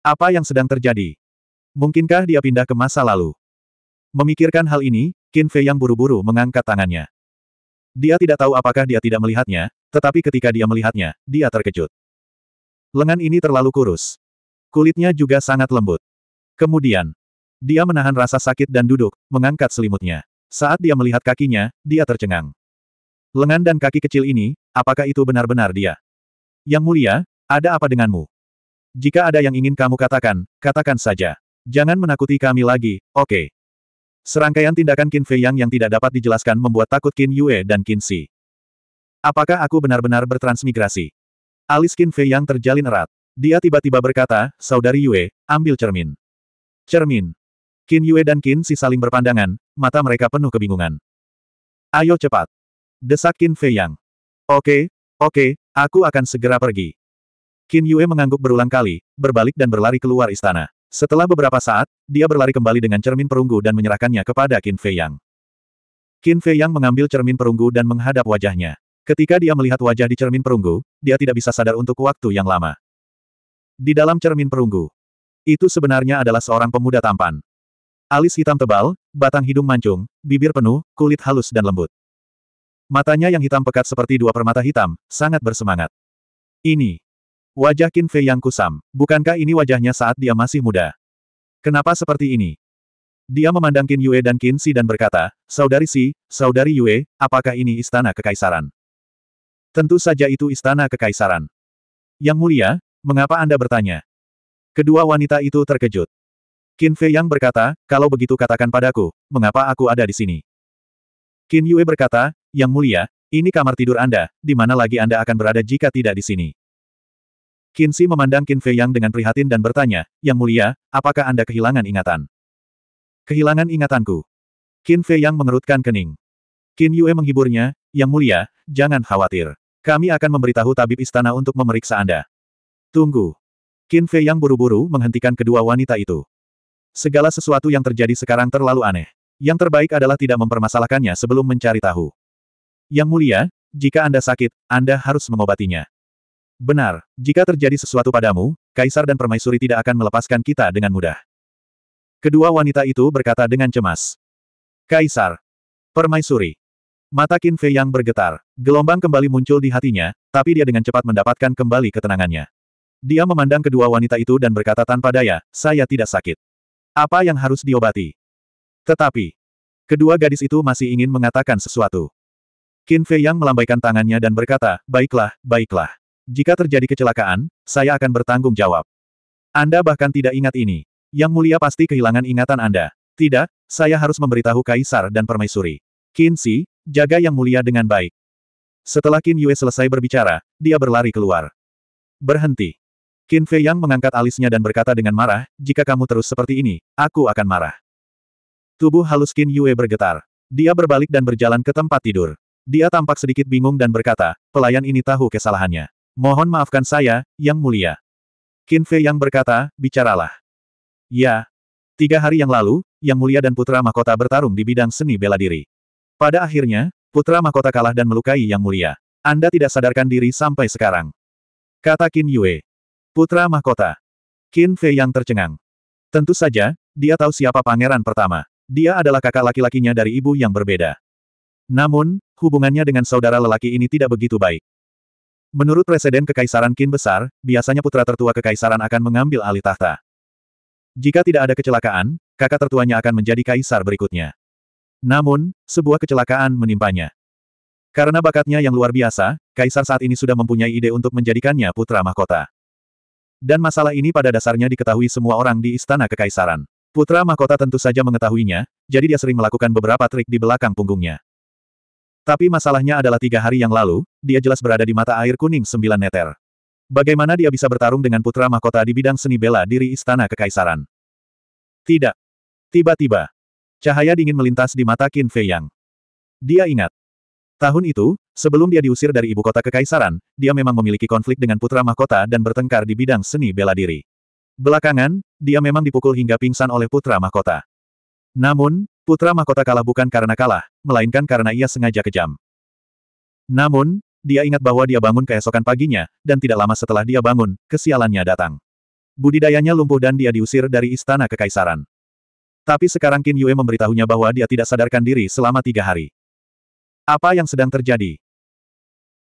Apa yang sedang terjadi? Mungkinkah dia pindah ke masa lalu? Memikirkan hal ini, Qin Fei yang buru-buru mengangkat tangannya. Dia tidak tahu apakah dia tidak melihatnya, tetapi ketika dia melihatnya, dia terkejut. Lengan ini terlalu kurus. Kulitnya juga sangat lembut. Kemudian, dia menahan rasa sakit dan duduk, mengangkat selimutnya. Saat dia melihat kakinya, dia tercengang. Lengan dan kaki kecil ini, apakah itu benar-benar dia? Yang mulia, ada apa denganmu? Jika ada yang ingin kamu katakan, katakan saja. Jangan menakuti kami lagi, oke. Okay. Serangkaian tindakan Qin Fei Yang yang tidak dapat dijelaskan membuat takut Qin Yue dan Qin Xi. Apakah aku benar-benar bertransmigrasi? Alis Qin Fei Yang terjalin erat. Dia tiba-tiba berkata, Saudari Yue, ambil cermin. Cermin. Qin Yue dan Qin Xi saling berpandangan, mata mereka penuh kebingungan. Ayo cepat. Desak Qin Fei Yang. Oke, okay, oke, okay, aku akan segera pergi. Qin Yue mengangguk berulang kali, berbalik dan berlari keluar istana. Setelah beberapa saat, dia berlari kembali dengan cermin perunggu dan menyerahkannya kepada Qin Fei Yang. Qin Fei Yang mengambil cermin perunggu dan menghadap wajahnya. Ketika dia melihat wajah di cermin perunggu, dia tidak bisa sadar untuk waktu yang lama. Di dalam cermin perunggu, itu sebenarnya adalah seorang pemuda tampan. Alis hitam tebal, batang hidung mancung, bibir penuh, kulit halus dan lembut. Matanya yang hitam pekat seperti dua permata hitam, sangat bersemangat. Ini Wajah Qin Fei yang kusam. Bukankah ini wajahnya saat dia masih muda? Kenapa seperti ini? Dia memandang Qin Yue dan Qin Si dan berkata, Saudari Si, Saudari Yue, apakah ini istana kekaisaran? Tentu saja itu istana kekaisaran. Yang mulia, mengapa Anda bertanya? Kedua wanita itu terkejut. Qin Fei Yang berkata, kalau begitu katakan padaku, mengapa aku ada di sini? Qin Yue berkata, Yang mulia, ini kamar tidur Anda, di mana lagi Anda akan berada jika tidak di sini? Qin memandang Qin Fei Yang dengan prihatin dan bertanya, Yang mulia, apakah Anda kehilangan ingatan? Kehilangan ingatanku. Qin Fei Yang mengerutkan kening. Qin Yue menghiburnya, Yang mulia, jangan khawatir. Kami akan memberitahu tabib istana untuk memeriksa Anda. Tunggu. Qin Fei Yang buru-buru menghentikan kedua wanita itu. Segala sesuatu yang terjadi sekarang terlalu aneh. Yang terbaik adalah tidak mempermasalahkannya sebelum mencari tahu. Yang mulia, jika Anda sakit, Anda harus mengobatinya. Benar, jika terjadi sesuatu padamu, Kaisar dan Permaisuri tidak akan melepaskan kita dengan mudah. Kedua wanita itu berkata dengan cemas. Kaisar. Permaisuri. Mata Qin Fei yang bergetar. Gelombang kembali muncul di hatinya, tapi dia dengan cepat mendapatkan kembali ketenangannya. Dia memandang kedua wanita itu dan berkata tanpa daya, saya tidak sakit. Apa yang harus diobati? Tetapi, kedua gadis itu masih ingin mengatakan sesuatu. Qin Fei yang melambaikan tangannya dan berkata, baiklah, baiklah. Jika terjadi kecelakaan, saya akan bertanggung jawab. Anda bahkan tidak ingat ini. Yang mulia pasti kehilangan ingatan Anda. Tidak, saya harus memberitahu Kaisar dan Permaisuri. Kinsi, jaga yang mulia dengan baik. Setelah Qin Yue selesai berbicara, dia berlari keluar. Berhenti. Qin Fei Yang mengangkat alisnya dan berkata dengan marah, jika kamu terus seperti ini, aku akan marah. Tubuh halus Qin Yue bergetar. Dia berbalik dan berjalan ke tempat tidur. Dia tampak sedikit bingung dan berkata, pelayan ini tahu kesalahannya. Mohon maafkan saya, Yang Mulia. Qin Fei yang berkata, bicaralah. Ya. Tiga hari yang lalu, Yang Mulia dan Putra Mahkota bertarung di bidang seni bela diri. Pada akhirnya, Putra Mahkota kalah dan melukai Yang Mulia. Anda tidak sadarkan diri sampai sekarang. Kata Qin Yue. Putra Mahkota. Qin Fei yang tercengang. Tentu saja, dia tahu siapa pangeran pertama. Dia adalah kakak laki-lakinya dari ibu yang berbeda. Namun, hubungannya dengan saudara lelaki ini tidak begitu baik. Menurut presiden Kekaisaran Qin Besar, biasanya putra tertua kekaisaran akan mengambil alih tahta. Jika tidak ada kecelakaan, kakak tertuanya akan menjadi kaisar berikutnya. Namun, sebuah kecelakaan menimpanya. Karena bakatnya yang luar biasa, kaisar saat ini sudah mempunyai ide untuk menjadikannya putra mahkota. Dan masalah ini pada dasarnya diketahui semua orang di istana kekaisaran. Putra mahkota tentu saja mengetahuinya, jadi dia sering melakukan beberapa trik di belakang punggungnya. Tapi masalahnya adalah tiga hari yang lalu, dia jelas berada di mata air kuning sembilan neter. Bagaimana dia bisa bertarung dengan putra mahkota di bidang seni bela diri istana kekaisaran? Tidak. Tiba-tiba, cahaya dingin melintas di mata Qin Fei Yang. Dia ingat. Tahun itu, sebelum dia diusir dari ibu kota kekaisaran, dia memang memiliki konflik dengan putra mahkota dan bertengkar di bidang seni bela diri. Belakangan, dia memang dipukul hingga pingsan oleh putra mahkota. Namun, Putra mahkota kalah bukan karena kalah, melainkan karena ia sengaja kejam. Namun, dia ingat bahwa dia bangun keesokan paginya, dan tidak lama setelah dia bangun, kesialannya datang. Budidayanya lumpuh dan dia diusir dari istana kekaisaran. Tapi sekarang Qin Yue memberitahunya bahwa dia tidak sadarkan diri selama tiga hari. Apa yang sedang terjadi?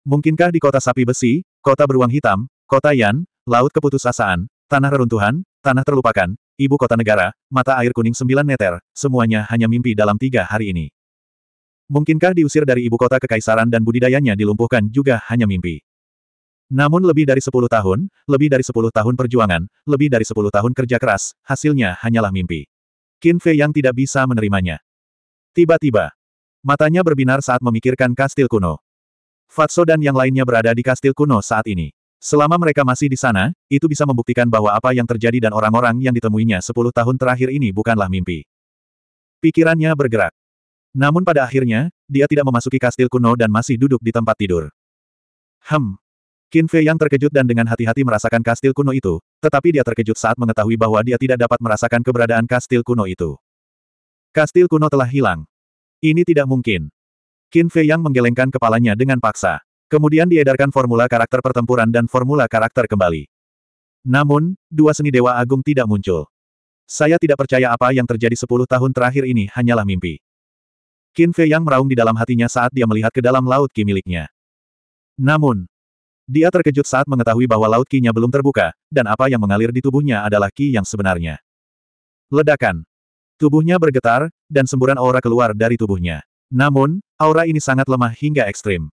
Mungkinkah di kota sapi besi, kota beruang hitam, kota Yan, laut keputusasaan, tanah reruntuhan, Tanah terlupakan, ibu kota negara, mata air kuning sembilan meter, semuanya hanya mimpi dalam tiga hari ini. Mungkinkah diusir dari ibu kota kekaisaran dan budidayanya dilumpuhkan juga hanya mimpi? Namun lebih dari sepuluh tahun, lebih dari sepuluh tahun perjuangan, lebih dari sepuluh tahun kerja keras, hasilnya hanyalah mimpi. Qin Fei yang tidak bisa menerimanya. Tiba-tiba, matanya berbinar saat memikirkan kastil kuno. Fatso dan yang lainnya berada di kastil kuno saat ini. Selama mereka masih di sana, itu bisa membuktikan bahwa apa yang terjadi dan orang-orang yang ditemuinya sepuluh tahun terakhir ini bukanlah mimpi. Pikirannya bergerak. Namun pada akhirnya, dia tidak memasuki kastil kuno dan masih duduk di tempat tidur. Hem. Qin Fei yang terkejut dan dengan hati-hati merasakan kastil kuno itu, tetapi dia terkejut saat mengetahui bahwa dia tidak dapat merasakan keberadaan kastil kuno itu. Kastil kuno telah hilang. Ini tidak mungkin. Qin Fei yang menggelengkan kepalanya dengan paksa. Kemudian diedarkan formula karakter pertempuran dan formula karakter kembali. Namun, dua seni Dewa Agung tidak muncul. Saya tidak percaya apa yang terjadi sepuluh tahun terakhir ini hanyalah mimpi. Qin Fei yang meraung di dalam hatinya saat dia melihat ke dalam laut ki miliknya. Namun, dia terkejut saat mengetahui bahwa laut ki-nya belum terbuka, dan apa yang mengalir di tubuhnya adalah ki yang sebenarnya. Ledakan. Tubuhnya bergetar, dan semburan aura keluar dari tubuhnya. Namun, aura ini sangat lemah hingga ekstrim.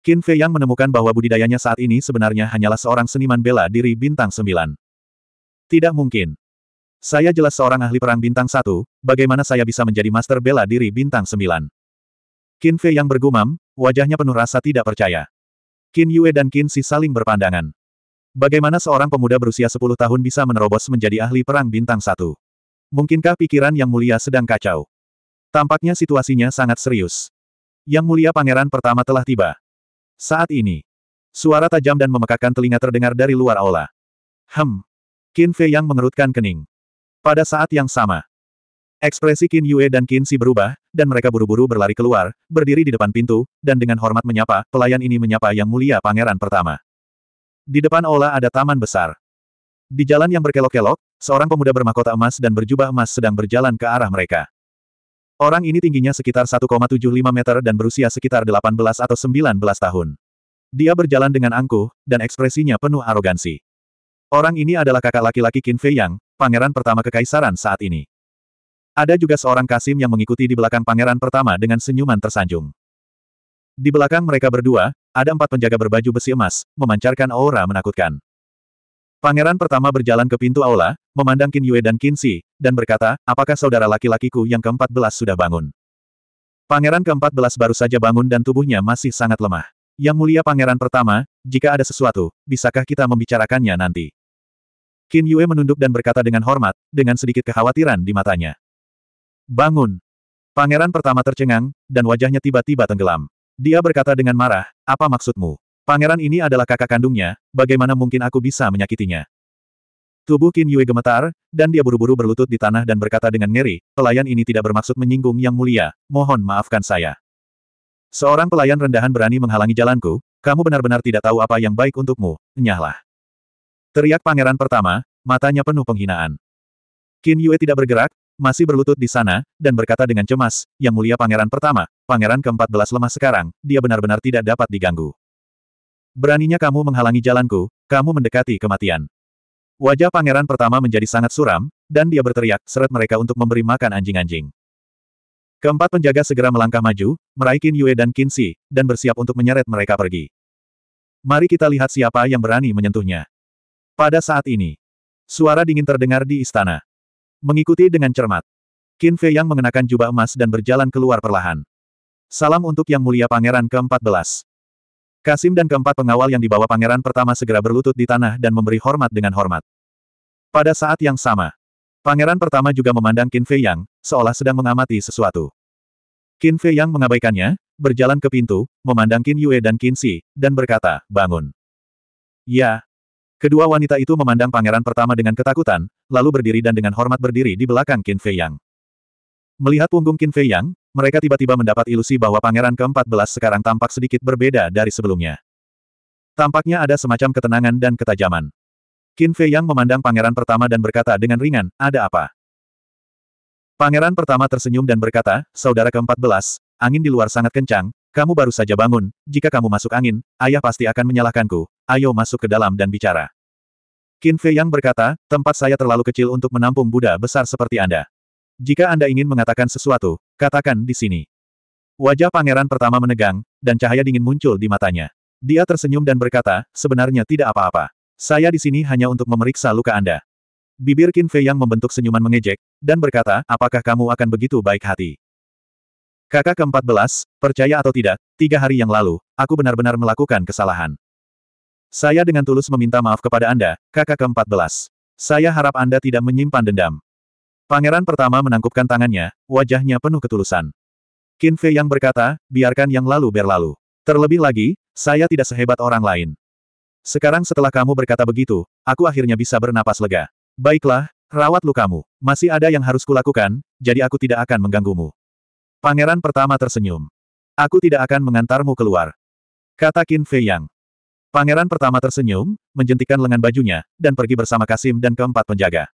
Qin Fei Yang menemukan bahwa budidayanya saat ini sebenarnya hanyalah seorang seniman bela diri bintang sembilan. Tidak mungkin. Saya jelas seorang ahli perang bintang satu, bagaimana saya bisa menjadi master bela diri bintang sembilan? Qin Fei Yang bergumam, wajahnya penuh rasa tidak percaya. Qin Yue dan Qin Si saling berpandangan. Bagaimana seorang pemuda berusia 10 tahun bisa menerobos menjadi ahli perang bintang satu? Mungkinkah pikiran Yang Mulia sedang kacau? Tampaknya situasinya sangat serius. Yang Mulia Pangeran pertama telah tiba. Saat ini, suara tajam dan memekakan telinga terdengar dari luar aula. Hem. Qin Fei yang mengerutkan kening. Pada saat yang sama, ekspresi Qin Yue dan Qin Si berubah, dan mereka buru-buru berlari keluar, berdiri di depan pintu, dan dengan hormat menyapa, pelayan ini menyapa Yang Mulia Pangeran pertama. Di depan aula ada taman besar. Di jalan yang berkelok-kelok, seorang pemuda bermahkota emas dan berjubah emas sedang berjalan ke arah mereka. Orang ini tingginya sekitar 1,75 meter dan berusia sekitar 18 atau 19 tahun. Dia berjalan dengan angkuh, dan ekspresinya penuh arogansi. Orang ini adalah kakak laki-laki Qin Fei Yang, pangeran pertama kekaisaran saat ini. Ada juga seorang Kasim yang mengikuti di belakang pangeran pertama dengan senyuman tersanjung. Di belakang mereka berdua, ada empat penjaga berbaju besi emas, memancarkan aura menakutkan. Pangeran pertama berjalan ke pintu aula, memandang Qin Yue dan Qin Shi, dan berkata, apakah saudara laki-lakiku yang ke-14 sudah bangun? Pangeran ke-14 baru saja bangun dan tubuhnya masih sangat lemah. Yang mulia pangeran pertama, jika ada sesuatu, bisakah kita membicarakannya nanti? Qin Yue menunduk dan berkata dengan hormat, dengan sedikit kekhawatiran di matanya. Bangun! Pangeran pertama tercengang, dan wajahnya tiba-tiba tenggelam. Dia berkata dengan marah, apa maksudmu? Pangeran ini adalah kakak kandungnya, bagaimana mungkin aku bisa menyakitinya? Tubuh Qin Yue gemetar, dan dia buru-buru berlutut di tanah dan berkata dengan ngeri, pelayan ini tidak bermaksud menyinggung yang mulia, mohon maafkan saya. Seorang pelayan rendahan berani menghalangi jalanku, kamu benar-benar tidak tahu apa yang baik untukmu, nyahlah. Teriak pangeran pertama, matanya penuh penghinaan. Qin Yue tidak bergerak, masih berlutut di sana, dan berkata dengan cemas, yang mulia pangeran pertama, pangeran ke-14 lemah sekarang, dia benar-benar tidak dapat diganggu. Beraninya kamu menghalangi jalanku, kamu mendekati kematian. Wajah pangeran pertama menjadi sangat suram, dan dia berteriak, seret mereka untuk memberi makan anjing-anjing. Keempat penjaga segera melangkah maju, meraih Qin Yue dan Qin Shi, dan bersiap untuk menyeret mereka pergi. Mari kita lihat siapa yang berani menyentuhnya. Pada saat ini, suara dingin terdengar di istana. Mengikuti dengan cermat, Qin Fei yang mengenakan jubah emas dan berjalan keluar perlahan. Salam untuk Yang Mulia Pangeran ke-14. Kasim dan keempat pengawal yang dibawa pangeran pertama segera berlutut di tanah dan memberi hormat dengan hormat. Pada saat yang sama, pangeran pertama juga memandang Qin Fei Yang, seolah sedang mengamati sesuatu. Qin Fei Yang mengabaikannya, berjalan ke pintu, memandang Qin Yue dan Qin Si, dan berkata, bangun. Ya. Kedua wanita itu memandang pangeran pertama dengan ketakutan, lalu berdiri dan dengan hormat berdiri di belakang Qin Fei Yang. Melihat punggung Qin Fei Yang, mereka tiba-tiba mendapat ilusi bahwa pangeran ke-14 sekarang tampak sedikit berbeda dari sebelumnya. Tampaknya ada semacam ketenangan dan ketajaman. Qin Fei Yang memandang pangeran pertama dan berkata dengan ringan, ada apa? Pangeran pertama tersenyum dan berkata, saudara ke-14, angin di luar sangat kencang, kamu baru saja bangun, jika kamu masuk angin, ayah pasti akan menyalahkanku, ayo masuk ke dalam dan bicara. Qin Fei Yang berkata, tempat saya terlalu kecil untuk menampung Buddha besar seperti Anda. Jika Anda ingin mengatakan sesuatu, katakan di sini. Wajah pangeran pertama menegang, dan cahaya dingin muncul di matanya. Dia tersenyum dan berkata, sebenarnya tidak apa-apa. Saya di sini hanya untuk memeriksa luka Anda. Bibir Qin Fei yang membentuk senyuman mengejek, dan berkata, apakah kamu akan begitu baik hati? Kakak ke-14, percaya atau tidak, tiga hari yang lalu, aku benar-benar melakukan kesalahan. Saya dengan tulus meminta maaf kepada Anda, kakak ke-14. Saya harap Anda tidak menyimpan dendam. Pangeran pertama menangkupkan tangannya, wajahnya penuh ketulusan. Qin Fei yang berkata, biarkan yang lalu berlalu. Terlebih lagi, saya tidak sehebat orang lain. Sekarang setelah kamu berkata begitu, aku akhirnya bisa bernapas lega. Baiklah, rawat lukamu. Masih ada yang harus kulakukan, jadi aku tidak akan mengganggumu. Pangeran pertama tersenyum. Aku tidak akan mengantarmu keluar. Kata Qin Fei Yang. Pangeran pertama tersenyum, menjentikan lengan bajunya, dan pergi bersama Kasim dan keempat penjaga.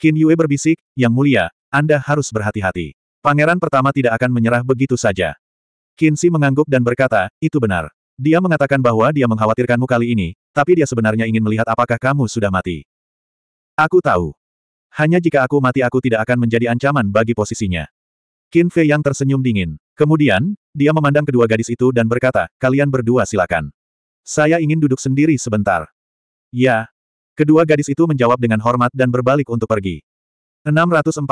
Qin Yue berbisik, Yang Mulia, Anda harus berhati-hati. Pangeran pertama tidak akan menyerah begitu saja. Qin Si mengangguk dan berkata, itu benar. Dia mengatakan bahwa dia mengkhawatirkanmu kali ini, tapi dia sebenarnya ingin melihat apakah kamu sudah mati. Aku tahu. Hanya jika aku mati aku tidak akan menjadi ancaman bagi posisinya. Qin Fei yang tersenyum dingin. Kemudian, dia memandang kedua gadis itu dan berkata, kalian berdua silakan. Saya ingin duduk sendiri sebentar. Ya, Kedua gadis itu menjawab dengan hormat dan berbalik untuk pergi. 642.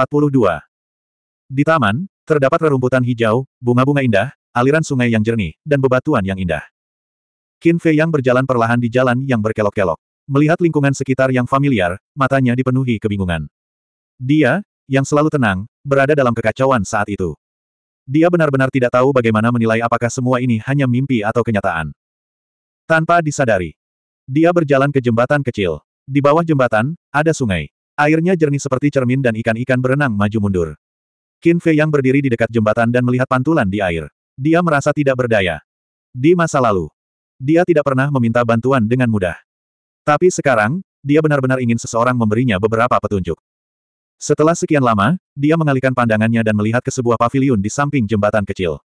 Di taman, terdapat rerumputan hijau, bunga-bunga indah, aliran sungai yang jernih, dan bebatuan yang indah. Qin Fei yang berjalan perlahan di jalan yang berkelok-kelok. Melihat lingkungan sekitar yang familiar, matanya dipenuhi kebingungan. Dia, yang selalu tenang, berada dalam kekacauan saat itu. Dia benar-benar tidak tahu bagaimana menilai apakah semua ini hanya mimpi atau kenyataan. Tanpa disadari, dia berjalan ke jembatan kecil. Di bawah jembatan, ada sungai. Airnya jernih seperti cermin dan ikan-ikan berenang maju mundur. Qin Fei yang berdiri di dekat jembatan dan melihat pantulan di air. Dia merasa tidak berdaya. Di masa lalu, dia tidak pernah meminta bantuan dengan mudah. Tapi sekarang, dia benar-benar ingin seseorang memberinya beberapa petunjuk. Setelah sekian lama, dia mengalihkan pandangannya dan melihat ke sebuah paviliun di samping jembatan kecil.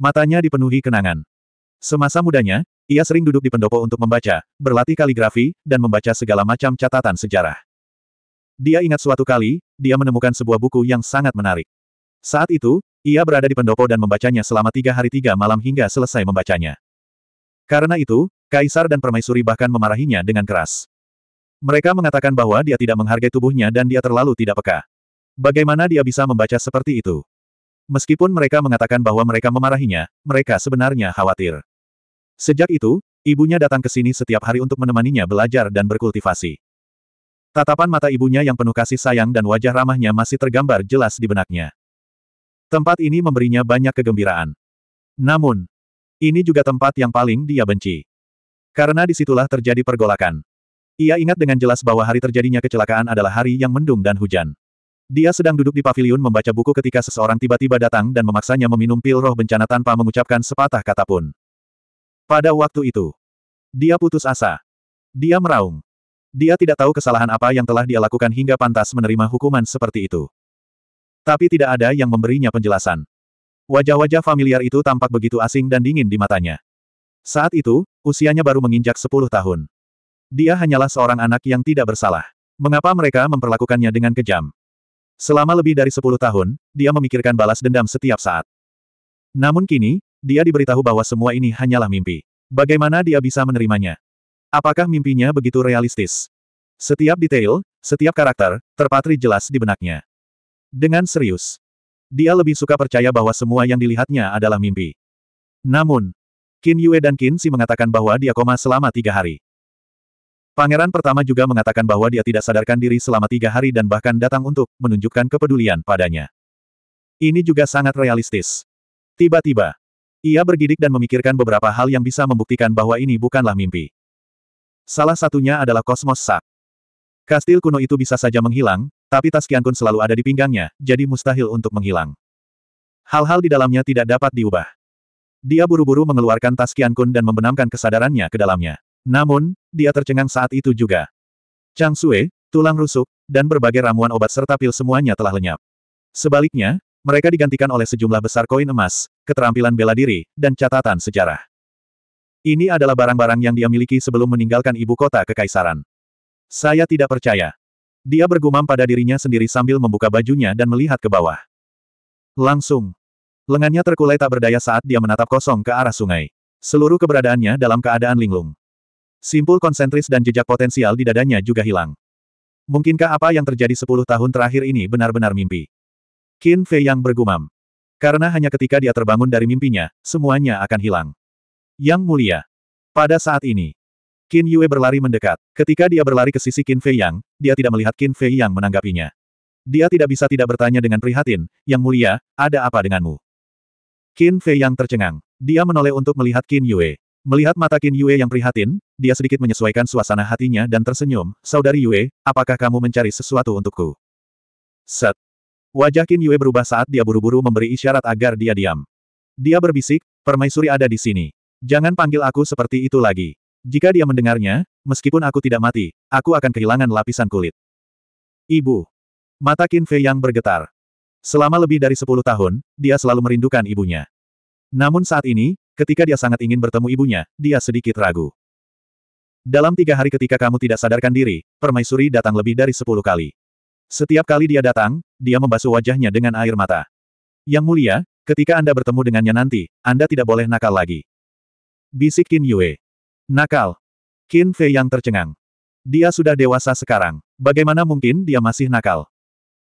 Matanya dipenuhi kenangan. Semasa mudanya, ia sering duduk di pendopo untuk membaca, berlatih kaligrafi, dan membaca segala macam catatan sejarah. Dia ingat suatu kali, dia menemukan sebuah buku yang sangat menarik. Saat itu, ia berada di pendopo dan membacanya selama tiga hari tiga malam hingga selesai membacanya. Karena itu, Kaisar dan Permaisuri bahkan memarahinya dengan keras. Mereka mengatakan bahwa dia tidak menghargai tubuhnya dan dia terlalu tidak peka. Bagaimana dia bisa membaca seperti itu? Meskipun mereka mengatakan bahwa mereka memarahinya, mereka sebenarnya khawatir. Sejak itu, ibunya datang ke sini setiap hari untuk menemaninya belajar dan berkultivasi. Tatapan mata ibunya yang penuh kasih sayang dan wajah ramahnya masih tergambar jelas di benaknya. Tempat ini memberinya banyak kegembiraan. Namun, ini juga tempat yang paling dia benci. Karena disitulah terjadi pergolakan. Ia ingat dengan jelas bahwa hari terjadinya kecelakaan adalah hari yang mendung dan hujan. Dia sedang duduk di paviliun membaca buku ketika seseorang tiba-tiba datang dan memaksanya meminum pil roh bencana tanpa mengucapkan sepatah kata pun. Pada waktu itu, dia putus asa. Dia meraung. Dia tidak tahu kesalahan apa yang telah dia lakukan hingga pantas menerima hukuman seperti itu. Tapi tidak ada yang memberinya penjelasan. Wajah-wajah familiar itu tampak begitu asing dan dingin di matanya. Saat itu, usianya baru menginjak 10 tahun. Dia hanyalah seorang anak yang tidak bersalah. Mengapa mereka memperlakukannya dengan kejam? Selama lebih dari 10 tahun, dia memikirkan balas dendam setiap saat. Namun kini, dia diberitahu bahwa semua ini hanyalah mimpi. Bagaimana dia bisa menerimanya? Apakah mimpinya begitu realistis? Setiap detail, setiap karakter, terpatri jelas di benaknya. Dengan serius, dia lebih suka percaya bahwa semua yang dilihatnya adalah mimpi. Namun, Qin Yue dan Qin Si mengatakan bahwa dia koma selama tiga hari. Pangeran pertama juga mengatakan bahwa dia tidak sadarkan diri selama tiga hari dan bahkan datang untuk menunjukkan kepedulian padanya. Ini juga sangat realistis. Tiba-tiba, ia bergidik dan memikirkan beberapa hal yang bisa membuktikan bahwa ini bukanlah mimpi. Salah satunya adalah kosmos sak. Kastil kuno itu bisa saja menghilang, tapi tas kun selalu ada di pinggangnya, jadi mustahil untuk menghilang. Hal-hal di dalamnya tidak dapat diubah. Dia buru-buru mengeluarkan tas kun dan membenamkan kesadarannya ke dalamnya. Namun, dia tercengang saat itu juga. Chang Sue, tulang rusuk, dan berbagai ramuan obat serta pil semuanya telah lenyap. Sebaliknya, mereka digantikan oleh sejumlah besar koin emas, keterampilan bela diri, dan catatan sejarah. Ini adalah barang-barang yang dia miliki sebelum meninggalkan ibu kota kekaisaran. Saya tidak percaya. Dia bergumam pada dirinya sendiri sambil membuka bajunya dan melihat ke bawah. Langsung. Lengannya terkulai tak berdaya saat dia menatap kosong ke arah sungai. Seluruh keberadaannya dalam keadaan linglung. Simpul konsentris dan jejak potensial di dadanya juga hilang. Mungkinkah apa yang terjadi sepuluh tahun terakhir ini benar-benar mimpi? Qin Fei yang bergumam. Karena hanya ketika dia terbangun dari mimpinya, semuanya akan hilang. Yang mulia. Pada saat ini, Qin Yue berlari mendekat. Ketika dia berlari ke sisi Qin Fei Yang, dia tidak melihat Qin Fei Yang menanggapinya. Dia tidak bisa tidak bertanya dengan prihatin, Yang mulia, ada apa denganmu? Qin Fei Yang tercengang. Dia menoleh untuk melihat Qin Yue. Melihat mata Qin Yue yang prihatin, dia sedikit menyesuaikan suasana hatinya dan tersenyum, Saudari Yue, apakah kamu mencari sesuatu untukku? Set, Wajah Qin Yue berubah saat dia buru-buru memberi isyarat agar dia diam. Dia berbisik, permaisuri ada di sini. Jangan panggil aku seperti itu lagi. Jika dia mendengarnya, meskipun aku tidak mati, aku akan kehilangan lapisan kulit. Ibu. Mata Qin Fei yang bergetar. Selama lebih dari sepuluh tahun, dia selalu merindukan ibunya. Namun saat ini, ketika dia sangat ingin bertemu ibunya, dia sedikit ragu. Dalam tiga hari ketika kamu tidak sadarkan diri, permaisuri datang lebih dari sepuluh kali. Setiap kali dia datang, dia membasuh wajahnya dengan air mata. Yang mulia, ketika Anda bertemu dengannya nanti, Anda tidak boleh nakal lagi. Bisik Qin Yue. Nakal. Qin Fei yang tercengang. Dia sudah dewasa sekarang. Bagaimana mungkin dia masih nakal?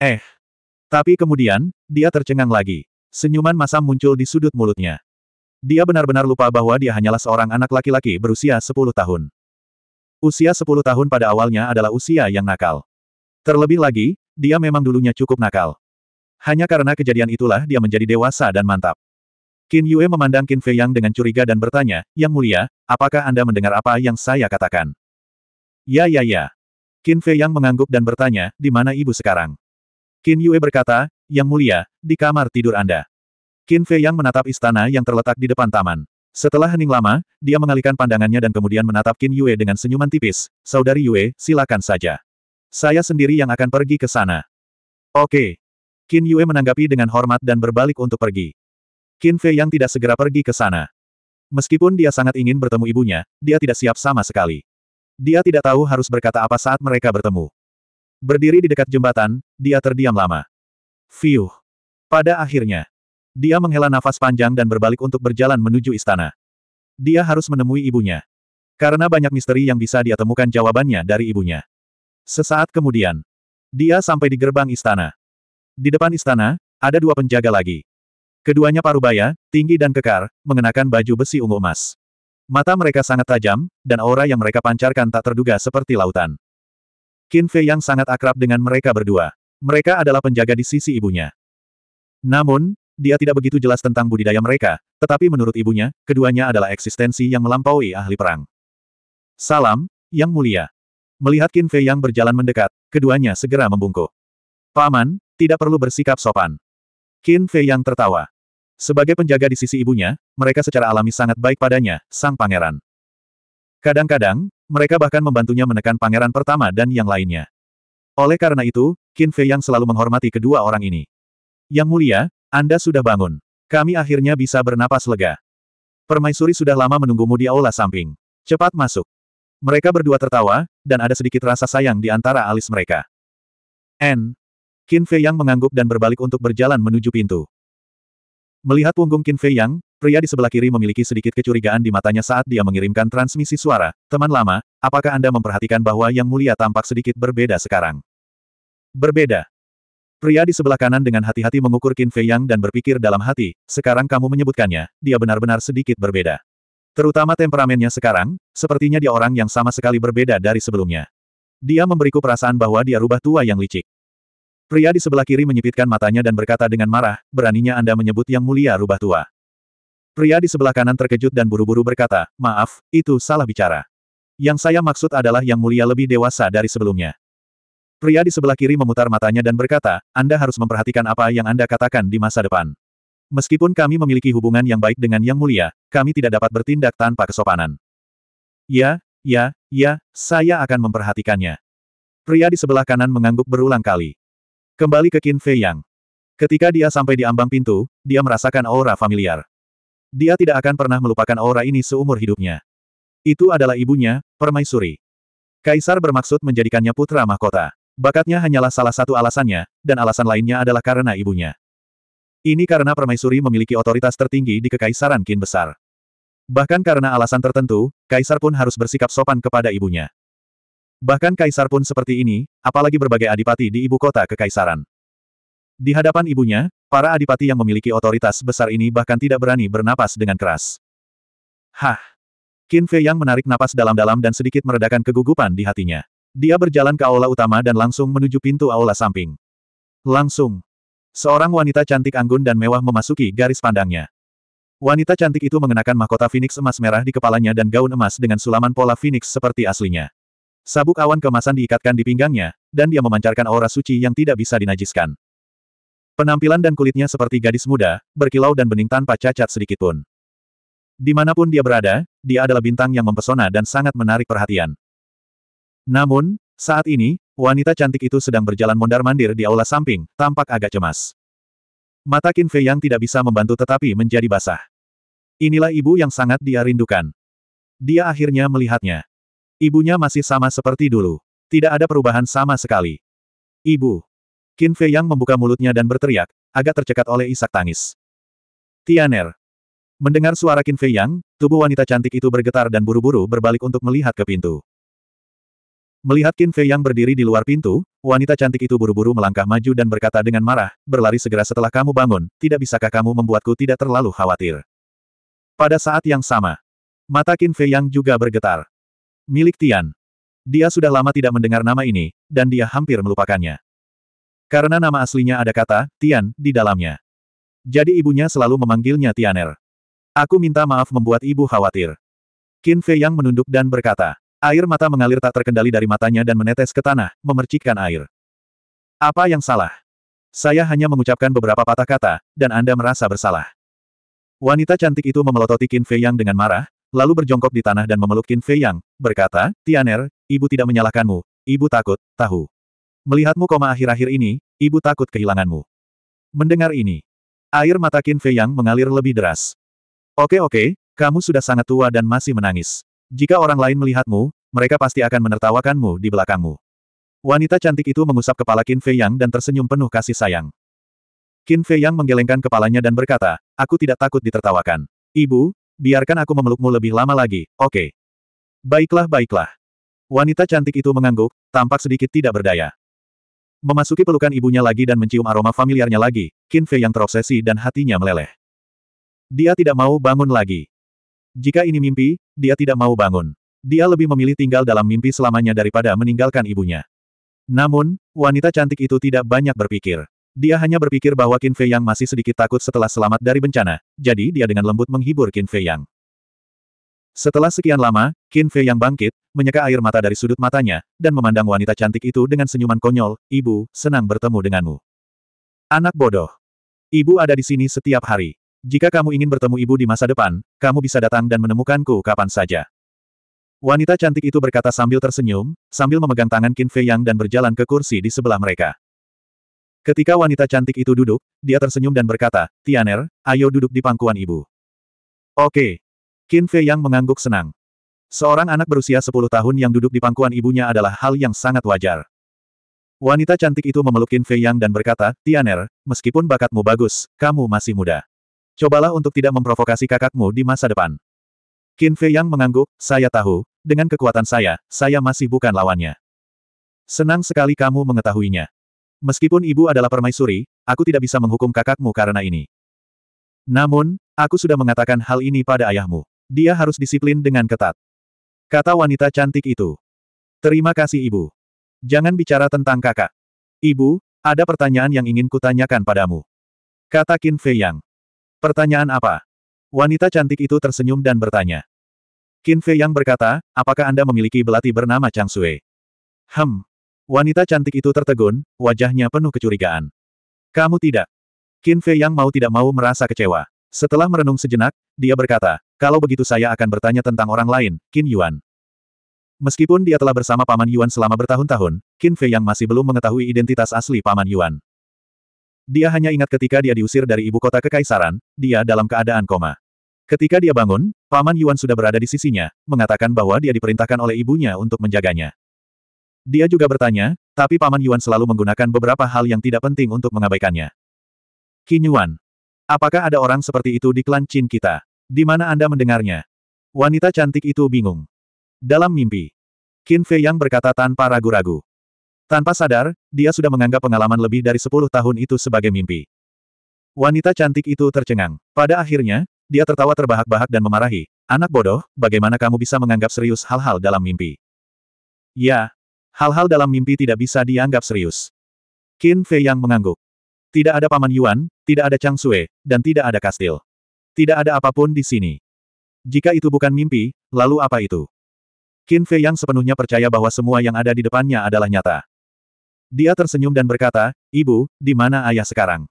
Eh. Tapi kemudian, dia tercengang lagi. Senyuman masam muncul di sudut mulutnya. Dia benar-benar lupa bahwa dia hanyalah seorang anak laki-laki berusia 10 tahun. Usia 10 tahun pada awalnya adalah usia yang nakal. Terlebih lagi, dia memang dulunya cukup nakal. Hanya karena kejadian itulah dia menjadi dewasa dan mantap. Qin Yue memandang Qin Fei Yang dengan curiga dan bertanya, Yang mulia, apakah Anda mendengar apa yang saya katakan? Ya ya ya. Qin Fei Yang mengangguk dan bertanya, di mana ibu sekarang? Qin Yue berkata, Yang mulia, di kamar tidur Anda. Qin Fei Yang menatap istana yang terletak di depan taman. Setelah hening lama, dia mengalihkan pandangannya dan kemudian menatap Qin Yue dengan senyuman tipis. Saudari Yue, silakan saja. Saya sendiri yang akan pergi ke sana. Oke. Qin Yue menanggapi dengan hormat dan berbalik untuk pergi. Qin Fei yang tidak segera pergi ke sana. Meskipun dia sangat ingin bertemu ibunya, dia tidak siap sama sekali. Dia tidak tahu harus berkata apa saat mereka bertemu. Berdiri di dekat jembatan, dia terdiam lama. Fiuh. Pada akhirnya, dia menghela nafas panjang dan berbalik untuk berjalan menuju istana. Dia harus menemui ibunya. Karena banyak misteri yang bisa dia temukan jawabannya dari ibunya. Sesaat kemudian, dia sampai di gerbang istana. Di depan istana, ada dua penjaga lagi. Keduanya parubaya, tinggi dan kekar, mengenakan baju besi ungu emas. Mata mereka sangat tajam, dan aura yang mereka pancarkan tak terduga seperti lautan. Qin Fei yang sangat akrab dengan mereka berdua. Mereka adalah penjaga di sisi ibunya. Namun, dia tidak begitu jelas tentang budidaya mereka, tetapi menurut ibunya, keduanya adalah eksistensi yang melampaui ahli perang. Salam, Yang Mulia. Melihat Qin Fei yang berjalan mendekat, keduanya segera membungkuk. Paman, tidak perlu bersikap sopan. Qin Fei yang tertawa. Sebagai penjaga di sisi ibunya, mereka secara alami sangat baik padanya, sang pangeran. Kadang-kadang, mereka bahkan membantunya menekan pangeran pertama dan yang lainnya. Oleh karena itu, Qin Fei yang selalu menghormati kedua orang ini. Yang mulia, Anda sudah bangun. Kami akhirnya bisa bernapas lega. Permaisuri sudah lama menunggumu di aula samping. Cepat masuk. Mereka berdua tertawa, dan ada sedikit rasa sayang di antara alis mereka. N. Qin Fei Yang mengangguk dan berbalik untuk berjalan menuju pintu. Melihat punggung Qin Fei Yang, pria di sebelah kiri memiliki sedikit kecurigaan di matanya saat dia mengirimkan transmisi suara. Teman lama, apakah Anda memperhatikan bahwa Yang Mulia tampak sedikit berbeda sekarang? Berbeda. Pria di sebelah kanan dengan hati-hati mengukur Qin Fei Yang dan berpikir dalam hati, sekarang kamu menyebutkannya, dia benar-benar sedikit berbeda. Terutama temperamennya sekarang, sepertinya dia orang yang sama sekali berbeda dari sebelumnya. Dia memberiku perasaan bahwa dia rubah tua yang licik. Pria di sebelah kiri menyipitkan matanya dan berkata dengan marah, beraninya Anda menyebut yang mulia rubah tua. Pria di sebelah kanan terkejut dan buru-buru berkata, maaf, itu salah bicara. Yang saya maksud adalah yang mulia lebih dewasa dari sebelumnya. Pria di sebelah kiri memutar matanya dan berkata, Anda harus memperhatikan apa yang Anda katakan di masa depan. Meskipun kami memiliki hubungan yang baik dengan Yang Mulia, kami tidak dapat bertindak tanpa kesopanan. Ya, ya, ya, saya akan memperhatikannya. Pria di sebelah kanan mengangguk berulang kali. Kembali ke Qin Fei Yang. Ketika dia sampai di ambang pintu, dia merasakan aura familiar. Dia tidak akan pernah melupakan aura ini seumur hidupnya. Itu adalah ibunya, Permaisuri. Kaisar bermaksud menjadikannya putra mahkota. Bakatnya hanyalah salah satu alasannya, dan alasan lainnya adalah karena ibunya. Ini karena permaisuri memiliki otoritas tertinggi di Kekaisaran Qin Besar. Bahkan karena alasan tertentu, kaisar pun harus bersikap sopan kepada ibunya. Bahkan kaisar pun seperti ini, apalagi berbagai adipati di ibu kota kekaisaran. Di hadapan ibunya, para adipati yang memiliki otoritas besar ini bahkan tidak berani bernapas dengan keras. Hah! Qin Fei yang menarik napas dalam-dalam dan sedikit meredakan kegugupan di hatinya. Dia berjalan ke aula utama dan langsung menuju pintu aula samping. Langsung, Seorang wanita cantik anggun dan mewah memasuki garis pandangnya. Wanita cantik itu mengenakan mahkota Phoenix emas merah di kepalanya dan gaun emas dengan sulaman pola Phoenix seperti aslinya. Sabuk awan kemasan diikatkan di pinggangnya, dan dia memancarkan aura suci yang tidak bisa dinajiskan. Penampilan dan kulitnya seperti gadis muda, berkilau dan bening tanpa cacat sedikitpun. Dimanapun dia berada, dia adalah bintang yang mempesona dan sangat menarik perhatian. Namun, saat ini, wanita cantik itu sedang berjalan mondar-mandir di aula samping, tampak agak cemas. Mata Qin Fei yang tidak bisa membantu tetapi menjadi basah. Inilah ibu yang sangat dia rindukan. Dia akhirnya melihatnya. Ibunya masih sama seperti dulu. Tidak ada perubahan sama sekali. Ibu. Qin Fei yang membuka mulutnya dan berteriak, agak tercekat oleh isak tangis. Tianer. Mendengar suara Qin Fei yang, tubuh wanita cantik itu bergetar dan buru-buru berbalik untuk melihat ke pintu. Melihat Qin Fei yang berdiri di luar pintu, wanita cantik itu buru-buru melangkah maju dan berkata dengan marah, berlari segera setelah kamu bangun, tidak bisakah kamu membuatku tidak terlalu khawatir. Pada saat yang sama, mata Qin Fei yang juga bergetar. Milik Tian. Dia sudah lama tidak mendengar nama ini, dan dia hampir melupakannya. Karena nama aslinya ada kata, Tian, di dalamnya. Jadi ibunya selalu memanggilnya Tianer. Aku minta maaf membuat ibu khawatir. Qin Fei yang menunduk dan berkata, Air mata mengalir tak terkendali dari matanya dan menetes ke tanah, memercikkan air. Apa yang salah? Saya hanya mengucapkan beberapa patah kata, dan Anda merasa bersalah. Wanita cantik itu memelototi Qin Fei Yang dengan marah, lalu berjongkok di tanah dan memeluk Qin Fei Yang, berkata, Tianer, ibu tidak menyalahkanmu, ibu takut, tahu. Melihatmu koma akhir-akhir ini, ibu takut kehilanganmu. Mendengar ini, air mata Qin Fei Yang mengalir lebih deras. Oke oke, kamu sudah sangat tua dan masih menangis. Jika orang lain melihatmu, mereka pasti akan menertawakanmu di belakangmu. Wanita cantik itu mengusap kepala Qin Fei Yang dan tersenyum penuh kasih sayang. Qin Fei Yang menggelengkan kepalanya dan berkata, aku tidak takut ditertawakan. Ibu, biarkan aku memelukmu lebih lama lagi, oke. Okay. Baiklah baiklah. Wanita cantik itu mengangguk, tampak sedikit tidak berdaya. Memasuki pelukan ibunya lagi dan mencium aroma familiarnya lagi, Qin Fei Yang terobsesi dan hatinya meleleh. Dia tidak mau bangun lagi. Jika ini mimpi, dia tidak mau bangun. Dia lebih memilih tinggal dalam mimpi selamanya daripada meninggalkan ibunya. Namun, wanita cantik itu tidak banyak berpikir. Dia hanya berpikir bahwa Qin Fei Yang masih sedikit takut setelah selamat dari bencana, jadi dia dengan lembut menghibur Qin Fei Yang. Setelah sekian lama, Qin Fei Yang bangkit, menyeka air mata dari sudut matanya, dan memandang wanita cantik itu dengan senyuman konyol, Ibu, senang bertemu denganmu. Anak bodoh. Ibu ada di sini setiap hari. Jika kamu ingin bertemu ibu di masa depan, kamu bisa datang dan menemukanku kapan saja. Wanita cantik itu berkata sambil tersenyum, sambil memegang tangan Qin Fei Yang dan berjalan ke kursi di sebelah mereka. Ketika wanita cantik itu duduk, dia tersenyum dan berkata, Tianer, ayo duduk di pangkuan ibu. Oke. Qin Fei Yang mengangguk senang. Seorang anak berusia 10 tahun yang duduk di pangkuan ibunya adalah hal yang sangat wajar. Wanita cantik itu memeluk Qin Fei Yang dan berkata, Tianer, meskipun bakatmu bagus, kamu masih muda. Cobalah untuk tidak memprovokasi kakakmu di masa depan. Qin Fei Yang mengangguk, saya tahu, dengan kekuatan saya, saya masih bukan lawannya. Senang sekali kamu mengetahuinya. Meskipun ibu adalah permaisuri, aku tidak bisa menghukum kakakmu karena ini. Namun, aku sudah mengatakan hal ini pada ayahmu. Dia harus disiplin dengan ketat. Kata wanita cantik itu. Terima kasih ibu. Jangan bicara tentang kakak. Ibu, ada pertanyaan yang ingin kutanyakan padamu. Kata Qin Fei Yang. Pertanyaan apa? Wanita cantik itu tersenyum dan bertanya. Qin Fei yang berkata, apakah Anda memiliki belati bernama Chang Sui? Hem. Wanita cantik itu tertegun, wajahnya penuh kecurigaan. Kamu tidak. Qin Fei yang mau tidak mau merasa kecewa. Setelah merenung sejenak, dia berkata, kalau begitu saya akan bertanya tentang orang lain, Qin Yuan. Meskipun dia telah bersama Paman Yuan selama bertahun-tahun, Qin Fei yang masih belum mengetahui identitas asli Paman Yuan. Dia hanya ingat ketika dia diusir dari ibu kota kekaisaran, dia dalam keadaan koma. Ketika dia bangun, Paman Yuan sudah berada di sisinya, mengatakan bahwa dia diperintahkan oleh ibunya untuk menjaganya. Dia juga bertanya, tapi Paman Yuan selalu menggunakan beberapa hal yang tidak penting untuk mengabaikannya. Qin Yuan. Apakah ada orang seperti itu di klan Qin kita? Di mana Anda mendengarnya? Wanita cantik itu bingung. Dalam mimpi. Qin Fei Yang berkata tanpa ragu-ragu. Tanpa sadar, dia sudah menganggap pengalaman lebih dari sepuluh tahun itu sebagai mimpi. Wanita cantik itu tercengang. Pada akhirnya, dia tertawa terbahak-bahak dan memarahi, Anak bodoh, bagaimana kamu bisa menganggap serius hal-hal dalam mimpi? Ya, hal-hal dalam mimpi tidak bisa dianggap serius. Qin Fei yang mengangguk. Tidak ada Paman Yuan, tidak ada Chang Sue, dan tidak ada kastil. Tidak ada apapun di sini. Jika itu bukan mimpi, lalu apa itu? Qin Fei yang sepenuhnya percaya bahwa semua yang ada di depannya adalah nyata. Dia tersenyum dan berkata, Ibu, di mana ayah sekarang?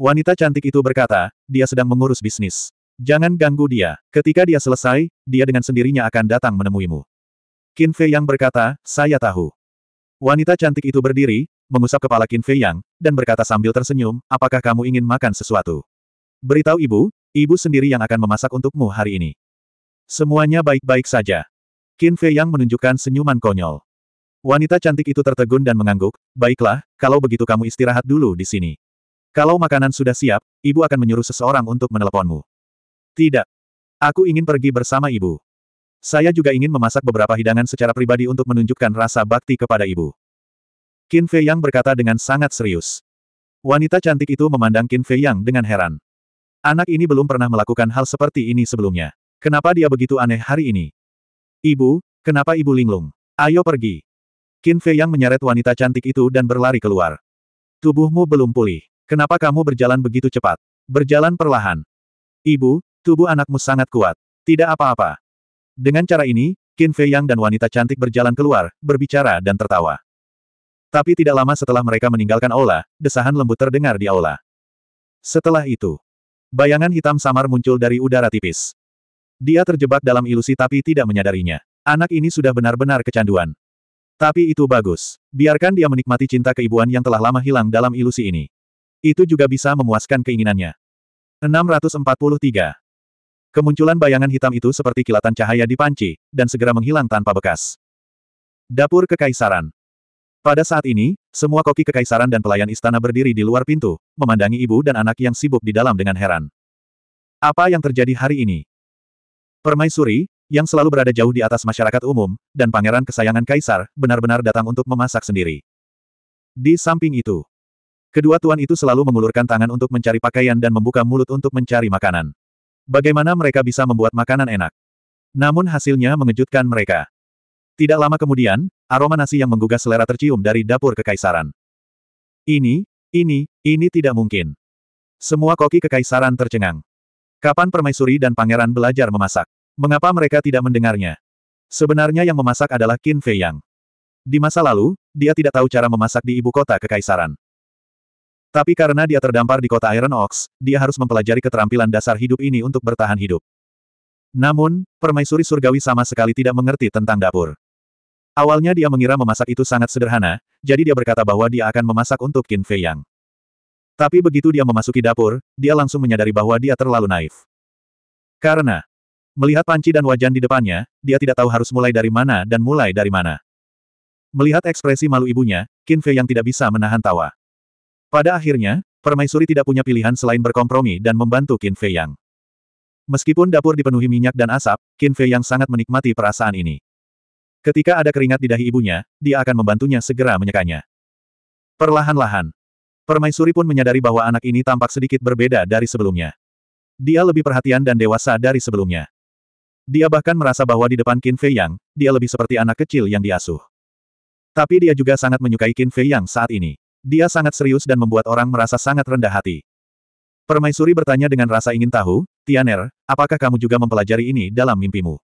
Wanita cantik itu berkata, dia sedang mengurus bisnis. Jangan ganggu dia. Ketika dia selesai, dia dengan sendirinya akan datang menemuimu. Qin Fei Yang berkata, saya tahu. Wanita cantik itu berdiri, mengusap kepala Qin Fei Yang, dan berkata sambil tersenyum, apakah kamu ingin makan sesuatu? Beritahu ibu, ibu sendiri yang akan memasak untukmu hari ini. Semuanya baik-baik saja. Qin Fei Yang menunjukkan senyuman konyol. Wanita cantik itu tertegun dan mengangguk, baiklah, kalau begitu kamu istirahat dulu di sini. Kalau makanan sudah siap, ibu akan menyuruh seseorang untuk meneleponmu. Tidak. Aku ingin pergi bersama ibu. Saya juga ingin memasak beberapa hidangan secara pribadi untuk menunjukkan rasa bakti kepada ibu. Qin Fei Yang berkata dengan sangat serius. Wanita cantik itu memandang Qin Fei Yang dengan heran. Anak ini belum pernah melakukan hal seperti ini sebelumnya. Kenapa dia begitu aneh hari ini? Ibu, kenapa ibu linglung? Ayo pergi. Qin Fei yang menyeret wanita cantik itu dan berlari keluar. Tubuhmu belum pulih. Kenapa kamu berjalan begitu cepat? Berjalan perlahan. Ibu, tubuh anakmu sangat kuat. Tidak apa-apa. Dengan cara ini, Qin Fei Yang dan wanita cantik berjalan keluar, berbicara dan tertawa. Tapi tidak lama setelah mereka meninggalkan aula, desahan lembut terdengar di aula. Setelah itu, bayangan hitam samar muncul dari udara tipis. Dia terjebak dalam ilusi tapi tidak menyadarinya. Anak ini sudah benar-benar kecanduan. Tapi itu bagus. Biarkan dia menikmati cinta keibuan yang telah lama hilang dalam ilusi ini. Itu juga bisa memuaskan keinginannya. 643. Kemunculan bayangan hitam itu seperti kilatan cahaya di panci, dan segera menghilang tanpa bekas. Dapur Kekaisaran Pada saat ini, semua koki kekaisaran dan pelayan istana berdiri di luar pintu, memandangi ibu dan anak yang sibuk di dalam dengan heran. Apa yang terjadi hari ini? Permaisuri, yang selalu berada jauh di atas masyarakat umum, dan pangeran kesayangan kaisar, benar-benar datang untuk memasak sendiri. Di samping itu, kedua tuan itu selalu mengulurkan tangan untuk mencari pakaian dan membuka mulut untuk mencari makanan. Bagaimana mereka bisa membuat makanan enak? Namun hasilnya mengejutkan mereka. Tidak lama kemudian, aroma nasi yang menggugah selera tercium dari dapur kekaisaran. Ini, ini, ini tidak mungkin. Semua koki kekaisaran tercengang. Kapan permaisuri dan pangeran belajar memasak? Mengapa mereka tidak mendengarnya? Sebenarnya yang memasak adalah Qin Fei Yang. Di masa lalu, dia tidak tahu cara memasak di ibu kota kekaisaran. Tapi karena dia terdampar di kota Iron Ox, dia harus mempelajari keterampilan dasar hidup ini untuk bertahan hidup. Namun, permaisuri surgawi sama sekali tidak mengerti tentang dapur. Awalnya dia mengira memasak itu sangat sederhana, jadi dia berkata bahwa dia akan memasak untuk Qin Fei Yang. Tapi begitu dia memasuki dapur, dia langsung menyadari bahwa dia terlalu naif. Karena, Melihat panci dan wajan di depannya, dia tidak tahu harus mulai dari mana dan mulai dari mana. Melihat ekspresi malu ibunya, Qin Fei yang tidak bisa menahan tawa. Pada akhirnya, permaisuri tidak punya pilihan selain berkompromi dan membantu Qin Fei yang. Meskipun dapur dipenuhi minyak dan asap, Qin Fei yang sangat menikmati perasaan ini. Ketika ada keringat di dahi ibunya, dia akan membantunya segera menyekanya. Perlahan-lahan, permaisuri pun menyadari bahwa anak ini tampak sedikit berbeda dari sebelumnya. Dia lebih perhatian dan dewasa dari sebelumnya. Dia bahkan merasa bahwa di depan Qin Fei Yang, dia lebih seperti anak kecil yang diasuh. Tapi dia juga sangat menyukai Qin Fei Yang saat ini. Dia sangat serius dan membuat orang merasa sangat rendah hati. Permaisuri bertanya dengan rasa ingin tahu, Tianer, apakah kamu juga mempelajari ini dalam mimpimu?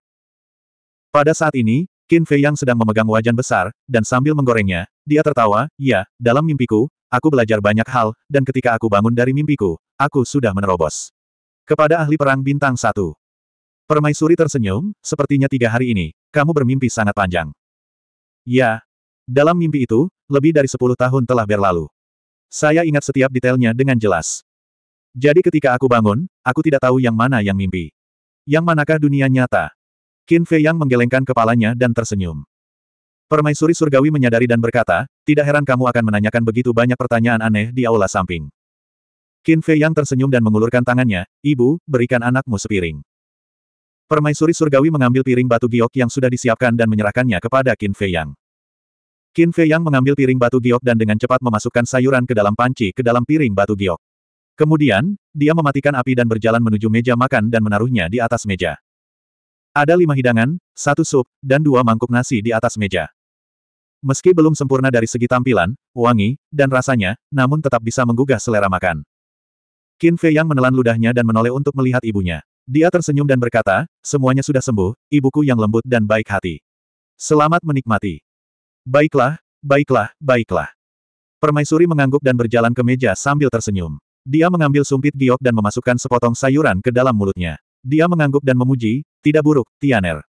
Pada saat ini, Qin Fei Yang sedang memegang wajan besar, dan sambil menggorengnya, dia tertawa, ya, dalam mimpiku, aku belajar banyak hal, dan ketika aku bangun dari mimpiku, aku sudah menerobos. Kepada ahli perang bintang satu. Permaisuri tersenyum, sepertinya tiga hari ini, kamu bermimpi sangat panjang. Ya. Dalam mimpi itu, lebih dari sepuluh tahun telah berlalu. Saya ingat setiap detailnya dengan jelas. Jadi ketika aku bangun, aku tidak tahu yang mana yang mimpi. Yang manakah dunia nyata? Qin Fei Yang menggelengkan kepalanya dan tersenyum. Permaisuri surgawi menyadari dan berkata, tidak heran kamu akan menanyakan begitu banyak pertanyaan aneh di aula samping. Qin Fei Yang tersenyum dan mengulurkan tangannya, ibu, berikan anakmu sepiring. Permaisuri surgawi mengambil piring batu giok yang sudah disiapkan dan menyerahkannya kepada Qin Fei Yang. Qin Fei Yang mengambil piring batu giok dan dengan cepat memasukkan sayuran ke dalam panci ke dalam piring batu giok. Kemudian, dia mematikan api dan berjalan menuju meja makan dan menaruhnya di atas meja. Ada lima hidangan, satu sup, dan dua mangkuk nasi di atas meja. Meski belum sempurna dari segi tampilan, wangi, dan rasanya, namun tetap bisa menggugah selera makan. Qin Fei Yang menelan ludahnya dan menoleh untuk melihat ibunya. Dia tersenyum dan berkata, semuanya sudah sembuh, ibuku yang lembut dan baik hati. Selamat menikmati. Baiklah, baiklah, baiklah. Permaisuri mengangguk dan berjalan ke meja sambil tersenyum. Dia mengambil sumpit giok dan memasukkan sepotong sayuran ke dalam mulutnya. Dia mengangguk dan memuji, tidak buruk, Tianer.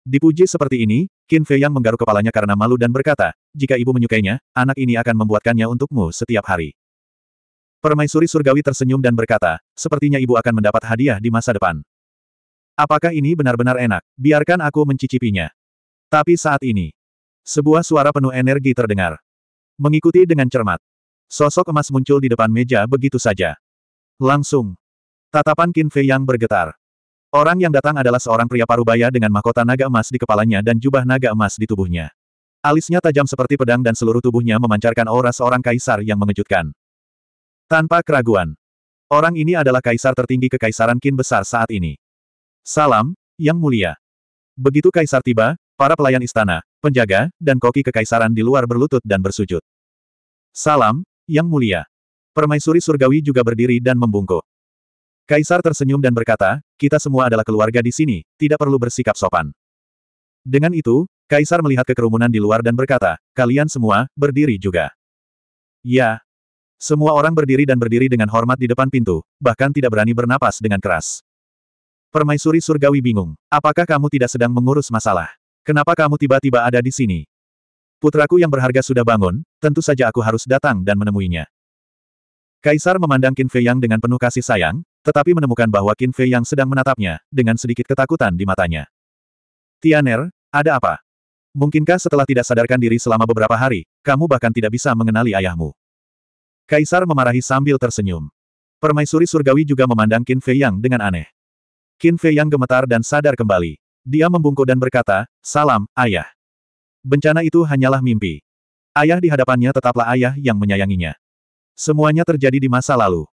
Dipuji seperti ini, Qin Fei yang menggaruk kepalanya karena malu dan berkata, jika ibu menyukainya, anak ini akan membuatkannya untukmu setiap hari. Permaisuri surgawi tersenyum dan berkata, sepertinya ibu akan mendapat hadiah di masa depan. Apakah ini benar-benar enak? Biarkan aku mencicipinya. Tapi saat ini, sebuah suara penuh energi terdengar. Mengikuti dengan cermat. Sosok emas muncul di depan meja begitu saja. Langsung. Tatapan Qin Fei yang bergetar. Orang yang datang adalah seorang pria parubaya dengan mahkota naga emas di kepalanya dan jubah naga emas di tubuhnya. Alisnya tajam seperti pedang dan seluruh tubuhnya memancarkan aura seorang kaisar yang mengejutkan. Tanpa keraguan. Orang ini adalah kaisar tertinggi kekaisaran Qin besar saat ini. Salam, Yang Mulia. Begitu kaisar tiba, para pelayan istana, penjaga, dan koki kekaisaran di luar berlutut dan bersujud. Salam, Yang Mulia. Permaisuri surgawi juga berdiri dan membungkuk. Kaisar tersenyum dan berkata, kita semua adalah keluarga di sini, tidak perlu bersikap sopan. Dengan itu, Kaisar melihat kekerumunan di luar dan berkata, kalian semua, berdiri juga. Ya, semua orang berdiri dan berdiri dengan hormat di depan pintu, bahkan tidak berani bernapas dengan keras. Permaisuri surgawi bingung. Apakah kamu tidak sedang mengurus masalah? Kenapa kamu tiba-tiba ada di sini? Putraku yang berharga sudah bangun, tentu saja aku harus datang dan menemuinya. Kaisar memandang Qin Fei Yang dengan penuh kasih sayang, tetapi menemukan bahwa Qin Fei Yang sedang menatapnya, dengan sedikit ketakutan di matanya. Tianer, ada apa? Mungkinkah setelah tidak sadarkan diri selama beberapa hari, kamu bahkan tidak bisa mengenali ayahmu? Kaisar memarahi sambil tersenyum. Permaisuri surgawi juga memandang Qin Fei Yang dengan aneh. Qin Fei Yang gemetar dan sadar kembali. Dia membungkuk dan berkata, Salam, ayah. Bencana itu hanyalah mimpi. Ayah di hadapannya tetaplah ayah yang menyayanginya. Semuanya terjadi di masa lalu.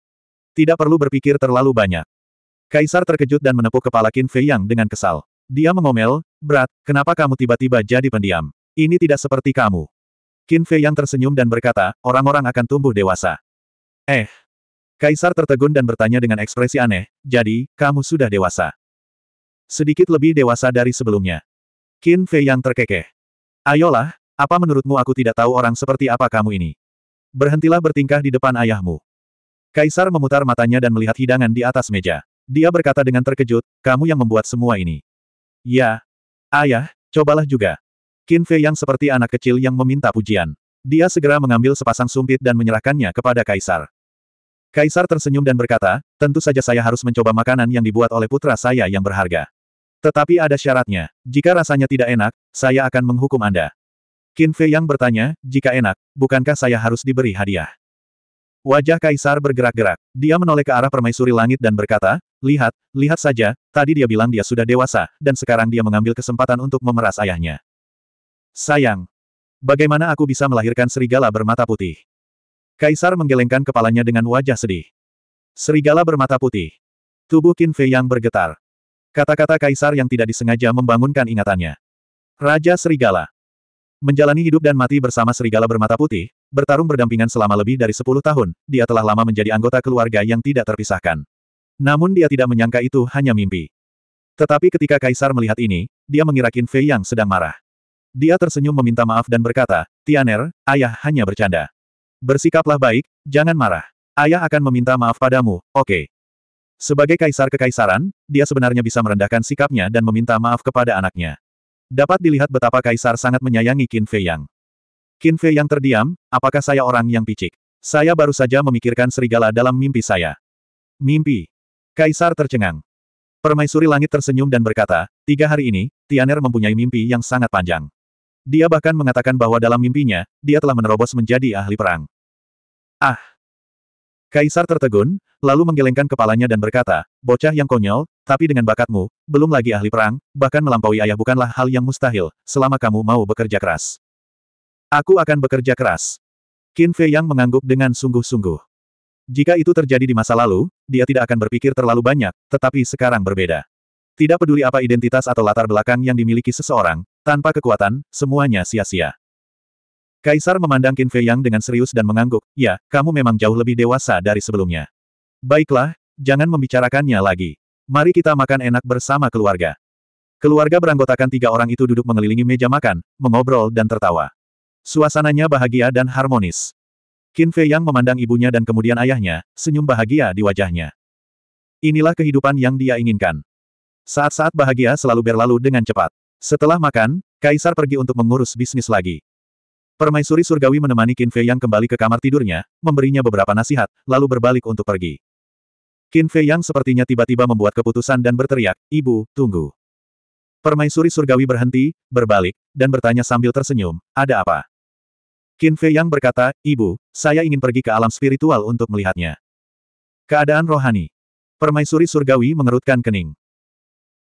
Tidak perlu berpikir terlalu banyak. Kaisar terkejut dan menepuk kepala Qin Fei Yang dengan kesal. Dia mengomel, Berat, kenapa kamu tiba-tiba jadi pendiam? Ini tidak seperti kamu. Qin Fei yang tersenyum dan berkata, orang-orang akan tumbuh dewasa. Eh. Kaisar tertegun dan bertanya dengan ekspresi aneh, jadi, kamu sudah dewasa. Sedikit lebih dewasa dari sebelumnya. Qin Fei yang terkekeh. Ayolah, apa menurutmu aku tidak tahu orang seperti apa kamu ini? Berhentilah bertingkah di depan ayahmu. Kaisar memutar matanya dan melihat hidangan di atas meja. Dia berkata dengan terkejut, kamu yang membuat semua ini. Ya. Ayah, cobalah juga. Qin Fei yang seperti anak kecil yang meminta pujian. Dia segera mengambil sepasang sumpit dan menyerahkannya kepada Kaisar. Kaisar tersenyum dan berkata, tentu saja saya harus mencoba makanan yang dibuat oleh putra saya yang berharga. Tetapi ada syaratnya, jika rasanya tidak enak, saya akan menghukum Anda. Qin Fei yang bertanya, jika enak, bukankah saya harus diberi hadiah? Wajah Kaisar bergerak-gerak, dia menoleh ke arah permaisuri langit dan berkata, lihat, lihat saja, tadi dia bilang dia sudah dewasa, dan sekarang dia mengambil kesempatan untuk memeras ayahnya. Sayang. Bagaimana aku bisa melahirkan serigala bermata putih? Kaisar menggelengkan kepalanya dengan wajah sedih. Serigala bermata putih. Tubuh Qin Fei yang bergetar. Kata-kata Kaisar yang tidak disengaja membangunkan ingatannya. Raja Serigala. Menjalani hidup dan mati bersama serigala bermata putih, bertarung berdampingan selama lebih dari 10 tahun, dia telah lama menjadi anggota keluarga yang tidak terpisahkan. Namun dia tidak menyangka itu hanya mimpi. Tetapi ketika Kaisar melihat ini, dia mengira Qin Fei yang sedang marah. Dia tersenyum meminta maaf dan berkata, Tianer, ayah hanya bercanda. Bersikaplah baik, jangan marah. Ayah akan meminta maaf padamu, oke. Okay. Sebagai kaisar kekaisaran, dia sebenarnya bisa merendahkan sikapnya dan meminta maaf kepada anaknya. Dapat dilihat betapa kaisar sangat menyayangi Qin Fei Yang. Qin Fei Yang terdiam, apakah saya orang yang picik? Saya baru saja memikirkan serigala dalam mimpi saya. Mimpi. Kaisar tercengang. Permaisuri langit tersenyum dan berkata, tiga hari ini, Tianer mempunyai mimpi yang sangat panjang. Dia bahkan mengatakan bahwa dalam mimpinya, dia telah menerobos menjadi ahli perang. Ah! Kaisar tertegun, lalu menggelengkan kepalanya dan berkata, bocah yang konyol, tapi dengan bakatmu, belum lagi ahli perang, bahkan melampaui ayah bukanlah hal yang mustahil, selama kamu mau bekerja keras. Aku akan bekerja keras. Qin Fei Yang mengangguk dengan sungguh-sungguh. Jika itu terjadi di masa lalu, dia tidak akan berpikir terlalu banyak, tetapi sekarang berbeda. Tidak peduli apa identitas atau latar belakang yang dimiliki seseorang, tanpa kekuatan, semuanya sia-sia. Kaisar memandang Qin Fei Yang dengan serius dan mengangguk, ya, kamu memang jauh lebih dewasa dari sebelumnya. Baiklah, jangan membicarakannya lagi. Mari kita makan enak bersama keluarga. Keluarga beranggotakan tiga orang itu duduk mengelilingi meja makan, mengobrol dan tertawa. Suasananya bahagia dan harmonis. Qin Fei Yang memandang ibunya dan kemudian ayahnya, senyum bahagia di wajahnya. Inilah kehidupan yang dia inginkan. Saat-saat bahagia selalu berlalu dengan cepat. Setelah makan, Kaisar pergi untuk mengurus bisnis lagi. Permaisuri surgawi menemani Qin Fei Yang kembali ke kamar tidurnya, memberinya beberapa nasihat, lalu berbalik untuk pergi. Qin Fei Yang sepertinya tiba-tiba membuat keputusan dan berteriak, Ibu, tunggu. Permaisuri surgawi berhenti, berbalik, dan bertanya sambil tersenyum, ada apa? Qin Fei Yang berkata, Ibu, saya ingin pergi ke alam spiritual untuk melihatnya. Keadaan rohani. Permaisuri surgawi mengerutkan kening.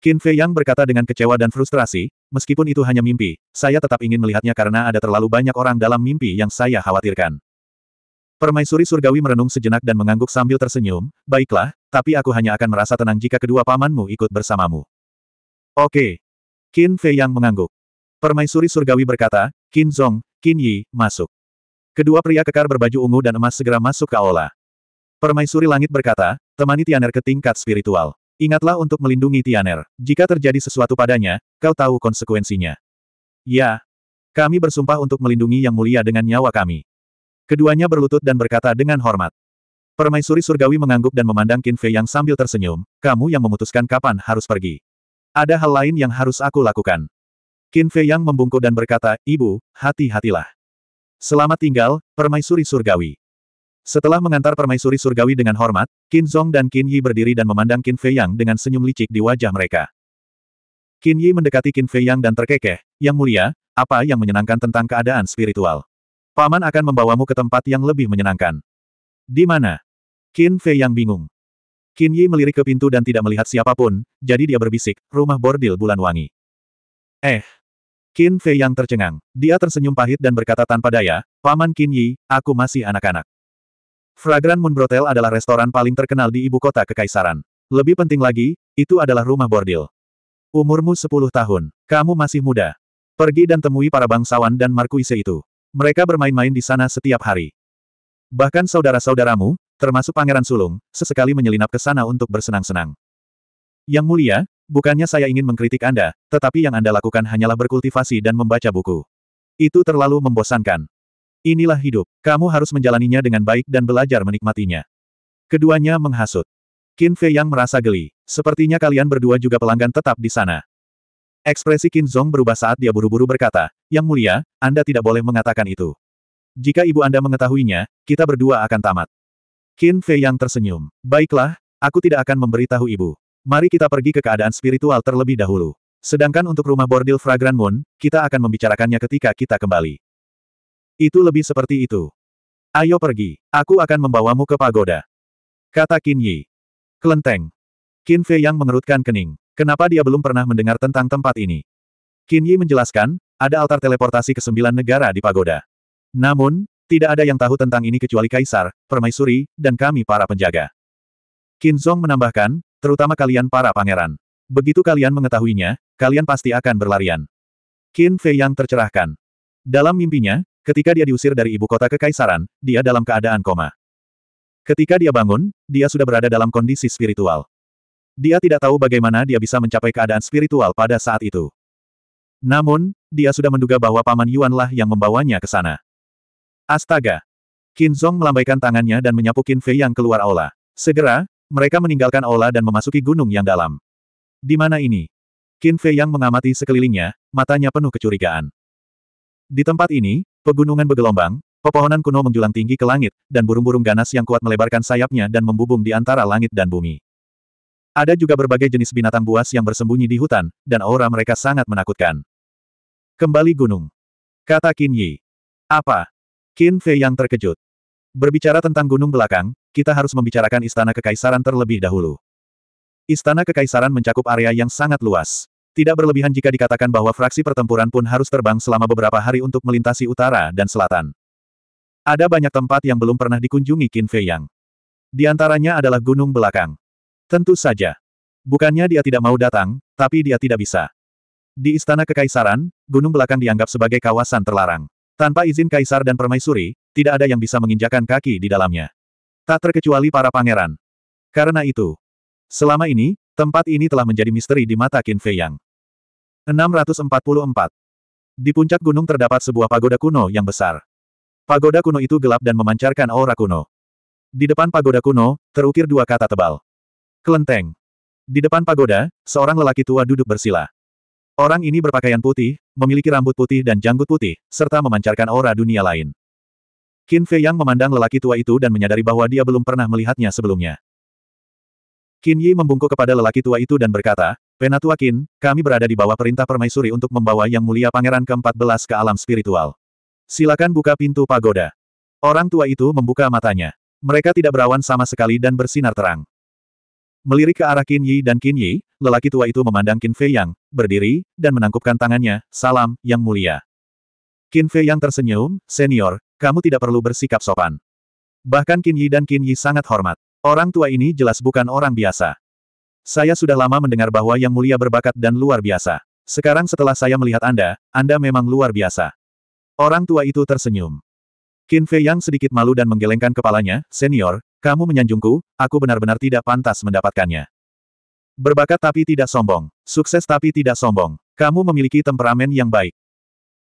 Qin Fei Yang berkata dengan kecewa dan frustrasi, meskipun itu hanya mimpi, saya tetap ingin melihatnya karena ada terlalu banyak orang dalam mimpi yang saya khawatirkan. Permaisuri surgawi merenung sejenak dan mengangguk sambil tersenyum, baiklah, tapi aku hanya akan merasa tenang jika kedua pamanmu ikut bersamamu. Oke. Qin Fei Yang mengangguk. Permaisuri surgawi berkata, Qin Zong, Qin Yi, masuk. Kedua pria kekar berbaju ungu dan emas segera masuk ke aula. Permaisuri langit berkata, temani Tianer ke tingkat spiritual. Ingatlah untuk melindungi Tianer. Jika terjadi sesuatu padanya, kau tahu konsekuensinya. Ya. Kami bersumpah untuk melindungi Yang Mulia dengan nyawa kami. Keduanya berlutut dan berkata dengan hormat. Permaisuri surgawi mengangguk dan memandang Qin Fei yang sambil tersenyum, kamu yang memutuskan kapan harus pergi. Ada hal lain yang harus aku lakukan. Qin Fei yang membungkuk dan berkata, Ibu, hati-hatilah. Selamat tinggal, Permaisuri surgawi. Setelah mengantar permaisuri surgawi dengan hormat, Qin Zong dan Qin Yi berdiri dan memandang Qin Fei Yang dengan senyum licik di wajah mereka. Qin Yi mendekati Qin Fei Yang dan terkekeh, Yang mulia, apa yang menyenangkan tentang keadaan spiritual? Paman akan membawamu ke tempat yang lebih menyenangkan. Di mana? Qin Fei Yang bingung. Qin Yi melirik ke pintu dan tidak melihat siapapun, jadi dia berbisik, rumah bordil bulan wangi. Eh. Qin Fei Yang tercengang. Dia tersenyum pahit dan berkata tanpa daya, Paman Qin Yi, aku masih anak-anak. Fragrant Moon Brothel adalah restoran paling terkenal di ibu kota kekaisaran. Lebih penting lagi, itu adalah rumah bordil. Umurmu 10 tahun. Kamu masih muda. Pergi dan temui para bangsawan dan markuise itu. Mereka bermain-main di sana setiap hari. Bahkan saudara-saudaramu, termasuk Pangeran Sulung, sesekali menyelinap ke sana untuk bersenang-senang. Yang mulia, bukannya saya ingin mengkritik Anda, tetapi yang Anda lakukan hanyalah berkultivasi dan membaca buku. Itu terlalu membosankan. Inilah hidup. Kamu harus menjalaninya dengan baik dan belajar menikmatinya. Keduanya menghasut. Qin Fei yang merasa geli. Sepertinya kalian berdua juga pelanggan tetap di sana. Ekspresi Qin Zong berubah saat dia buru-buru berkata, Yang mulia, Anda tidak boleh mengatakan itu. Jika ibu Anda mengetahuinya, kita berdua akan tamat. Qin Fei yang tersenyum. Baiklah, aku tidak akan memberitahu ibu. Mari kita pergi ke keadaan spiritual terlebih dahulu. Sedangkan untuk rumah bordil Fragrant Moon, kita akan membicarakannya ketika kita kembali. Itu lebih seperti itu. Ayo pergi, aku akan membawamu ke pagoda. Kata Qin Yi. Kelenteng. Qin Fei yang mengerutkan kening. Kenapa dia belum pernah mendengar tentang tempat ini? Qin Yi menjelaskan, ada altar teleportasi ke sembilan negara di pagoda. Namun, tidak ada yang tahu tentang ini kecuali Kaisar, Permaisuri, dan kami para penjaga. Qin Zong menambahkan, terutama kalian para pangeran. Begitu kalian mengetahuinya, kalian pasti akan berlarian. Qin Fei yang tercerahkan. Dalam mimpinya, Ketika dia diusir dari ibu kota kekaisaran, dia dalam keadaan koma. Ketika dia bangun, dia sudah berada dalam kondisi spiritual. Dia tidak tahu bagaimana dia bisa mencapai keadaan spiritual pada saat itu. Namun, dia sudah menduga bahwa Paman Yuanlah yang membawanya ke sana. Astaga! Qin Zhong melambaikan tangannya dan menyapu Qin Fei yang keluar aula. Segera, mereka meninggalkan aula dan memasuki gunung yang dalam. Di mana ini? Qin Fei yang mengamati sekelilingnya, matanya penuh kecurigaan. Di tempat ini, Pegunungan bergelombang, pepohonan kuno menjulang tinggi ke langit, dan burung-burung ganas yang kuat melebarkan sayapnya dan membubung di antara langit dan bumi. Ada juga berbagai jenis binatang buas yang bersembunyi di hutan, dan aura mereka sangat menakutkan. Kembali gunung. Kata Qin Yi. Apa? Qin Fei yang terkejut. Berbicara tentang gunung belakang, kita harus membicarakan Istana Kekaisaran terlebih dahulu. Istana Kekaisaran mencakup area yang sangat luas. Tidak berlebihan jika dikatakan bahwa fraksi pertempuran pun harus terbang selama beberapa hari untuk melintasi utara dan selatan. Ada banyak tempat yang belum pernah dikunjungi Qin Fei Yang. Di antaranya adalah Gunung Belakang. Tentu saja. Bukannya dia tidak mau datang, tapi dia tidak bisa. Di Istana Kekaisaran, Gunung Belakang dianggap sebagai kawasan terlarang. Tanpa izin kaisar dan permaisuri, tidak ada yang bisa menginjakan kaki di dalamnya. Tak terkecuali para pangeran. Karena itu, selama ini, Tempat ini telah menjadi misteri di mata Qin Fei Yang. 644. Di puncak gunung terdapat sebuah pagoda kuno yang besar. Pagoda kuno itu gelap dan memancarkan aura kuno. Di depan pagoda kuno, terukir dua kata tebal. Kelenteng. Di depan pagoda, seorang lelaki tua duduk bersila. Orang ini berpakaian putih, memiliki rambut putih dan janggut putih, serta memancarkan aura dunia lain. Qin Fei Yang memandang lelaki tua itu dan menyadari bahwa dia belum pernah melihatnya sebelumnya. Qin Yi membungkuk kepada lelaki tua itu dan berkata, Penatua Qin, kami berada di bawah perintah permaisuri untuk membawa Yang Mulia Pangeran ke-14 ke alam spiritual. Silakan buka pintu pagoda. Orang tua itu membuka matanya. Mereka tidak berawan sama sekali dan bersinar terang. Melirik ke arah Qin Yi dan Qin Yi, lelaki tua itu memandang Qin Fei Yang, berdiri, dan menangkupkan tangannya, salam, Yang Mulia. Qin Fei Yang tersenyum, senior, kamu tidak perlu bersikap sopan. Bahkan Qin Yi dan Qin Yi sangat hormat. Orang tua ini jelas bukan orang biasa. Saya sudah lama mendengar bahwa Yang Mulia berbakat dan luar biasa. Sekarang setelah saya melihat Anda, Anda memang luar biasa. Orang tua itu tersenyum. Qin Fei Yang sedikit malu dan menggelengkan kepalanya, Senior, kamu menyanjungku, aku benar-benar tidak pantas mendapatkannya. Berbakat tapi tidak sombong. Sukses tapi tidak sombong. Kamu memiliki temperamen yang baik.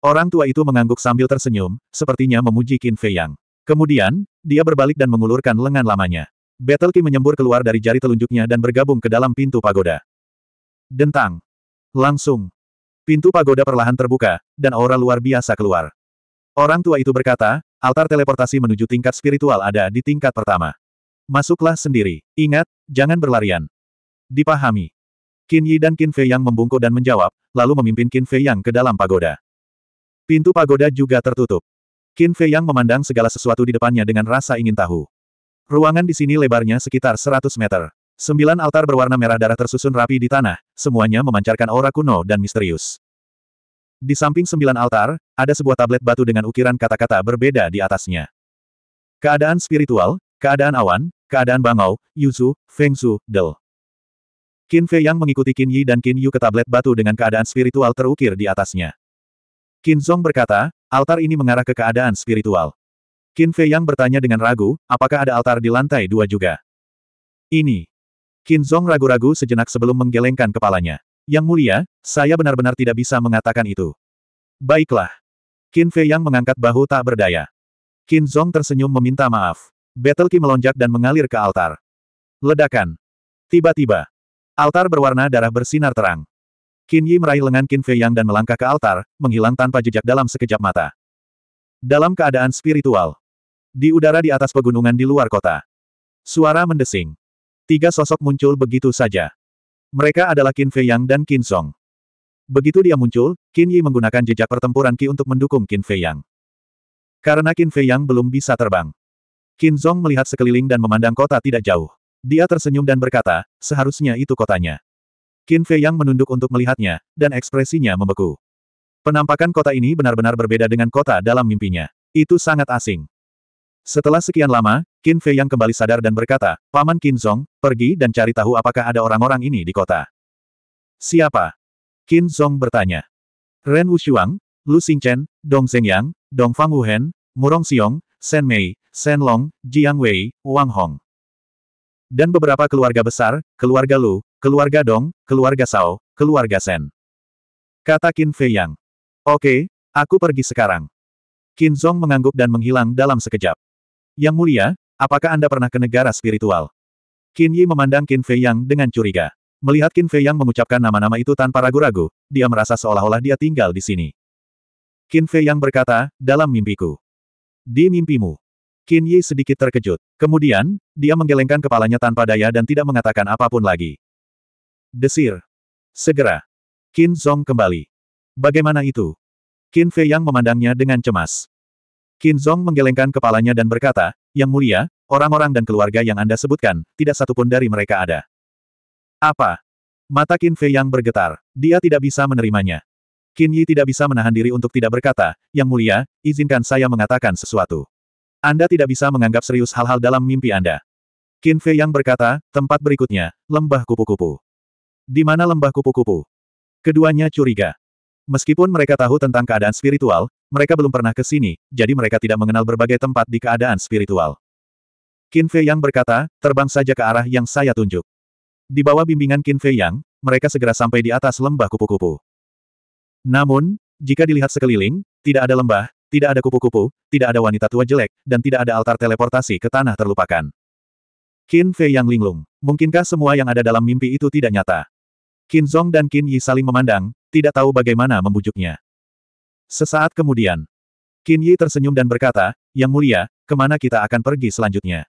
Orang tua itu mengangguk sambil tersenyum, sepertinya memuji Qin Fei Yang. Kemudian, dia berbalik dan mengulurkan lengan lamanya. Battle Ki menyembur keluar dari jari telunjuknya dan bergabung ke dalam pintu pagoda. Dentang. Langsung. Pintu pagoda perlahan terbuka, dan aura luar biasa keluar. Orang tua itu berkata, altar teleportasi menuju tingkat spiritual ada di tingkat pertama. Masuklah sendiri. Ingat, jangan berlarian. Dipahami. Qin Yi dan Qin Fei Yang membungkuk dan menjawab, lalu memimpin Qin Fei Yang ke dalam pagoda. Pintu pagoda juga tertutup. Qin Fei Yang memandang segala sesuatu di depannya dengan rasa ingin tahu. Ruangan di sini lebarnya sekitar 100 meter. Sembilan altar berwarna merah darah tersusun rapi di tanah, semuanya memancarkan aura kuno dan misterius. Di samping sembilan altar, ada sebuah tablet batu dengan ukiran kata-kata berbeda di atasnya. Keadaan spiritual, keadaan awan, keadaan bangau, yuzu, fengzu, del. Qin Fei yang mengikuti Qin Yi dan Qin Yu ke tablet batu dengan keadaan spiritual terukir di atasnya. Qin Zong berkata, altar ini mengarah ke keadaan spiritual. Qin Fei Yang bertanya dengan ragu, apakah ada altar di lantai dua juga? Ini. Qin Zong ragu-ragu sejenak sebelum menggelengkan kepalanya. Yang mulia, saya benar-benar tidak bisa mengatakan itu. Baiklah. Qin Fei Yang mengangkat bahu tak berdaya. Qin Zong tersenyum meminta maaf. Battle Qi melonjak dan mengalir ke altar. Ledakan. Tiba-tiba. Altar berwarna darah bersinar terang. Qin Yi meraih lengan Qin Fei Yang dan melangkah ke altar, menghilang tanpa jejak dalam sekejap mata. Dalam keadaan spiritual. Di udara di atas pegunungan di luar kota. Suara mendesing. Tiga sosok muncul begitu saja. Mereka adalah Qin Fei Yang dan Qin Song. Begitu dia muncul, Qin Yi menggunakan jejak pertempuran Qi untuk mendukung Qin Fei Yang. Karena Qin Fei Yang belum bisa terbang. Qin Song melihat sekeliling dan memandang kota tidak jauh. Dia tersenyum dan berkata, seharusnya itu kotanya. Qin Fei Yang menunduk untuk melihatnya, dan ekspresinya membeku. Penampakan kota ini benar-benar berbeda dengan kota dalam mimpinya. Itu sangat asing. Setelah sekian lama, Qin Fei yang kembali sadar dan berkata, Paman Qin Zong, pergi dan cari tahu apakah ada orang-orang ini di kota. Siapa? Qin Zong bertanya. Ren Wushuang, Lu Xingchen, Dong Zhengyang, Dong Fang Wuhen, Murong Xiong, Shen Mei, Shen Long, Jiang Wei, Wang Hong. Dan beberapa keluarga besar, keluarga Lu, keluarga Dong, keluarga Sao, keluarga Shen. Kata Qin Fei Yang. Oke, aku pergi sekarang. Qin Zhong mengangguk dan menghilang dalam sekejap. Yang mulia, apakah Anda pernah ke negara spiritual? Qin Yi memandang Qin Fei Yang dengan curiga. Melihat Qin Fei Yang mengucapkan nama-nama itu tanpa ragu-ragu, dia merasa seolah-olah dia tinggal di sini. Qin Fei Yang berkata, dalam mimpiku. Di mimpimu. Qin Yi sedikit terkejut. Kemudian, dia menggelengkan kepalanya tanpa daya dan tidak mengatakan apapun lagi. Desir. Segera. Qin Zhong kembali. Bagaimana itu? Qin Fei Yang memandangnya dengan cemas. Qin Zong menggelengkan kepalanya dan berkata, Yang mulia, orang-orang dan keluarga yang Anda sebutkan, tidak satupun dari mereka ada. Apa? Mata Qin Fei Yang bergetar. Dia tidak bisa menerimanya. Qin Yi tidak bisa menahan diri untuk tidak berkata, Yang mulia, izinkan saya mengatakan sesuatu. Anda tidak bisa menganggap serius hal-hal dalam mimpi Anda. Qin Fei Yang berkata, tempat berikutnya, lembah kupu-kupu. Di mana lembah kupu-kupu? Keduanya curiga. Meskipun mereka tahu tentang keadaan spiritual, mereka belum pernah ke sini, jadi mereka tidak mengenal berbagai tempat di keadaan spiritual. Qin Fei Yang berkata, terbang saja ke arah yang saya tunjuk. Di bawah bimbingan Qin Fei Yang, mereka segera sampai di atas lembah kupu-kupu. Namun, jika dilihat sekeliling, tidak ada lembah, tidak ada kupu-kupu, tidak ada wanita tua jelek, dan tidak ada altar teleportasi ke tanah terlupakan. Qin Fei yang linglung. Mungkinkah semua yang ada dalam mimpi itu tidak nyata? Qin Zong dan Qin Yi saling memandang, tidak tahu bagaimana membujuknya. Sesaat kemudian, Qin Yi tersenyum dan berkata, Yang mulia, kemana kita akan pergi selanjutnya?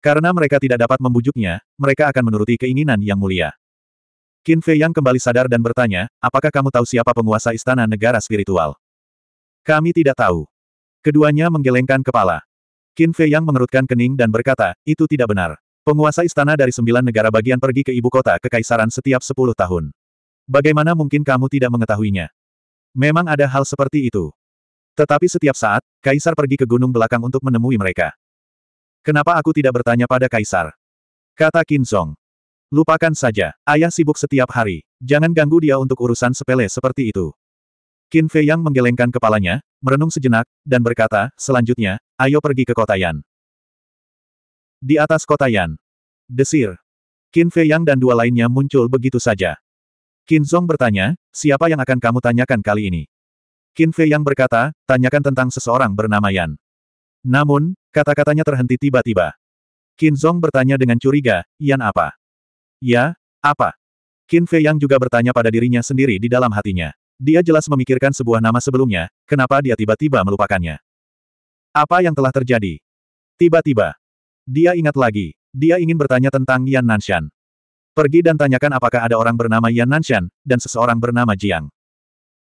Karena mereka tidak dapat membujuknya, mereka akan menuruti keinginan Yang mulia. Qin Fei Yang kembali sadar dan bertanya, apakah kamu tahu siapa penguasa istana negara spiritual? Kami tidak tahu. Keduanya menggelengkan kepala. Qin Fei Yang mengerutkan kening dan berkata, itu tidak benar. Penguasa istana dari sembilan negara bagian pergi ke ibu kota kekaisaran setiap sepuluh tahun. Bagaimana mungkin kamu tidak mengetahuinya? Memang ada hal seperti itu. Tetapi setiap saat, Kaisar pergi ke gunung belakang untuk menemui mereka. Kenapa aku tidak bertanya pada Kaisar? Kata Song. Lupakan saja, ayah sibuk setiap hari. Jangan ganggu dia untuk urusan sepele seperti itu. Qin Fei Yang menggelengkan kepalanya, merenung sejenak, dan berkata, selanjutnya, ayo pergi ke kota Yan. Di atas kota Yan. Desir. Qin Fei Yang dan dua lainnya muncul begitu saja. Qin Zhong bertanya, siapa yang akan kamu tanyakan kali ini? Qin Fei yang berkata, tanyakan tentang seseorang bernama Yan. Namun, kata-katanya terhenti tiba-tiba. Qin Zhong bertanya dengan curiga, Yan apa? Ya, apa? Qin Fei yang juga bertanya pada dirinya sendiri di dalam hatinya. Dia jelas memikirkan sebuah nama sebelumnya, kenapa dia tiba-tiba melupakannya. Apa yang telah terjadi? Tiba-tiba. Dia ingat lagi. Dia ingin bertanya tentang Yan Nanshan. Pergi dan tanyakan apakah ada orang bernama Yan Nanshan, dan seseorang bernama Jiang.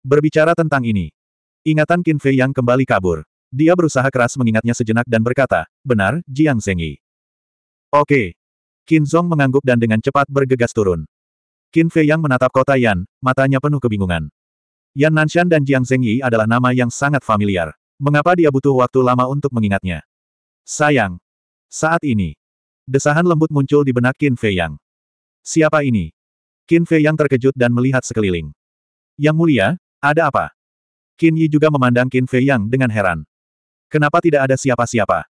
Berbicara tentang ini. Ingatan Qin Fei yang kembali kabur. Dia berusaha keras mengingatnya sejenak dan berkata, benar, Jiang Zengyi. Oke. Qin Zong mengangguk dan dengan cepat bergegas turun. Qin Fei yang menatap kota Yan, matanya penuh kebingungan. Yan Nanshan dan Jiang Zengyi adalah nama yang sangat familiar. Mengapa dia butuh waktu lama untuk mengingatnya? Sayang. Saat ini. Desahan lembut muncul di benak Qin Fei Yang. Siapa ini? Qin Fei yang terkejut dan melihat sekeliling. Yang mulia, ada apa? Qin Yi juga memandang Qin Fei yang dengan heran. Kenapa tidak ada siapa-siapa?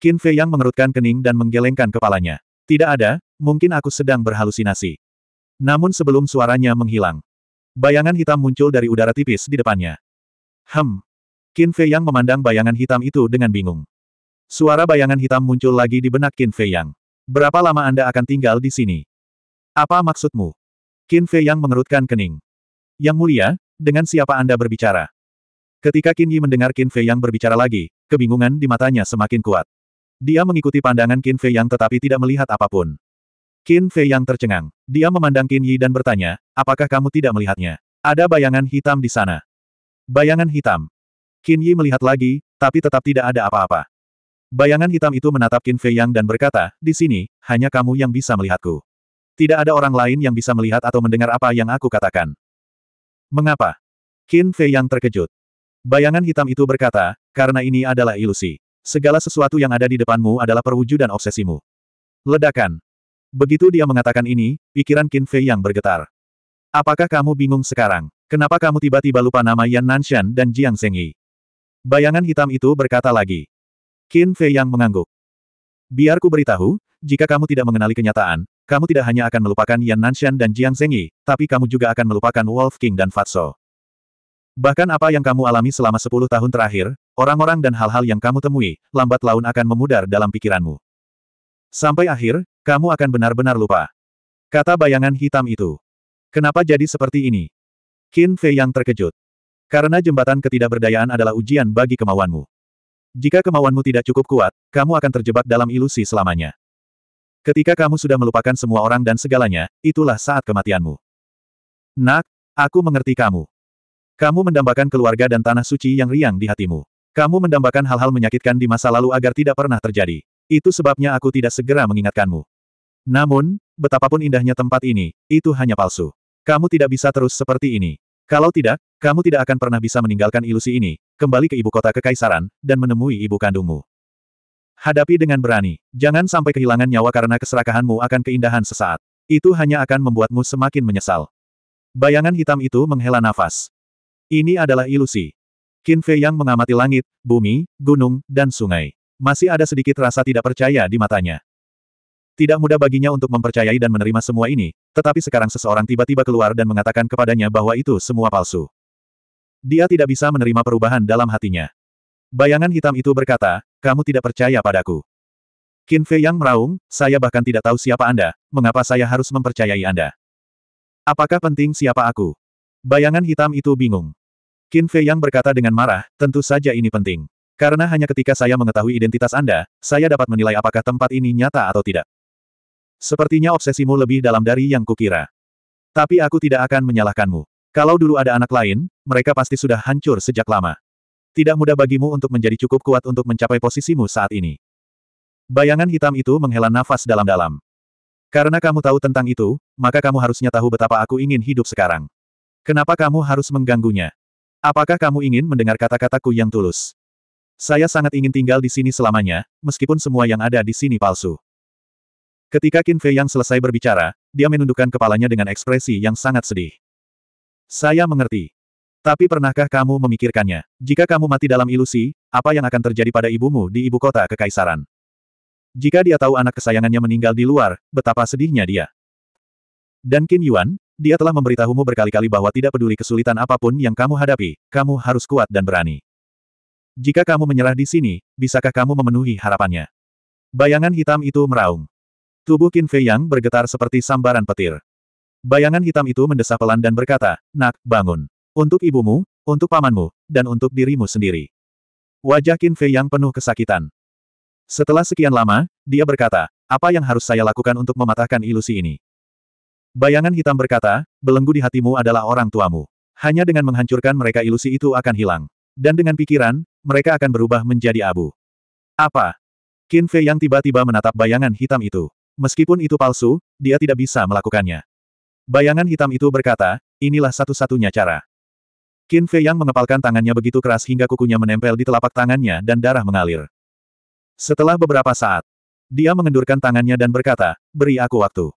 Qin Fei yang mengerutkan kening dan menggelengkan kepalanya. Tidak ada, mungkin aku sedang berhalusinasi. Namun sebelum suaranya menghilang, bayangan hitam muncul dari udara tipis di depannya. Hem. Qin Fei yang memandang bayangan hitam itu dengan bingung. Suara bayangan hitam muncul lagi di benak Qin Fei yang. Berapa lama Anda akan tinggal di sini? Apa maksudmu? Qin Fei yang mengerutkan kening. Yang mulia, dengan siapa Anda berbicara? Ketika Qin Yi mendengar Qin Fei yang berbicara lagi, kebingungan di matanya semakin kuat. Dia mengikuti pandangan Qin Fei yang tetapi tidak melihat apapun. Qin Fei yang tercengang. Dia memandang Qin Yi dan bertanya, apakah kamu tidak melihatnya? Ada bayangan hitam di sana. Bayangan hitam. Qin Yi melihat lagi, tapi tetap tidak ada apa-apa. Bayangan hitam itu menatap Qin Fei Yang dan berkata, di sini, hanya kamu yang bisa melihatku. Tidak ada orang lain yang bisa melihat atau mendengar apa yang aku katakan. Mengapa? Qin Fei yang terkejut. Bayangan hitam itu berkata, karena ini adalah ilusi. Segala sesuatu yang ada di depanmu adalah perwujudan obsesimu. Ledakan. Begitu dia mengatakan ini, pikiran Qin Fei yang bergetar. Apakah kamu bingung sekarang? Kenapa kamu tiba-tiba lupa nama Yan Nanshan dan Jiang Yi? Bayangan hitam itu berkata lagi. Qin Fei yang mengangguk. Biarku beritahu, jika kamu tidak mengenali kenyataan, kamu tidak hanya akan melupakan Yan Nanshan dan Jiang Zengyi, tapi kamu juga akan melupakan Wolf King dan Fatso. Bahkan apa yang kamu alami selama sepuluh tahun terakhir, orang-orang dan hal-hal yang kamu temui, lambat laun akan memudar dalam pikiranmu. Sampai akhir, kamu akan benar-benar lupa. Kata bayangan hitam itu. Kenapa jadi seperti ini? Qin Fei yang terkejut. Karena jembatan ketidakberdayaan adalah ujian bagi kemauanmu. Jika kemauanmu tidak cukup kuat, kamu akan terjebak dalam ilusi selamanya. Ketika kamu sudah melupakan semua orang dan segalanya, itulah saat kematianmu. Nak, aku mengerti kamu. Kamu mendambakan keluarga dan tanah suci yang riang di hatimu. Kamu mendambakan hal-hal menyakitkan di masa lalu agar tidak pernah terjadi. Itu sebabnya aku tidak segera mengingatkanmu. Namun, betapapun indahnya tempat ini, itu hanya palsu. Kamu tidak bisa terus seperti ini. Kalau tidak, kamu tidak akan pernah bisa meninggalkan ilusi ini, kembali ke ibu kota kekaisaran, dan menemui ibu kandungmu. Hadapi dengan berani. Jangan sampai kehilangan nyawa karena keserakahanmu akan keindahan sesaat. Itu hanya akan membuatmu semakin menyesal. Bayangan hitam itu menghela nafas. Ini adalah ilusi. Qin Fei yang mengamati langit, bumi, gunung, dan sungai. Masih ada sedikit rasa tidak percaya di matanya. Tidak mudah baginya untuk mempercayai dan menerima semua ini, tetapi sekarang seseorang tiba-tiba keluar dan mengatakan kepadanya bahwa itu semua palsu. Dia tidak bisa menerima perubahan dalam hatinya. Bayangan hitam itu berkata, kamu tidak percaya padaku. Qin Fei yang meraung, saya bahkan tidak tahu siapa Anda, mengapa saya harus mempercayai Anda? Apakah penting siapa aku? Bayangan hitam itu bingung. Qin Fei yang berkata dengan marah, tentu saja ini penting. Karena hanya ketika saya mengetahui identitas Anda, saya dapat menilai apakah tempat ini nyata atau tidak. Sepertinya obsesimu lebih dalam dari yang kukira. Tapi aku tidak akan menyalahkanmu. Kalau dulu ada anak lain, mereka pasti sudah hancur sejak lama. Tidak mudah bagimu untuk menjadi cukup kuat untuk mencapai posisimu saat ini. Bayangan hitam itu menghela nafas dalam-dalam. Karena kamu tahu tentang itu, maka kamu harusnya tahu betapa aku ingin hidup sekarang. Kenapa kamu harus mengganggunya? Apakah kamu ingin mendengar kata-kataku yang tulus? Saya sangat ingin tinggal di sini selamanya, meskipun semua yang ada di sini palsu. Ketika Qin Fei yang selesai berbicara, dia menundukkan kepalanya dengan ekspresi yang sangat sedih. Saya mengerti. Tapi pernahkah kamu memikirkannya? Jika kamu mati dalam ilusi, apa yang akan terjadi pada ibumu di ibu kota kekaisaran? Jika dia tahu anak kesayangannya meninggal di luar, betapa sedihnya dia. Dan Qin Yuan, dia telah memberitahumu berkali-kali bahwa tidak peduli kesulitan apapun yang kamu hadapi, kamu harus kuat dan berani. Jika kamu menyerah di sini, bisakah kamu memenuhi harapannya? Bayangan hitam itu meraung. Tubuh Qin Fei Yang bergetar seperti sambaran petir. Bayangan hitam itu mendesah pelan dan berkata, Nak, bangun. Untuk ibumu, untuk pamanmu, dan untuk dirimu sendiri. Wajah Qin Fei yang penuh kesakitan. Setelah sekian lama, dia berkata, apa yang harus saya lakukan untuk mematahkan ilusi ini? Bayangan hitam berkata, belenggu di hatimu adalah orang tuamu. Hanya dengan menghancurkan mereka ilusi itu akan hilang. Dan dengan pikiran, mereka akan berubah menjadi abu. Apa? Qin Fei yang tiba-tiba menatap bayangan hitam itu. Meskipun itu palsu, dia tidak bisa melakukannya. Bayangan hitam itu berkata, inilah satu-satunya cara. Qin Fei yang mengepalkan tangannya begitu keras hingga kukunya menempel di telapak tangannya dan darah mengalir. Setelah beberapa saat, dia mengendurkan tangannya dan berkata, beri aku waktu.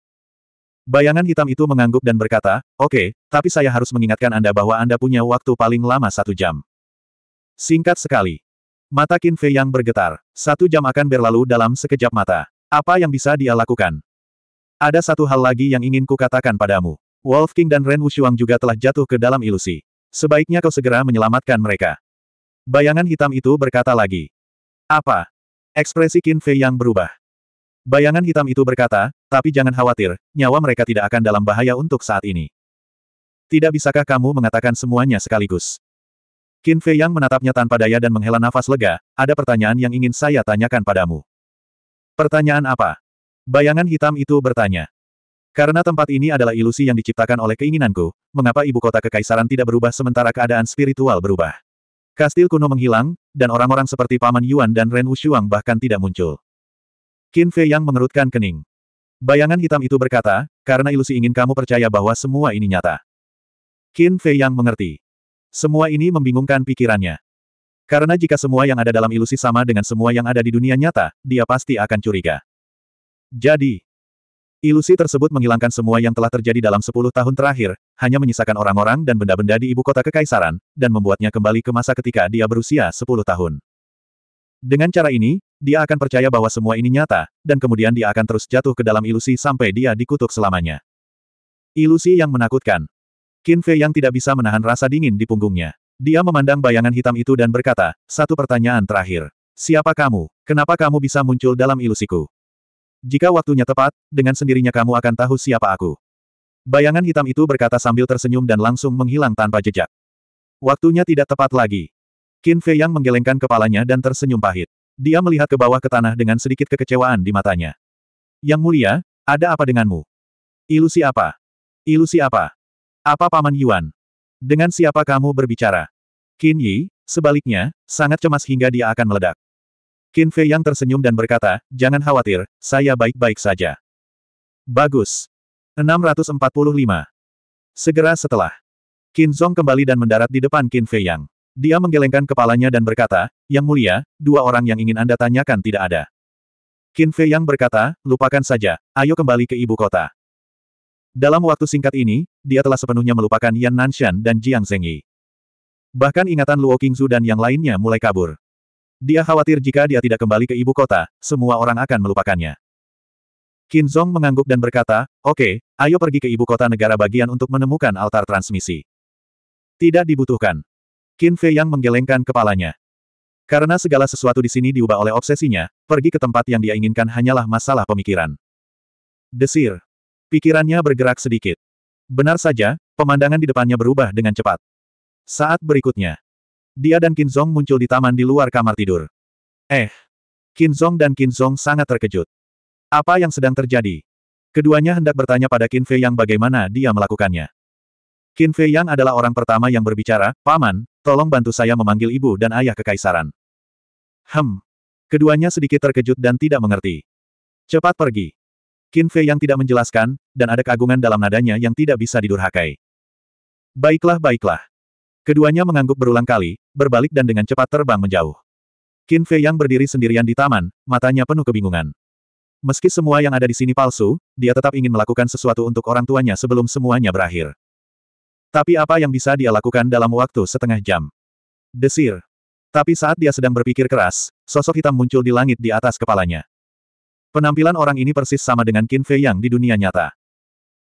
Bayangan hitam itu mengangguk dan berkata, oke, okay, tapi saya harus mengingatkan Anda bahwa Anda punya waktu paling lama satu jam. Singkat sekali. Mata Qin Fei yang bergetar. Satu jam akan berlalu dalam sekejap mata. Apa yang bisa dia lakukan? Ada satu hal lagi yang ingin kukatakan padamu. Wolf King dan Ren Wushuang juga telah jatuh ke dalam ilusi. Sebaiknya kau segera menyelamatkan mereka. Bayangan hitam itu berkata lagi. Apa? Ekspresi Qin Fei yang berubah. Bayangan hitam itu berkata, tapi jangan khawatir, nyawa mereka tidak akan dalam bahaya untuk saat ini. Tidak bisakah kamu mengatakan semuanya sekaligus? Qin Fei yang menatapnya tanpa daya dan menghela nafas lega, ada pertanyaan yang ingin saya tanyakan padamu. Pertanyaan apa? Bayangan hitam itu bertanya. Karena tempat ini adalah ilusi yang diciptakan oleh keinginanku, mengapa ibu kota kekaisaran tidak berubah sementara keadaan spiritual berubah? Kastil kuno menghilang, dan orang-orang seperti Paman Yuan dan Ren Wushuang bahkan tidak muncul. Qin Fei yang mengerutkan kening. Bayangan hitam itu berkata, karena ilusi ingin kamu percaya bahwa semua ini nyata. Qin Fei yang mengerti. Semua ini membingungkan pikirannya. Karena jika semua yang ada dalam ilusi sama dengan semua yang ada di dunia nyata, dia pasti akan curiga. Jadi, Ilusi tersebut menghilangkan semua yang telah terjadi dalam sepuluh tahun terakhir, hanya menyisakan orang-orang dan benda-benda di ibu kota kekaisaran, dan membuatnya kembali ke masa ketika dia berusia sepuluh tahun. Dengan cara ini, dia akan percaya bahwa semua ini nyata, dan kemudian dia akan terus jatuh ke dalam ilusi sampai dia dikutuk selamanya. Ilusi yang menakutkan. Qin Fei yang tidak bisa menahan rasa dingin di punggungnya. Dia memandang bayangan hitam itu dan berkata, satu pertanyaan terakhir. Siapa kamu? Kenapa kamu bisa muncul dalam ilusiku? Jika waktunya tepat, dengan sendirinya kamu akan tahu siapa aku. Bayangan hitam itu berkata sambil tersenyum dan langsung menghilang tanpa jejak. Waktunya tidak tepat lagi. Qin Fei Yang menggelengkan kepalanya dan tersenyum pahit. Dia melihat ke bawah ke tanah dengan sedikit kekecewaan di matanya. Yang mulia, ada apa denganmu? Ilusi apa? Ilusi apa? Apa Paman Yuan? Dengan siapa kamu berbicara? Qin Yi, sebaliknya, sangat cemas hingga dia akan meledak. Qin Fei yang tersenyum dan berkata, jangan khawatir, saya baik-baik saja. Bagus. 645. Segera setelah. Qin Zong kembali dan mendarat di depan Qin Fei Yang. Dia menggelengkan kepalanya dan berkata, Yang mulia, dua orang yang ingin Anda tanyakan tidak ada. Qin Fei Yang berkata, lupakan saja, ayo kembali ke ibu kota. Dalam waktu singkat ini, dia telah sepenuhnya melupakan Yan Nanshan dan Jiang Zhengyi. Bahkan ingatan Luo Qingzu dan yang lainnya mulai kabur. Dia khawatir jika dia tidak kembali ke ibu kota, semua orang akan melupakannya. Qin Zong mengangguk dan berkata, Oke, okay, ayo pergi ke ibu kota negara bagian untuk menemukan altar transmisi. Tidak dibutuhkan. Qin Fei yang menggelengkan kepalanya. Karena segala sesuatu di sini diubah oleh obsesinya, pergi ke tempat yang dia inginkan hanyalah masalah pemikiran. Desir. Pikirannya bergerak sedikit. Benar saja, pemandangan di depannya berubah dengan cepat. Saat berikutnya, dia dan Qin muncul di taman di luar kamar tidur. Eh! Qin dan Qin sangat terkejut. Apa yang sedang terjadi? Keduanya hendak bertanya pada Qin Fei Yang bagaimana dia melakukannya. Qin Fei Yang adalah orang pertama yang berbicara, Paman, tolong bantu saya memanggil ibu dan ayah kekaisaran. Hem. Keduanya sedikit terkejut dan tidak mengerti. Cepat pergi. Qin Fei Yang tidak menjelaskan, dan ada keagungan dalam nadanya yang tidak bisa didurhakai. Baiklah, baiklah. Keduanya mengangguk berulang kali, berbalik dan dengan cepat terbang menjauh. Qin Fei yang berdiri sendirian di taman, matanya penuh kebingungan. Meski semua yang ada di sini palsu, dia tetap ingin melakukan sesuatu untuk orang tuanya sebelum semuanya berakhir. Tapi apa yang bisa dia lakukan dalam waktu setengah jam? Desir. Tapi saat dia sedang berpikir keras, sosok hitam muncul di langit di atas kepalanya. Penampilan orang ini persis sama dengan Qin Fei yang di dunia nyata.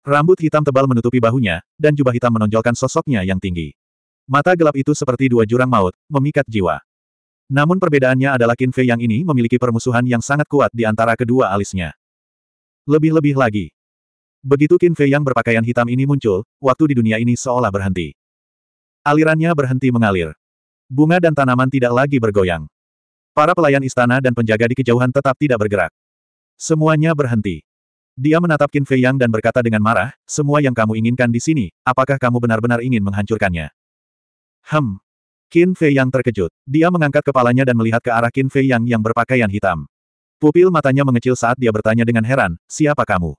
Rambut hitam tebal menutupi bahunya, dan jubah hitam menonjolkan sosoknya yang tinggi. Mata gelap itu seperti dua jurang maut, memikat jiwa. Namun perbedaannya adalah Qin Fei yang ini memiliki permusuhan yang sangat kuat di antara kedua alisnya. Lebih-lebih lagi. Begitu Qin Fei yang berpakaian hitam ini muncul, waktu di dunia ini seolah berhenti. Alirannya berhenti mengalir. Bunga dan tanaman tidak lagi bergoyang. Para pelayan istana dan penjaga di kejauhan tetap tidak bergerak. Semuanya berhenti. Dia menatap Qin Fei Yang dan berkata dengan marah, semua yang kamu inginkan di sini, apakah kamu benar-benar ingin menghancurkannya? Hem. Qin Fei yang terkejut. Dia mengangkat kepalanya dan melihat ke arah Qin Fei yang yang berpakaian hitam. Pupil matanya mengecil saat dia bertanya dengan heran, siapa kamu?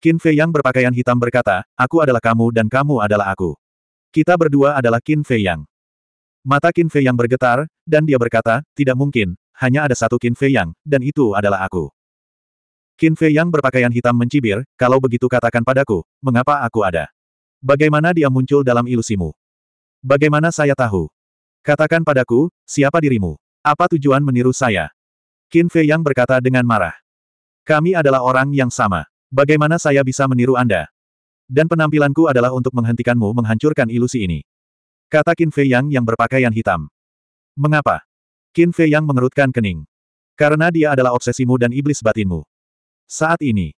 Qin Fei yang berpakaian hitam berkata, aku adalah kamu dan kamu adalah aku. Kita berdua adalah Qin Fei yang. Mata Qin Fei yang bergetar, dan dia berkata, tidak mungkin, hanya ada satu Qin Fei yang, dan itu adalah aku. Qin Fei yang berpakaian hitam mencibir, kalau begitu katakan padaku, mengapa aku ada? Bagaimana dia muncul dalam ilusimu? Bagaimana saya tahu? Katakan padaku, siapa dirimu? Apa tujuan meniru saya? Qin Fei Yang berkata dengan marah. Kami adalah orang yang sama. Bagaimana saya bisa meniru Anda? Dan penampilanku adalah untuk menghentikanmu menghancurkan ilusi ini. Kata Qin Fei Yang yang berpakaian hitam. Mengapa? Qin Fei Yang mengerutkan kening. Karena dia adalah obsesimu dan iblis batinmu. Saat ini,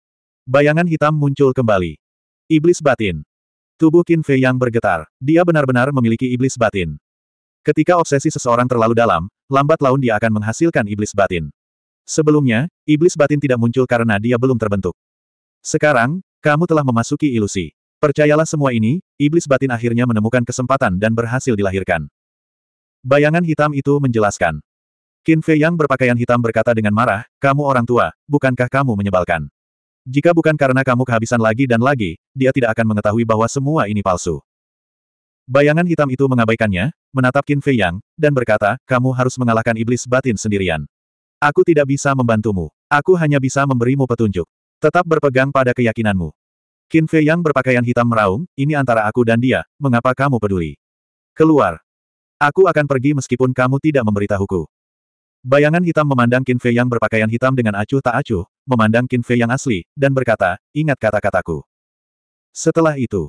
bayangan hitam muncul kembali. Iblis batin. Tubuh Qin Fei yang bergetar, dia benar-benar memiliki iblis batin. Ketika obsesi seseorang terlalu dalam, lambat laun dia akan menghasilkan iblis batin. Sebelumnya, iblis batin tidak muncul karena dia belum terbentuk. Sekarang, kamu telah memasuki ilusi. Percayalah semua ini, iblis batin akhirnya menemukan kesempatan dan berhasil dilahirkan. Bayangan hitam itu menjelaskan. Qin Fei yang berpakaian hitam berkata dengan marah, kamu orang tua, bukankah kamu menyebalkan? Jika bukan karena kamu kehabisan lagi dan lagi, dia tidak akan mengetahui bahwa semua ini palsu. Bayangan hitam itu mengabaikannya, menatap Qin Fei Yang, dan berkata, kamu harus mengalahkan iblis batin sendirian. Aku tidak bisa membantumu. Aku hanya bisa memberimu petunjuk. Tetap berpegang pada keyakinanmu. Qin Fei Yang berpakaian hitam meraung, ini antara aku dan dia, mengapa kamu peduli? Keluar. Aku akan pergi meskipun kamu tidak memberitahuku. Bayangan hitam memandang Qin Fei yang berpakaian hitam dengan acuh tak acuh, memandang Qin Fei yang asli, dan berkata, ingat kata-kataku. Setelah itu,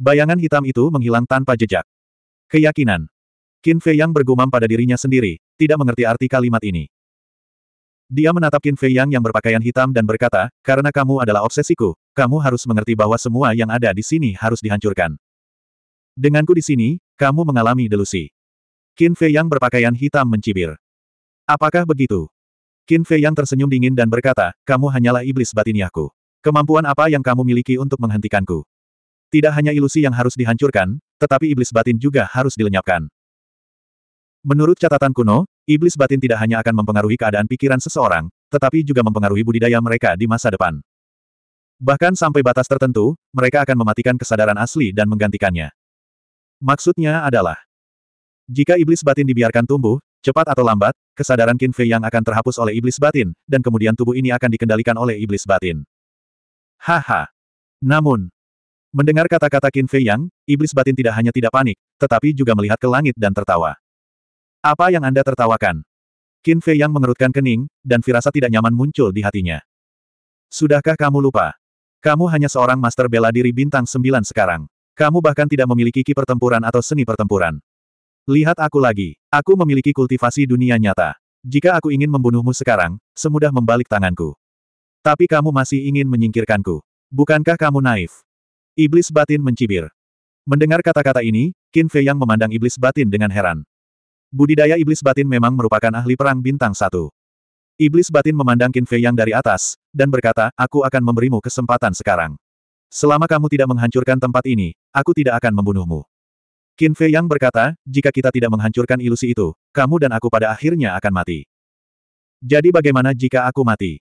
bayangan hitam itu menghilang tanpa jejak. Keyakinan. Qin Fei yang bergumam pada dirinya sendiri, tidak mengerti arti kalimat ini. Dia menatap Qin Fei yang yang berpakaian hitam dan berkata, karena kamu adalah obsesiku, kamu harus mengerti bahwa semua yang ada di sini harus dihancurkan. Denganku di sini, kamu mengalami delusi. Qin Fei yang berpakaian hitam mencibir. Apakah begitu? Qin Fei yang tersenyum dingin dan berkata, kamu hanyalah iblis batiniaku. Kemampuan apa yang kamu miliki untuk menghentikanku? Tidak hanya ilusi yang harus dihancurkan, tetapi iblis batin juga harus dilenyapkan. Menurut catatan kuno, iblis batin tidak hanya akan mempengaruhi keadaan pikiran seseorang, tetapi juga mempengaruhi budidaya mereka di masa depan. Bahkan sampai batas tertentu, mereka akan mematikan kesadaran asli dan menggantikannya. Maksudnya adalah, jika iblis batin dibiarkan tumbuh, Cepat atau lambat, kesadaran Qin Fei yang akan terhapus oleh iblis batin, dan kemudian tubuh ini akan dikendalikan oleh iblis batin. Haha. Namun, mendengar kata-kata Qin Fei yang, iblis batin tidak hanya tidak panik, tetapi juga melihat ke langit dan tertawa. Apa yang Anda tertawakan? Qin Fei yang mengerutkan kening, dan firasat tidak nyaman muncul di hatinya. Sudahkah kamu lupa? Kamu hanya seorang master bela diri bintang sembilan sekarang. Kamu bahkan tidak memiliki ki pertempuran atau seni pertempuran. Lihat aku lagi. Aku memiliki kultivasi dunia nyata. Jika aku ingin membunuhmu sekarang, semudah membalik tanganku. Tapi kamu masih ingin menyingkirkanku. Bukankah kamu naif? Iblis batin mencibir. Mendengar kata-kata ini, Qin Fei yang memandang iblis batin dengan heran. Budidaya iblis batin memang merupakan ahli perang bintang satu. Iblis batin memandang Qin Fei yang dari atas, dan berkata, aku akan memberimu kesempatan sekarang. Selama kamu tidak menghancurkan tempat ini, aku tidak akan membunuhmu. Qin Fei Yang berkata, jika kita tidak menghancurkan ilusi itu, kamu dan aku pada akhirnya akan mati. Jadi bagaimana jika aku mati?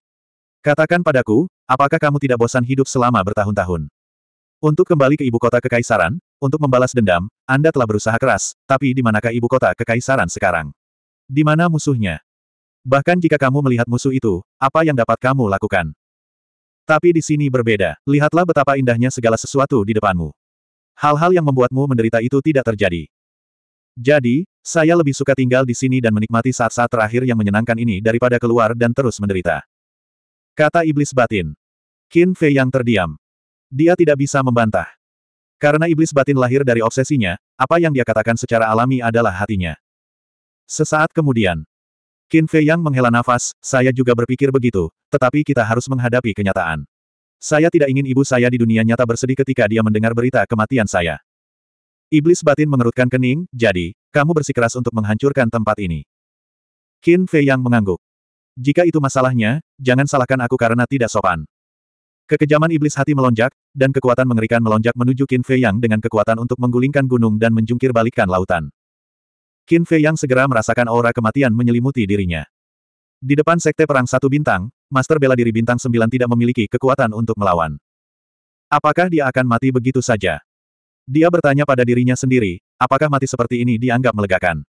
Katakan padaku, apakah kamu tidak bosan hidup selama bertahun-tahun? Untuk kembali ke ibu kota kekaisaran, untuk membalas dendam, Anda telah berusaha keras, tapi di manakah ibu kota kekaisaran sekarang? Di mana musuhnya? Bahkan jika kamu melihat musuh itu, apa yang dapat kamu lakukan? Tapi di sini berbeda, lihatlah betapa indahnya segala sesuatu di depanmu. Hal-hal yang membuatmu menderita itu tidak terjadi. Jadi, saya lebih suka tinggal di sini dan menikmati saat-saat terakhir yang menyenangkan ini daripada keluar dan terus menderita. Kata iblis batin. Qin Fei yang terdiam. Dia tidak bisa membantah. Karena iblis batin lahir dari obsesinya, apa yang dia katakan secara alami adalah hatinya. Sesaat kemudian, Qin Fei yang menghela nafas, saya juga berpikir begitu, tetapi kita harus menghadapi kenyataan. Saya tidak ingin ibu saya di dunia nyata bersedih ketika dia mendengar berita kematian saya. Iblis batin mengerutkan kening, jadi, kamu bersikeras untuk menghancurkan tempat ini. Qin Fei Yang mengangguk. Jika itu masalahnya, jangan salahkan aku karena tidak sopan. Kekejaman iblis hati melonjak, dan kekuatan mengerikan melonjak menuju Qin Fei Yang dengan kekuatan untuk menggulingkan gunung dan menjungkir balikkan lautan. Qin Fei Yang segera merasakan aura kematian menyelimuti dirinya. Di depan Sekte Perang Satu Bintang, Master Bela Diri Bintang sembilan tidak memiliki kekuatan untuk melawan. Apakah dia akan mati begitu saja? Dia bertanya pada dirinya sendiri, apakah mati seperti ini dianggap melegakan?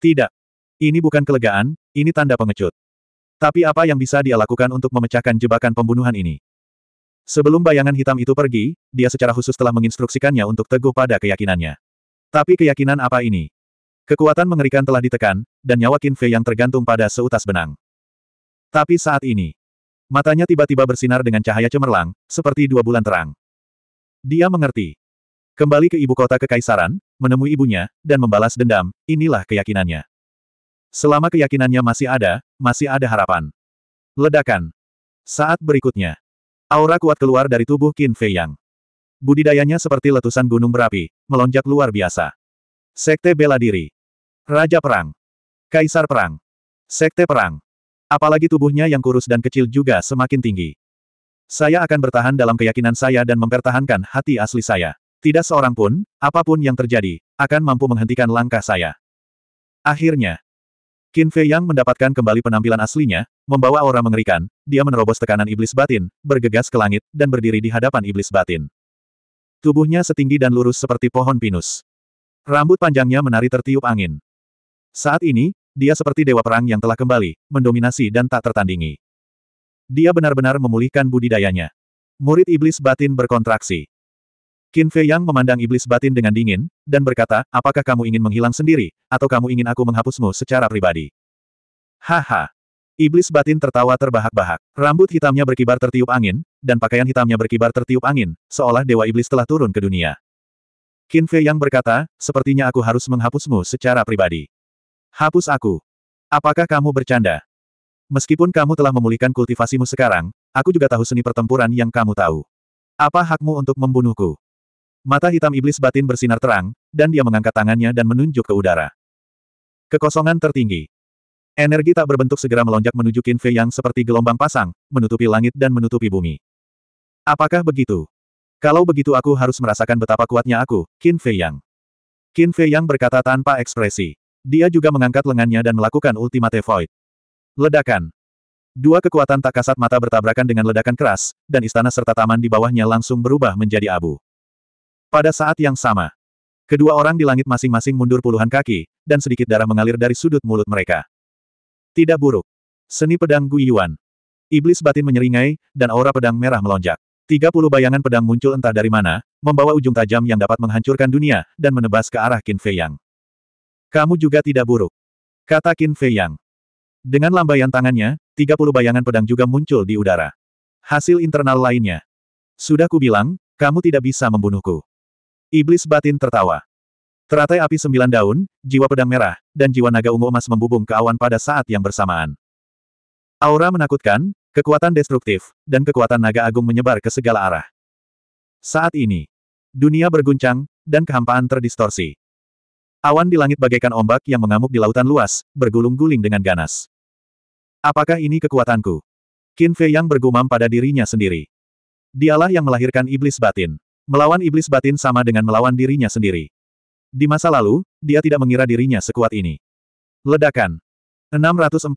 Tidak. Ini bukan kelegaan, ini tanda pengecut. Tapi apa yang bisa dia lakukan untuk memecahkan jebakan pembunuhan ini? Sebelum bayangan hitam itu pergi, dia secara khusus telah menginstruksikannya untuk teguh pada keyakinannya. Tapi keyakinan apa ini? Kekuatan mengerikan telah ditekan, dan nyawa Kinfe yang tergantung pada seutas benang. Tapi saat ini, matanya tiba-tiba bersinar dengan cahaya cemerlang, seperti dua bulan terang. Dia mengerti. Kembali ke ibu kota kekaisaran, menemui ibunya, dan membalas dendam, inilah keyakinannya. Selama keyakinannya masih ada, masih ada harapan. Ledakan. Saat berikutnya, aura kuat keluar dari tubuh Qin Fei Yang. Budidayanya seperti letusan gunung berapi, melonjak luar biasa. Sekte bela diri. Raja Perang. Kaisar Perang. Sekte Perang. Apalagi tubuhnya yang kurus dan kecil juga semakin tinggi. Saya akan bertahan dalam keyakinan saya dan mempertahankan hati asli saya. Tidak seorang pun, apapun yang terjadi, akan mampu menghentikan langkah saya. Akhirnya, Qin Fei Yang mendapatkan kembali penampilan aslinya, membawa aura mengerikan, dia menerobos tekanan iblis batin, bergegas ke langit, dan berdiri di hadapan iblis batin. Tubuhnya setinggi dan lurus seperti pohon pinus. Rambut panjangnya menari tertiup angin. Saat ini, dia seperti dewa perang yang telah kembali, mendominasi dan tak tertandingi. Dia benar-benar memulihkan budidayanya. Murid iblis batin berkontraksi. Qin Fei Yang memandang iblis batin dengan dingin, dan berkata, apakah kamu ingin menghilang sendiri, atau kamu ingin aku menghapusmu secara pribadi? Haha. Iblis batin tertawa terbahak-bahak. Rambut hitamnya berkibar tertiup angin, dan pakaian hitamnya berkibar tertiup angin, seolah dewa iblis telah turun ke dunia. Qin Fei Yang berkata, sepertinya aku harus menghapusmu secara pribadi. Hapus aku. Apakah kamu bercanda? Meskipun kamu telah memulihkan kultivasimu sekarang, aku juga tahu seni pertempuran yang kamu tahu. Apa hakmu untuk membunuhku? Mata hitam iblis batin bersinar terang, dan dia mengangkat tangannya dan menunjuk ke udara. Kekosongan tertinggi. Energi tak berbentuk segera melonjak menuju Qin Fei yang seperti gelombang pasang, menutupi langit dan menutupi bumi. Apakah begitu? Kalau begitu aku harus merasakan betapa kuatnya aku, Qin Fei Yang. Qin Fei Yang berkata tanpa ekspresi. Dia juga mengangkat lengannya dan melakukan ultimate void. Ledakan. Dua kekuatan tak kasat mata bertabrakan dengan ledakan keras, dan istana serta taman di bawahnya langsung berubah menjadi abu. Pada saat yang sama, kedua orang di langit masing-masing mundur puluhan kaki, dan sedikit darah mengalir dari sudut mulut mereka. Tidak buruk. Seni pedang Guiyuan. Iblis batin menyeringai, dan aura pedang merah melonjak. Tiga bayangan pedang muncul entah dari mana, membawa ujung tajam yang dapat menghancurkan dunia, dan menebas ke arah Qin Fei Yang. Kamu juga tidak buruk. Kata Qin Fei Yang. Dengan lambaian tangannya, 30 bayangan pedang juga muncul di udara. Hasil internal lainnya. Sudah kubilang, kamu tidak bisa membunuhku. Iblis batin tertawa. Teratai api sembilan daun, jiwa pedang merah, dan jiwa naga ungu emas membubung ke awan pada saat yang bersamaan. Aura menakutkan, kekuatan destruktif, dan kekuatan naga agung menyebar ke segala arah. Saat ini, dunia berguncang, dan kehampaan terdistorsi. Awan di langit bagaikan ombak yang mengamuk di lautan luas, bergulung-guling dengan ganas. Apakah ini kekuatanku? Qin Fei yang bergumam pada dirinya sendiri. Dialah yang melahirkan iblis batin. Melawan iblis batin sama dengan melawan dirinya sendiri. Di masa lalu, dia tidak mengira dirinya sekuat ini. Ledakan. 646.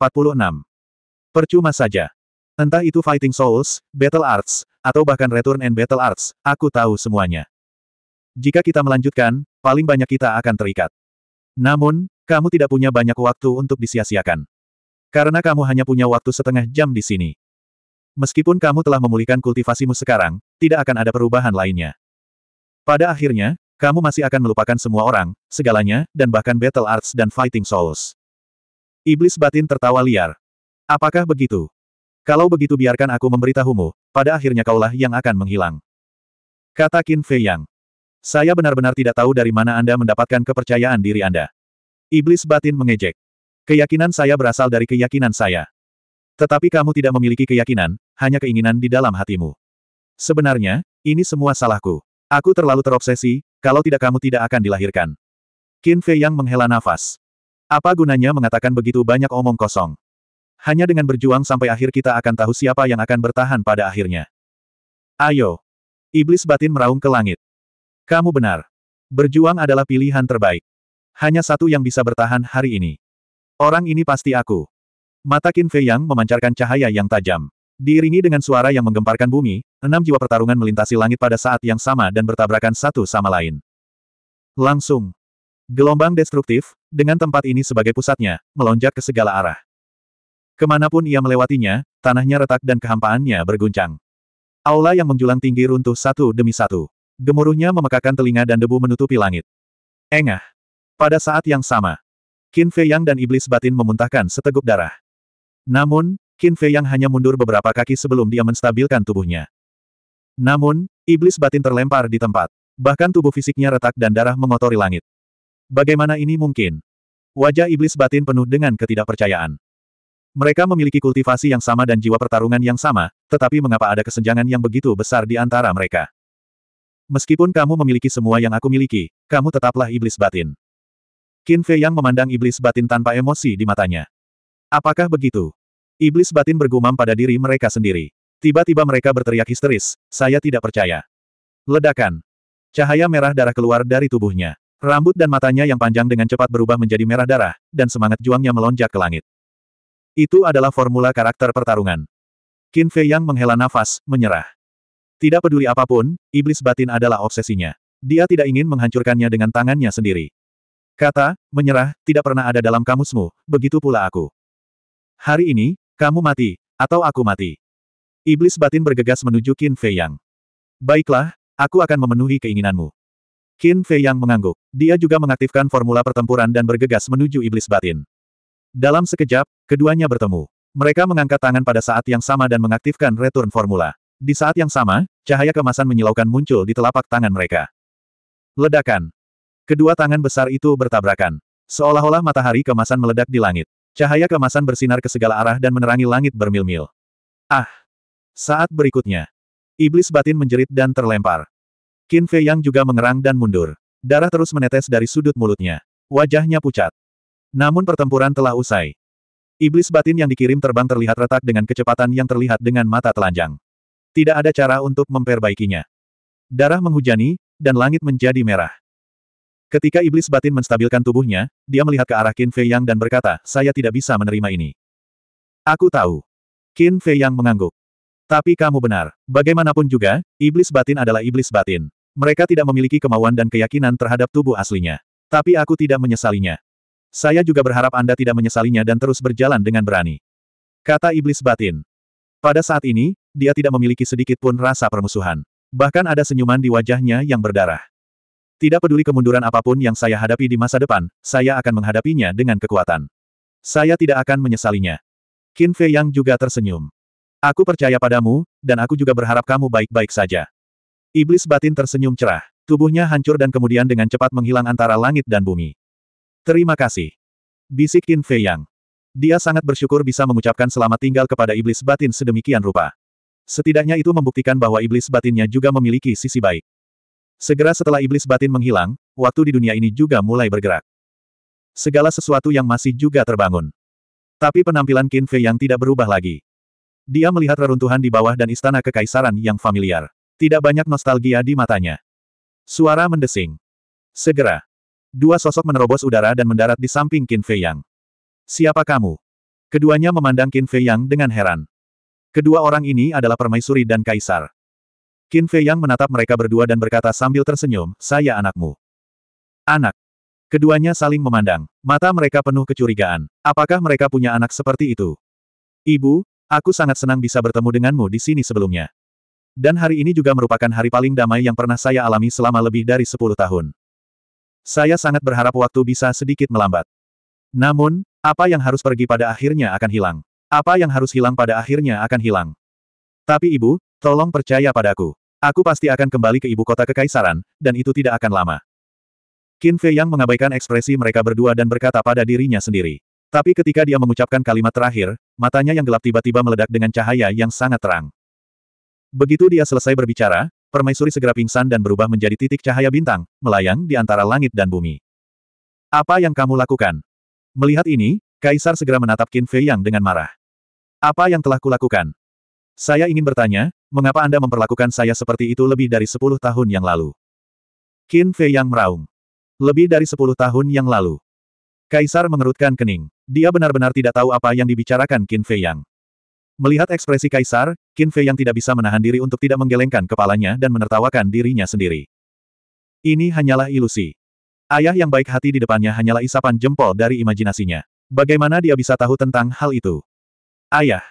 Percuma saja. Entah itu Fighting Souls, Battle Arts, atau bahkan Return and Battle Arts, aku tahu semuanya. Jika kita melanjutkan, paling banyak kita akan terikat. Namun, kamu tidak punya banyak waktu untuk disia-siakan. Karena kamu hanya punya waktu setengah jam di sini. Meskipun kamu telah memulihkan kultivasimu sekarang, tidak akan ada perubahan lainnya. Pada akhirnya, kamu masih akan melupakan semua orang, segalanya, dan bahkan battle arts dan fighting souls. Iblis batin tertawa liar. Apakah begitu? Kalau begitu biarkan aku memberitahumu, pada akhirnya kaulah yang akan menghilang. Kata Qin Fei Yang. Saya benar-benar tidak tahu dari mana Anda mendapatkan kepercayaan diri Anda. Iblis batin mengejek. Keyakinan saya berasal dari keyakinan saya. Tetapi kamu tidak memiliki keyakinan, hanya keinginan di dalam hatimu. Sebenarnya, ini semua salahku. Aku terlalu terobsesi, kalau tidak kamu tidak akan dilahirkan. Qin Fei Yang menghela nafas. Apa gunanya mengatakan begitu banyak omong kosong? Hanya dengan berjuang sampai akhir kita akan tahu siapa yang akan bertahan pada akhirnya. Ayo. Iblis batin meraung ke langit. Kamu benar. Berjuang adalah pilihan terbaik. Hanya satu yang bisa bertahan hari ini. Orang ini pasti aku. Mata Qin Fei Yang memancarkan cahaya yang tajam. Diiringi dengan suara yang menggemparkan bumi, enam jiwa pertarungan melintasi langit pada saat yang sama dan bertabrakan satu sama lain. Langsung. Gelombang destruktif, dengan tempat ini sebagai pusatnya, melonjak ke segala arah. Kemanapun ia melewatinya, tanahnya retak dan kehampaannya berguncang. Aula yang menjulang tinggi runtuh satu demi satu. Gemuruhnya memekakan telinga dan debu menutupi langit. Engah. Pada saat yang sama, Qin Fei Yang dan iblis batin memuntahkan seteguk darah. Namun, Qin Fei Yang hanya mundur beberapa kaki sebelum dia menstabilkan tubuhnya. Namun, iblis batin terlempar di tempat. Bahkan tubuh fisiknya retak dan darah mengotori langit. Bagaimana ini mungkin? Wajah iblis batin penuh dengan ketidakpercayaan. Mereka memiliki kultivasi yang sama dan jiwa pertarungan yang sama, tetapi mengapa ada kesenjangan yang begitu besar di antara mereka? Meskipun kamu memiliki semua yang aku miliki, kamu tetaplah iblis batin. Qin Fei Yang memandang iblis batin tanpa emosi di matanya. Apakah begitu? Iblis batin bergumam pada diri mereka sendiri. Tiba-tiba mereka berteriak histeris, saya tidak percaya. Ledakan. Cahaya merah darah keluar dari tubuhnya. Rambut dan matanya yang panjang dengan cepat berubah menjadi merah darah, dan semangat juangnya melonjak ke langit. Itu adalah formula karakter pertarungan. Qin Fei Yang menghela nafas, menyerah. Tidak peduli apapun, iblis batin adalah obsesinya. Dia tidak ingin menghancurkannya dengan tangannya sendiri. Kata, menyerah, tidak pernah ada dalam kamusmu, begitu pula aku. Hari ini, kamu mati, atau aku mati. Iblis batin bergegas menuju Qin Fei Yang. Baiklah, aku akan memenuhi keinginanmu. Qin Fei Yang mengangguk. Dia juga mengaktifkan formula pertempuran dan bergegas menuju iblis batin. Dalam sekejap, keduanya bertemu. Mereka mengangkat tangan pada saat yang sama dan mengaktifkan return formula. Di saat yang sama, cahaya kemasan menyilaukan muncul di telapak tangan mereka. Ledakan. Kedua tangan besar itu bertabrakan. Seolah-olah matahari kemasan meledak di langit. Cahaya kemasan bersinar ke segala arah dan menerangi langit bermil-mil. Ah! Saat berikutnya. Iblis batin menjerit dan terlempar. Qin Fei Yang juga mengerang dan mundur. Darah terus menetes dari sudut mulutnya. Wajahnya pucat. Namun pertempuran telah usai. Iblis batin yang dikirim terbang terlihat retak dengan kecepatan yang terlihat dengan mata telanjang. Tidak ada cara untuk memperbaikinya. Darah menghujani, dan langit menjadi merah. Ketika iblis batin menstabilkan tubuhnya, dia melihat ke arah Qin Fei Yang dan berkata, saya tidak bisa menerima ini. Aku tahu. Qin Fei Yang mengangguk. Tapi kamu benar. Bagaimanapun juga, iblis batin adalah iblis batin. Mereka tidak memiliki kemauan dan keyakinan terhadap tubuh aslinya. Tapi aku tidak menyesalinya. Saya juga berharap Anda tidak menyesalinya dan terus berjalan dengan berani. Kata iblis batin. Pada saat ini, dia tidak memiliki sedikit pun rasa permusuhan. Bahkan ada senyuman di wajahnya yang berdarah. Tidak peduli kemunduran apapun yang saya hadapi di masa depan, saya akan menghadapinya dengan kekuatan. Saya tidak akan menyesalinya. Qin Fei Yang juga tersenyum. Aku percaya padamu, dan aku juga berharap kamu baik-baik saja. Iblis batin tersenyum cerah. Tubuhnya hancur dan kemudian dengan cepat menghilang antara langit dan bumi. Terima kasih. Bisik Qin Fei Yang. Dia sangat bersyukur bisa mengucapkan selamat tinggal kepada iblis batin sedemikian rupa. Setidaknya itu membuktikan bahwa iblis batinnya juga memiliki sisi baik. Segera setelah iblis batin menghilang, waktu di dunia ini juga mulai bergerak. Segala sesuatu yang masih juga terbangun. Tapi penampilan Qin Fei yang tidak berubah lagi. Dia melihat reruntuhan di bawah dan istana kekaisaran yang familiar. Tidak banyak nostalgia di matanya. Suara mendesing. Segera. Dua sosok menerobos udara dan mendarat di samping Qin Fei Yang. Siapa kamu? Keduanya memandang Qin Fei Yang dengan heran. Kedua orang ini adalah permaisuri dan kaisar. Qin Fei Yang menatap mereka berdua dan berkata sambil tersenyum, saya anakmu. Anak. Keduanya saling memandang. Mata mereka penuh kecurigaan. Apakah mereka punya anak seperti itu? Ibu, aku sangat senang bisa bertemu denganmu di sini sebelumnya. Dan hari ini juga merupakan hari paling damai yang pernah saya alami selama lebih dari 10 tahun. Saya sangat berharap waktu bisa sedikit melambat. Namun, apa yang harus pergi pada akhirnya akan hilang. Apa yang harus hilang pada akhirnya akan hilang. Tapi ibu, tolong percaya padaku. Aku pasti akan kembali ke ibu kota kekaisaran, dan itu tidak akan lama. Qin Fei yang mengabaikan ekspresi mereka berdua dan berkata pada dirinya sendiri. Tapi ketika dia mengucapkan kalimat terakhir, matanya yang gelap tiba-tiba meledak dengan cahaya yang sangat terang. Begitu dia selesai berbicara, permaisuri segera pingsan dan berubah menjadi titik cahaya bintang, melayang di antara langit dan bumi. Apa yang kamu lakukan? Melihat ini, Kaisar segera menatap Qin Fei Yang dengan marah. Apa yang telah kulakukan? Saya ingin bertanya, mengapa Anda memperlakukan saya seperti itu lebih dari sepuluh tahun yang lalu? Qin Fei yang meraung. Lebih dari sepuluh tahun yang lalu. Kaisar mengerutkan kening. Dia benar-benar tidak tahu apa yang dibicarakan Qin Fei Yang. Melihat ekspresi Kaisar, Qin Fei Yang tidak bisa menahan diri untuk tidak menggelengkan kepalanya dan menertawakan dirinya sendiri. Ini hanyalah ilusi. Ayah yang baik hati di depannya hanyalah isapan jempol dari imajinasinya. Bagaimana dia bisa tahu tentang hal itu? Ayah.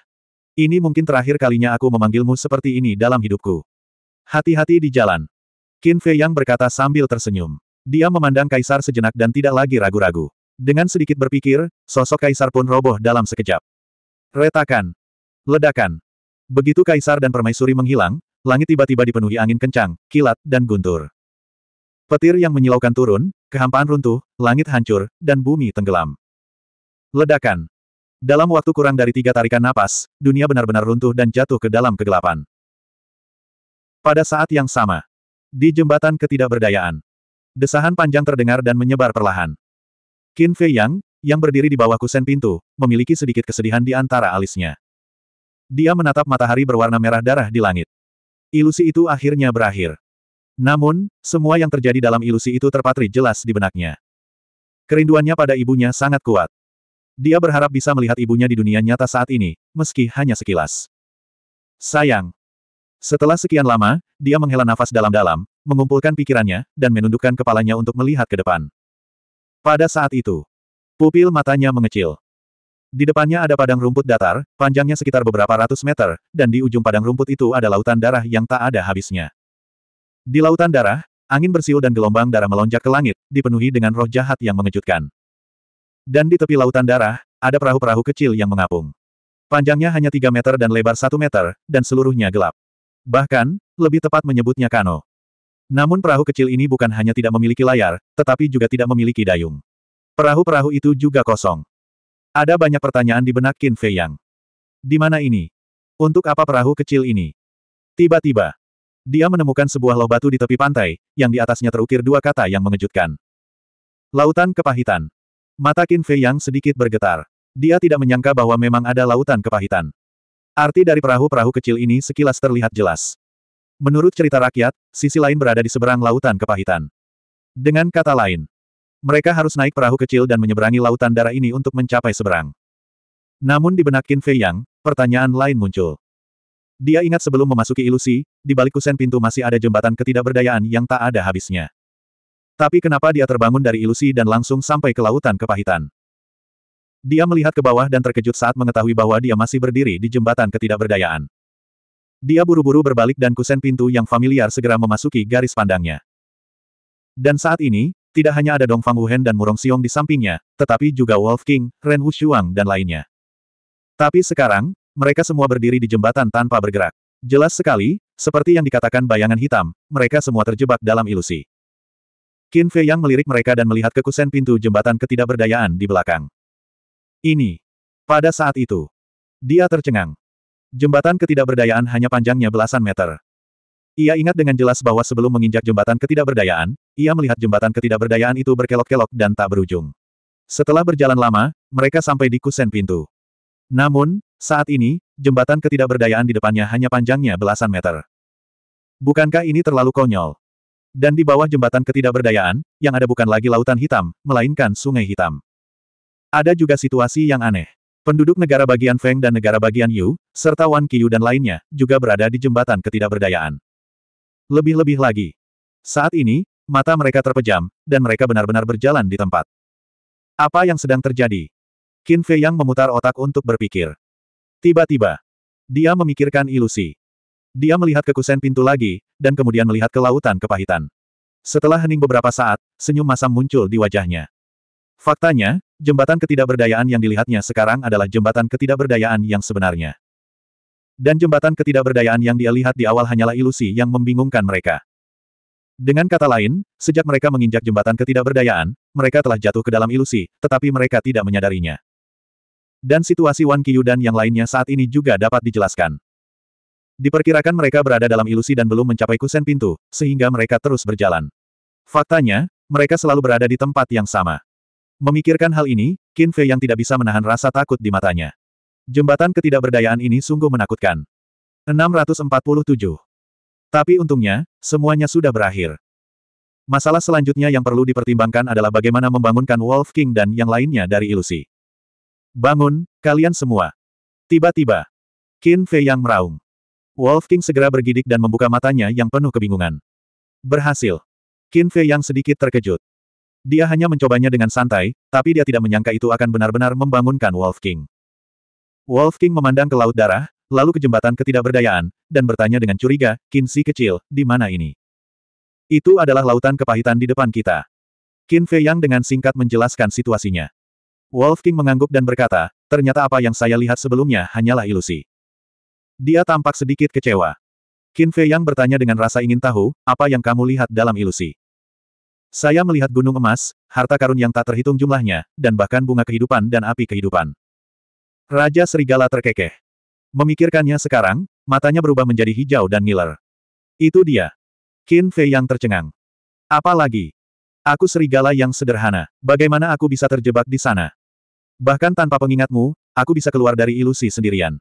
Ini mungkin terakhir kalinya aku memanggilmu seperti ini dalam hidupku. Hati-hati di jalan. Qin Fei Yang berkata sambil tersenyum. Dia memandang Kaisar sejenak dan tidak lagi ragu-ragu. Dengan sedikit berpikir, sosok Kaisar pun roboh dalam sekejap. Retakan. Ledakan. Begitu Kaisar dan Permaisuri menghilang, langit tiba-tiba dipenuhi angin kencang, kilat, dan guntur. Petir yang menyilaukan turun, kehampaan runtuh, langit hancur, dan bumi tenggelam. Ledakan. Dalam waktu kurang dari tiga tarikan napas, dunia benar-benar runtuh dan jatuh ke dalam kegelapan. Pada saat yang sama, di jembatan ketidakberdayaan, desahan panjang terdengar dan menyebar perlahan. Qin Fei Yang, yang berdiri di bawah kusen pintu, memiliki sedikit kesedihan di antara alisnya. Dia menatap matahari berwarna merah darah di langit. Ilusi itu akhirnya berakhir. Namun, semua yang terjadi dalam ilusi itu terpatri jelas di benaknya. Kerinduannya pada ibunya sangat kuat. Dia berharap bisa melihat ibunya di dunia nyata saat ini, meski hanya sekilas. Sayang. Setelah sekian lama, dia menghela nafas dalam-dalam, mengumpulkan pikirannya, dan menundukkan kepalanya untuk melihat ke depan. Pada saat itu, pupil matanya mengecil. Di depannya ada padang rumput datar, panjangnya sekitar beberapa ratus meter, dan di ujung padang rumput itu ada lautan darah yang tak ada habisnya. Di lautan darah, angin bersiul dan gelombang darah melonjak ke langit, dipenuhi dengan roh jahat yang mengejutkan. Dan di tepi lautan darah, ada perahu-perahu kecil yang mengapung. Panjangnya hanya 3 meter dan lebar 1 meter, dan seluruhnya gelap. Bahkan, lebih tepat menyebutnya kano. Namun perahu kecil ini bukan hanya tidak memiliki layar, tetapi juga tidak memiliki dayung. Perahu-perahu itu juga kosong. Ada banyak pertanyaan di benak Qin Fei Yang. Di mana ini? Untuk apa perahu kecil ini? Tiba-tiba, dia menemukan sebuah loh batu di tepi pantai, yang di atasnya terukir dua kata yang mengejutkan. Lautan kepahitan. Mata Qin Fei yang sedikit bergetar. Dia tidak menyangka bahwa memang ada lautan kepahitan. Arti dari perahu-perahu kecil ini sekilas terlihat jelas. Menurut cerita rakyat, sisi lain berada di seberang lautan kepahitan. Dengan kata lain, mereka harus naik perahu kecil dan menyeberangi lautan darah ini untuk mencapai seberang. Namun di benak Qin Fei Yang, pertanyaan lain muncul. Dia ingat sebelum memasuki ilusi, di balik kusen pintu masih ada jembatan ketidakberdayaan yang tak ada habisnya. Tapi kenapa dia terbangun dari ilusi dan langsung sampai ke lautan kepahitan? Dia melihat ke bawah dan terkejut saat mengetahui bahwa dia masih berdiri di jembatan ketidakberdayaan. Dia buru-buru berbalik dan kusen pintu yang familiar segera memasuki garis pandangnya. Dan saat ini, tidak hanya ada Dong Fang Wuhen dan Murong Xiong di sampingnya, tetapi juga Wolf King, Ren Wushuang dan lainnya. Tapi sekarang, mereka semua berdiri di jembatan tanpa bergerak. Jelas sekali, seperti yang dikatakan bayangan hitam, mereka semua terjebak dalam ilusi. Qin Fei Yang melirik mereka dan melihat kekusen pintu jembatan ketidakberdayaan di belakang. Ini. Pada saat itu. Dia tercengang. Jembatan ketidakberdayaan hanya panjangnya belasan meter. Ia ingat dengan jelas bahwa sebelum menginjak jembatan ketidakberdayaan, ia melihat jembatan ketidakberdayaan itu berkelok-kelok dan tak berujung. Setelah berjalan lama, mereka sampai di kusen pintu. Namun, saat ini, jembatan ketidakberdayaan di depannya hanya panjangnya belasan meter. Bukankah ini terlalu konyol? Dan di bawah jembatan ketidakberdayaan, yang ada bukan lagi lautan hitam, melainkan sungai hitam. Ada juga situasi yang aneh. Penduduk negara bagian Feng dan negara bagian Yu, serta Wan Qiyu dan lainnya, juga berada di jembatan ketidakberdayaan. Lebih-lebih lagi. Saat ini, mata mereka terpejam, dan mereka benar-benar berjalan di tempat. Apa yang sedang terjadi? Qin Fei yang memutar otak untuk berpikir. Tiba-tiba, dia memikirkan ilusi. Dia melihat ke kusen pintu lagi, dan kemudian melihat ke lautan kepahitan. Setelah hening beberapa saat, senyum masam muncul di wajahnya. Faktanya, jembatan ketidakberdayaan yang dilihatnya sekarang adalah jembatan ketidakberdayaan yang sebenarnya. Dan jembatan ketidakberdayaan yang dia lihat di awal hanyalah ilusi yang membingungkan mereka. Dengan kata lain, sejak mereka menginjak jembatan ketidakberdayaan, mereka telah jatuh ke dalam ilusi, tetapi mereka tidak menyadarinya. Dan situasi Wan Qiyu dan yang lainnya saat ini juga dapat dijelaskan. Diperkirakan mereka berada dalam ilusi dan belum mencapai kusen pintu, sehingga mereka terus berjalan. Faktanya, mereka selalu berada di tempat yang sama. Memikirkan hal ini, Qin Fei yang tidak bisa menahan rasa takut di matanya. Jembatan ketidakberdayaan ini sungguh menakutkan. 647. Tapi untungnya, semuanya sudah berakhir. Masalah selanjutnya yang perlu dipertimbangkan adalah bagaimana membangunkan Wolf King dan yang lainnya dari ilusi. Bangun, kalian semua. Tiba-tiba, Qin Fei yang meraung. Wolf King segera bergidik dan membuka matanya yang penuh kebingungan. Berhasil. Qin Fei yang sedikit terkejut. Dia hanya mencobanya dengan santai, tapi dia tidak menyangka itu akan benar-benar membangunkan Wolf King. Wolf King memandang ke Laut Darah, lalu ke jembatan ketidakberdayaan, dan bertanya dengan curiga, Qin Si kecil, di mana ini? Itu adalah lautan kepahitan di depan kita. Qin Fei Yang dengan singkat menjelaskan situasinya. Wolf King mengangguk dan berkata, ternyata apa yang saya lihat sebelumnya hanyalah ilusi. Dia tampak sedikit kecewa. Qin Fei Yang bertanya dengan rasa ingin tahu, apa yang kamu lihat dalam ilusi? Saya melihat gunung emas, harta karun yang tak terhitung jumlahnya, dan bahkan bunga kehidupan dan api kehidupan. Raja Serigala terkekeh. Memikirkannya sekarang, matanya berubah menjadi hijau dan ngiler. Itu dia. Qin Fei Yang tercengang. Apalagi, Aku serigala yang sederhana. Bagaimana aku bisa terjebak di sana? Bahkan tanpa pengingatmu, aku bisa keluar dari ilusi sendirian.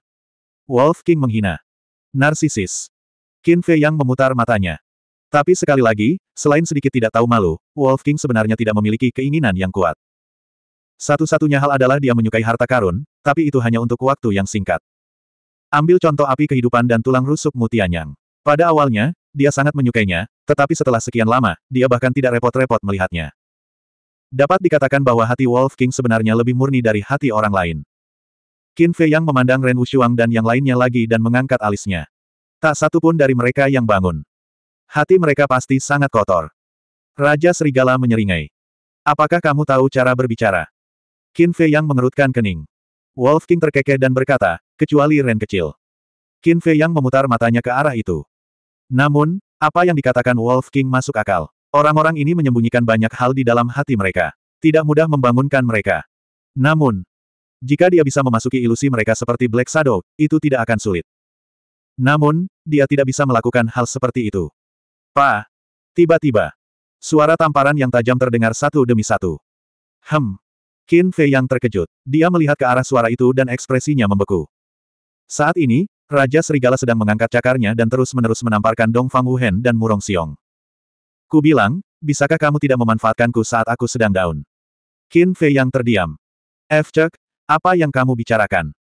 Wolf King menghina. Narsisis. Qin Fei yang memutar matanya. Tapi sekali lagi, selain sedikit tidak tahu malu, Wolf King sebenarnya tidak memiliki keinginan yang kuat. Satu-satunya hal adalah dia menyukai harta karun, tapi itu hanya untuk waktu yang singkat. Ambil contoh api kehidupan dan tulang rusuk mutianyang. Pada awalnya, dia sangat menyukainya, tetapi setelah sekian lama, dia bahkan tidak repot-repot melihatnya. Dapat dikatakan bahwa hati Wolf King sebenarnya lebih murni dari hati orang lain. Qin Fei yang memandang Ren Wushuang dan yang lainnya lagi dan mengangkat alisnya. Tak satu pun dari mereka yang bangun. Hati mereka pasti sangat kotor. Raja Serigala menyeringai. Apakah kamu tahu cara berbicara? Qin Fei yang mengerutkan kening. Wolf King terkekeh dan berkata, kecuali Ren kecil. Qin Fei yang memutar matanya ke arah itu. Namun, apa yang dikatakan Wolf King masuk akal. Orang-orang ini menyembunyikan banyak hal di dalam hati mereka. Tidak mudah membangunkan mereka. Namun, jika dia bisa memasuki ilusi mereka seperti Black Shadow, itu tidak akan sulit. Namun, dia tidak bisa melakukan hal seperti itu. Pa! Tiba-tiba. Suara tamparan yang tajam terdengar satu demi satu. Hem! Qin Fei yang terkejut. Dia melihat ke arah suara itu dan ekspresinya membeku. Saat ini, Raja Serigala sedang mengangkat cakarnya dan terus-menerus menamparkan Dong Fang Wuhen dan Murong Xiong. Ku bilang, bisakah kamu tidak memanfaatkanku saat aku sedang down? Qin Fei yang terdiam. F. Cek, apa yang kamu bicarakan?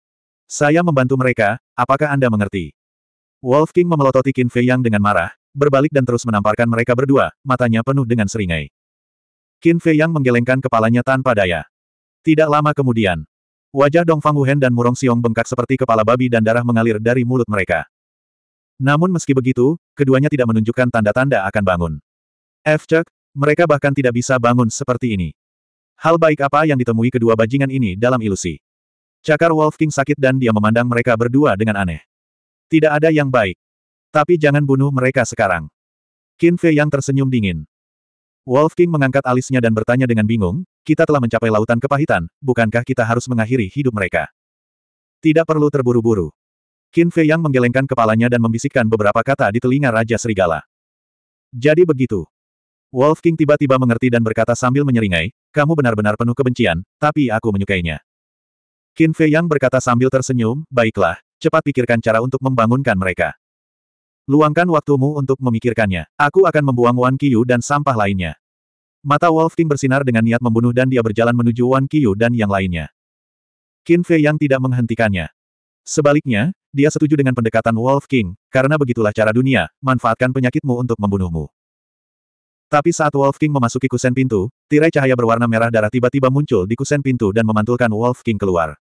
Saya membantu mereka, apakah Anda mengerti? Wolf King memelototi Qin Fei Yang dengan marah, berbalik dan terus menamparkan mereka berdua, matanya penuh dengan seringai. Qin Fei Yang menggelengkan kepalanya tanpa daya. Tidak lama kemudian, wajah Dong Fang Wuhen dan Murong Xiong bengkak seperti kepala babi dan darah mengalir dari mulut mereka. Namun meski begitu, keduanya tidak menunjukkan tanda-tanda akan bangun. F. mereka bahkan tidak bisa bangun seperti ini. Hal baik apa yang ditemui kedua bajingan ini dalam ilusi? Cakar Wolf King sakit dan dia memandang mereka berdua dengan aneh. Tidak ada yang baik. Tapi jangan bunuh mereka sekarang. Qin Fei yang tersenyum dingin. Wolf King mengangkat alisnya dan bertanya dengan bingung, kita telah mencapai lautan kepahitan, bukankah kita harus mengakhiri hidup mereka? Tidak perlu terburu-buru. Qin Fei yang menggelengkan kepalanya dan membisikkan beberapa kata di telinga Raja Serigala. Jadi begitu. Wolf King tiba-tiba mengerti dan berkata sambil menyeringai, kamu benar-benar penuh kebencian, tapi aku menyukainya. Qin Fei Yang berkata sambil tersenyum, baiklah, cepat pikirkan cara untuk membangunkan mereka. Luangkan waktumu untuk memikirkannya. Aku akan membuang Wan Qiyu dan sampah lainnya. Mata Wolf King bersinar dengan niat membunuh dan dia berjalan menuju Wan Qiyu dan yang lainnya. Qin Fei Yang tidak menghentikannya. Sebaliknya, dia setuju dengan pendekatan Wolf King, karena begitulah cara dunia, manfaatkan penyakitmu untuk membunuhmu. Tapi saat Wolf King memasuki kusen pintu, tirai cahaya berwarna merah darah tiba-tiba muncul di kusen pintu dan memantulkan Wolf King keluar.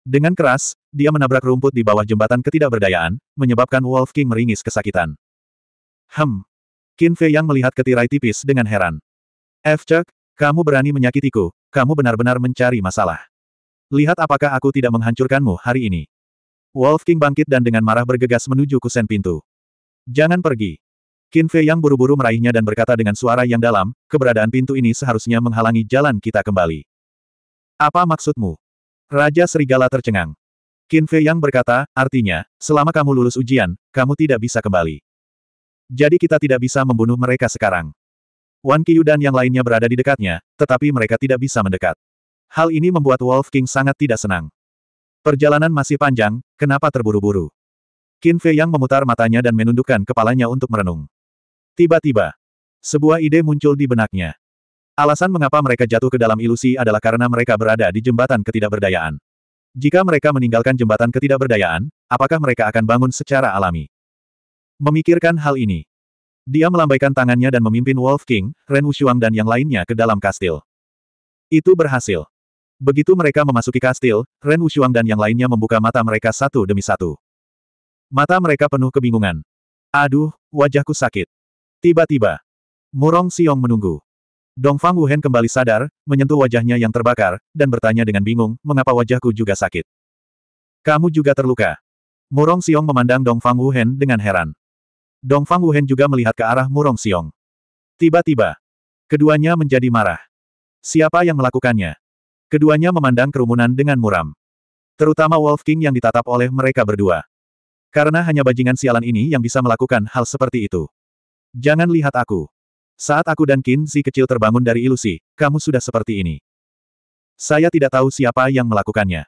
Dengan keras, dia menabrak rumput di bawah jembatan ketidakberdayaan, menyebabkan Wolf King meringis kesakitan. Hem. Qin Fei yang melihat ketirai tipis dengan heran. F. Chuck, kamu berani menyakitiku, kamu benar-benar mencari masalah. Lihat apakah aku tidak menghancurkanmu hari ini. Wolf King bangkit dan dengan marah bergegas menuju kusen pintu. Jangan pergi. Qin Fei yang buru-buru meraihnya dan berkata dengan suara yang dalam, keberadaan pintu ini seharusnya menghalangi jalan kita kembali. Apa maksudmu? Raja Serigala tercengang. Qin Fei yang berkata, artinya, selama kamu lulus ujian, kamu tidak bisa kembali. Jadi kita tidak bisa membunuh mereka sekarang. Wan Qiyu dan yang lainnya berada di dekatnya, tetapi mereka tidak bisa mendekat. Hal ini membuat Wolf King sangat tidak senang. Perjalanan masih panjang, kenapa terburu-buru? Qin Fei yang memutar matanya dan menundukkan kepalanya untuk merenung. Tiba-tiba, sebuah ide muncul di benaknya. Alasan mengapa mereka jatuh ke dalam ilusi adalah karena mereka berada di jembatan ketidakberdayaan. Jika mereka meninggalkan jembatan ketidakberdayaan, apakah mereka akan bangun secara alami? Memikirkan hal ini, dia melambaikan tangannya dan memimpin Wolf King, Ren Wushuang dan yang lainnya ke dalam kastil. Itu berhasil. Begitu mereka memasuki kastil, Ren Wushuang dan yang lainnya membuka mata mereka satu demi satu. Mata mereka penuh kebingungan. Aduh, wajahku sakit. Tiba-tiba. Murong Siong menunggu. Dongfang Wuhen kembali sadar, menyentuh wajahnya yang terbakar, dan bertanya dengan bingung, mengapa wajahku juga sakit? Kamu juga terluka. Murong Siong memandang Dongfang Wuhen dengan heran. Dongfang Wuhen juga melihat ke arah Murong Siong. Tiba-tiba, keduanya menjadi marah. Siapa yang melakukannya? Keduanya memandang kerumunan dengan muram. Terutama Wolf King yang ditatap oleh mereka berdua. Karena hanya bajingan sialan ini yang bisa melakukan hal seperti itu. Jangan lihat aku. Saat aku dan Qin si kecil terbangun dari ilusi, kamu sudah seperti ini. Saya tidak tahu siapa yang melakukannya.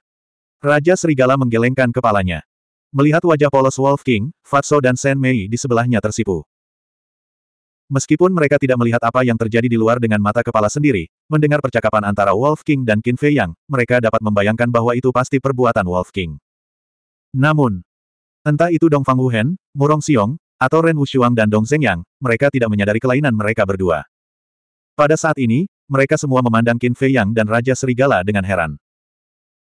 Raja Serigala menggelengkan kepalanya. Melihat wajah polos Wolf King, Fatso dan Shen Mei di sebelahnya tersipu. Meskipun mereka tidak melihat apa yang terjadi di luar dengan mata kepala sendiri, mendengar percakapan antara Wolf King dan Qin Fei Yang, mereka dapat membayangkan bahwa itu pasti perbuatan Wolf King. Namun, entah itu Dong Fang Wuhen, Murong Xiong, atau Ren Wushuang dan Dong Zhenyang, mereka tidak menyadari kelainan mereka berdua. Pada saat ini, mereka semua memandang Qin Fei Yang dan Raja Serigala dengan heran.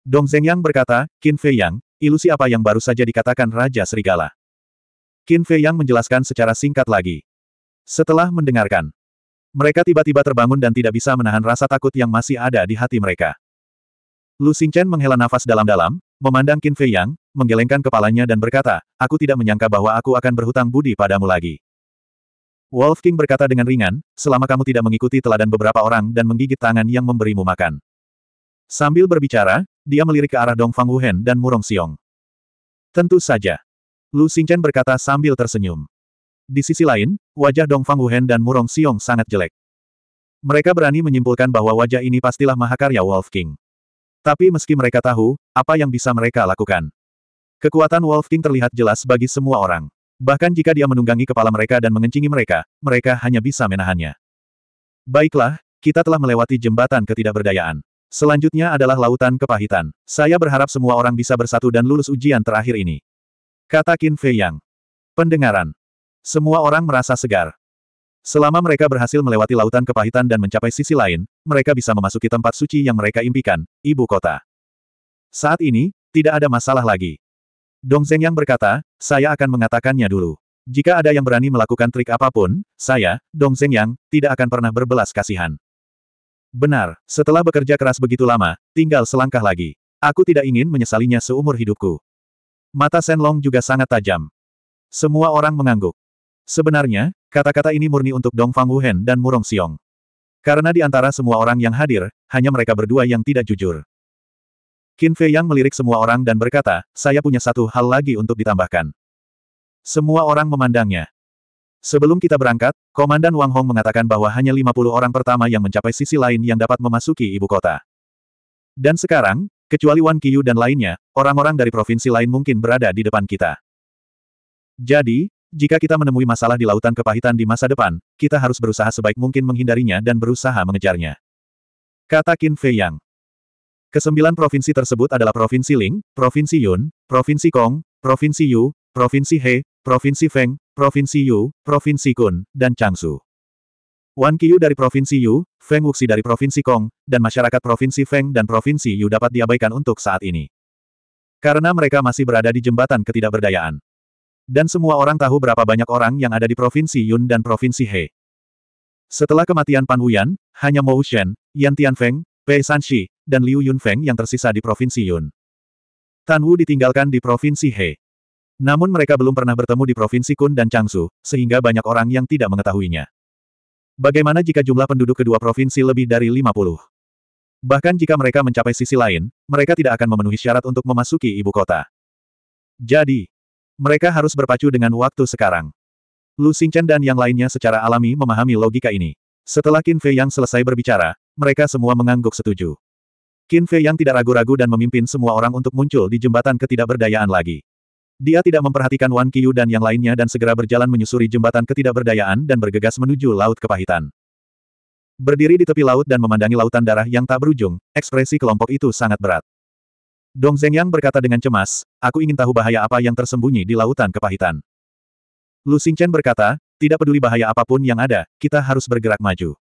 Dong Zhenyang berkata, Qin Fei Yang, ilusi apa yang baru saja dikatakan Raja Serigala? Qin Fei Yang menjelaskan secara singkat lagi. Setelah mendengarkan, mereka tiba-tiba terbangun dan tidak bisa menahan rasa takut yang masih ada di hati mereka. Lu Xingchen menghela nafas dalam-dalam, memandang Qin Fei Yang, menggelengkan kepalanya dan berkata, aku tidak menyangka bahwa aku akan berhutang budi padamu lagi. Wolf King berkata dengan ringan, selama kamu tidak mengikuti teladan beberapa orang dan menggigit tangan yang memberimu makan. Sambil berbicara, dia melirik ke arah Dong Fang Wuhen dan Murong Xiong. Tentu saja. Lu Xingchen berkata sambil tersenyum. Di sisi lain, wajah Dong Fang Wuhen dan Murong Xiong sangat jelek. Mereka berani menyimpulkan bahwa wajah ini pastilah mahakarya Wolf King. Tapi meski mereka tahu, apa yang bisa mereka lakukan? Kekuatan Wolf King terlihat jelas bagi semua orang. Bahkan jika dia menunggangi kepala mereka dan mengencingi mereka, mereka hanya bisa menahannya. Baiklah, kita telah melewati jembatan ketidakberdayaan. Selanjutnya adalah lautan kepahitan. Saya berharap semua orang bisa bersatu dan lulus ujian terakhir ini. Kata Qin Fei Yang. Pendengaran. Semua orang merasa segar. Selama mereka berhasil melewati lautan kepahitan dan mencapai sisi lain, mereka bisa memasuki tempat suci yang mereka impikan, ibu kota. Saat ini, tidak ada masalah lagi. Dong Zeng yang berkata, saya akan mengatakannya dulu. Jika ada yang berani melakukan trik apapun, saya, Dong Zeng yang, tidak akan pernah berbelas kasihan. Benar, setelah bekerja keras begitu lama, tinggal selangkah lagi. Aku tidak ingin menyesalinya seumur hidupku. Mata Long juga sangat tajam. Semua orang mengangguk. Sebenarnya, kata-kata ini murni untuk Dong Fang Wuhen dan Murong Xiong. Karena di antara semua orang yang hadir, hanya mereka berdua yang tidak jujur. Qin Fei Yang melirik semua orang dan berkata, saya punya satu hal lagi untuk ditambahkan. Semua orang memandangnya. Sebelum kita berangkat, Komandan Wang Hong mengatakan bahwa hanya 50 orang pertama yang mencapai sisi lain yang dapat memasuki ibu kota. Dan sekarang, kecuali Wan Qiyu dan lainnya, orang-orang dari provinsi lain mungkin berada di depan kita. Jadi, jika kita menemui masalah di lautan kepahitan di masa depan, kita harus berusaha sebaik mungkin menghindarinya dan berusaha mengejarnya. Kata Qin Fei Yang. Kesembilan provinsi tersebut adalah Provinsi Ling, Provinsi Yun, Provinsi Kong, Provinsi Yu, Provinsi He, Provinsi Feng, Provinsi Yu, Provinsi Kun, dan Changsu. Wan Qiyu dari Provinsi Yu, Feng Wuxi dari Provinsi Kong, dan masyarakat Provinsi Feng dan Provinsi Yu dapat diabaikan untuk saat ini. Karena mereka masih berada di jembatan ketidakberdayaan. Dan semua orang tahu berapa banyak orang yang ada di Provinsi Yun dan Provinsi He. Setelah kematian Pan Wuyan, hanya Mo Shen, Yan Tianfeng, Pei Sanxi, dan Liu Yunfeng yang tersisa di Provinsi Yun. Tan Wu ditinggalkan di Provinsi He. Namun mereka belum pernah bertemu di Provinsi Kun dan Changsu, sehingga banyak orang yang tidak mengetahuinya. Bagaimana jika jumlah penduduk kedua provinsi lebih dari 50? Bahkan jika mereka mencapai sisi lain, mereka tidak akan memenuhi syarat untuk memasuki ibu kota. Jadi, mereka harus berpacu dengan waktu sekarang. Lu Xingchen dan yang lainnya secara alami memahami logika ini. Setelah Qin Fei yang selesai berbicara, mereka semua mengangguk setuju. Qin Fei yang tidak ragu-ragu dan memimpin semua orang untuk muncul di jembatan ketidakberdayaan lagi. Dia tidak memperhatikan Wan Qiyu dan yang lainnya dan segera berjalan menyusuri jembatan ketidakberdayaan dan bergegas menuju Laut Kepahitan. Berdiri di tepi laut dan memandangi lautan darah yang tak berujung, ekspresi kelompok itu sangat berat. Dong Zhengyang berkata dengan cemas, aku ingin tahu bahaya apa yang tersembunyi di lautan kepahitan. Lu Xingchen berkata, tidak peduli bahaya apapun yang ada, kita harus bergerak maju.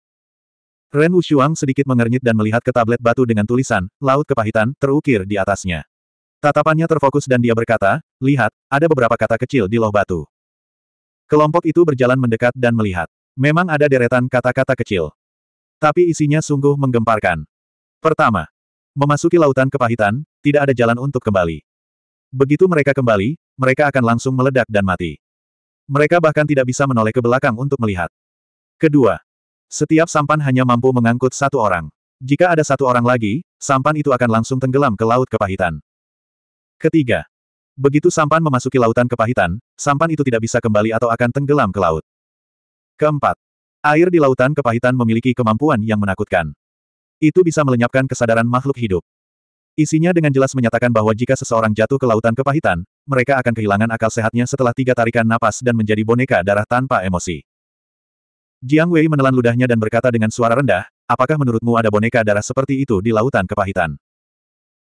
Ren Wushuang sedikit mengernyit dan melihat ke tablet batu dengan tulisan, Laut Kepahitan, terukir di atasnya. Tatapannya terfokus dan dia berkata, lihat, ada beberapa kata kecil di loh batu. Kelompok itu berjalan mendekat dan melihat. Memang ada deretan kata-kata kecil. Tapi isinya sungguh menggemparkan. Pertama, memasuki lautan kepahitan, tidak ada jalan untuk kembali. Begitu mereka kembali, mereka akan langsung meledak dan mati. Mereka bahkan tidak bisa menoleh ke belakang untuk melihat. Kedua, setiap sampan hanya mampu mengangkut satu orang. Jika ada satu orang lagi, sampan itu akan langsung tenggelam ke laut kepahitan. Ketiga. Begitu sampan memasuki lautan kepahitan, sampan itu tidak bisa kembali atau akan tenggelam ke laut. Keempat. Air di lautan kepahitan memiliki kemampuan yang menakutkan. Itu bisa melenyapkan kesadaran makhluk hidup. Isinya dengan jelas menyatakan bahwa jika seseorang jatuh ke lautan kepahitan, mereka akan kehilangan akal sehatnya setelah tiga tarikan napas dan menjadi boneka darah tanpa emosi. Jiang Wei menelan ludahnya dan berkata dengan suara rendah, apakah menurutmu ada boneka darah seperti itu di lautan kepahitan?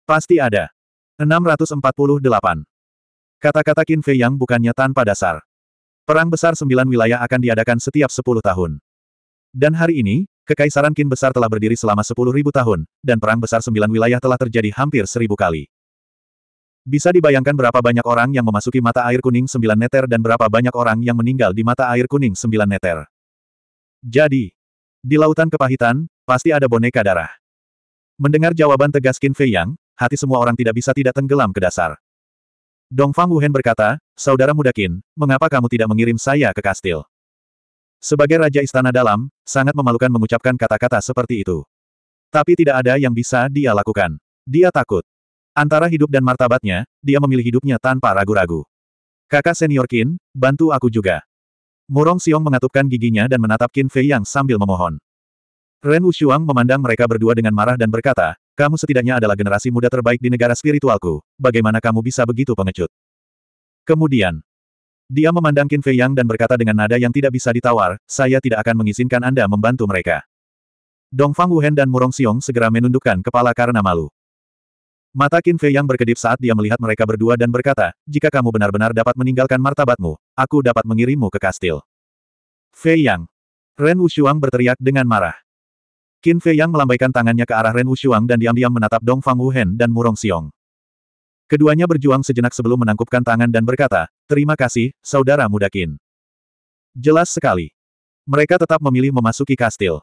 Pasti ada. 648. Kata-kata Qin Fei yang bukannya tanpa dasar. Perang besar sembilan wilayah akan diadakan setiap sepuluh tahun. Dan hari ini, Kekaisaran Qin besar telah berdiri selama sepuluh ribu tahun, dan perang besar sembilan wilayah telah terjadi hampir seribu kali. Bisa dibayangkan berapa banyak orang yang memasuki mata air kuning sembilan meter dan berapa banyak orang yang meninggal di mata air kuning sembilan meter? Jadi, di lautan kepahitan, pasti ada boneka darah. Mendengar jawaban tegas Qin Fei Yang, hati semua orang tidak bisa tidak tenggelam ke dasar. Dongfang Wuhen berkata, Saudara muda Qin, mengapa kamu tidak mengirim saya ke kastil? Sebagai Raja Istana Dalam, sangat memalukan mengucapkan kata-kata seperti itu. Tapi tidak ada yang bisa dia lakukan. Dia takut. Antara hidup dan martabatnya, dia memilih hidupnya tanpa ragu-ragu. Kakak senior Qin, bantu aku juga. Murong Xiong mengatupkan giginya dan menatap Qin Fei Yang sambil memohon. Ren Wushuang memandang mereka berdua dengan marah dan berkata, kamu setidaknya adalah generasi muda terbaik di negara spiritualku, bagaimana kamu bisa begitu pengecut? Kemudian, dia memandang Qin Fei Yang dan berkata dengan nada yang tidak bisa ditawar, saya tidak akan mengizinkan Anda membantu mereka. Dong Fang Wuhen dan Murong Xiong segera menundukkan kepala karena malu. Mata Qin Fei yang berkedip saat dia melihat mereka berdua dan berkata, jika kamu benar-benar dapat meninggalkan martabatmu, aku dapat mengirimmu ke kastil. Fei Yang. Ren Wushuang berteriak dengan marah. Qin Fei Yang melambaikan tangannya ke arah Ren Wushuang dan diam-diam menatap Dong Fang Wuhen dan Murong Xiong. Keduanya berjuang sejenak sebelum menangkupkan tangan dan berkata, Terima kasih, Saudara Muda Qin. Jelas sekali. Mereka tetap memilih memasuki kastil.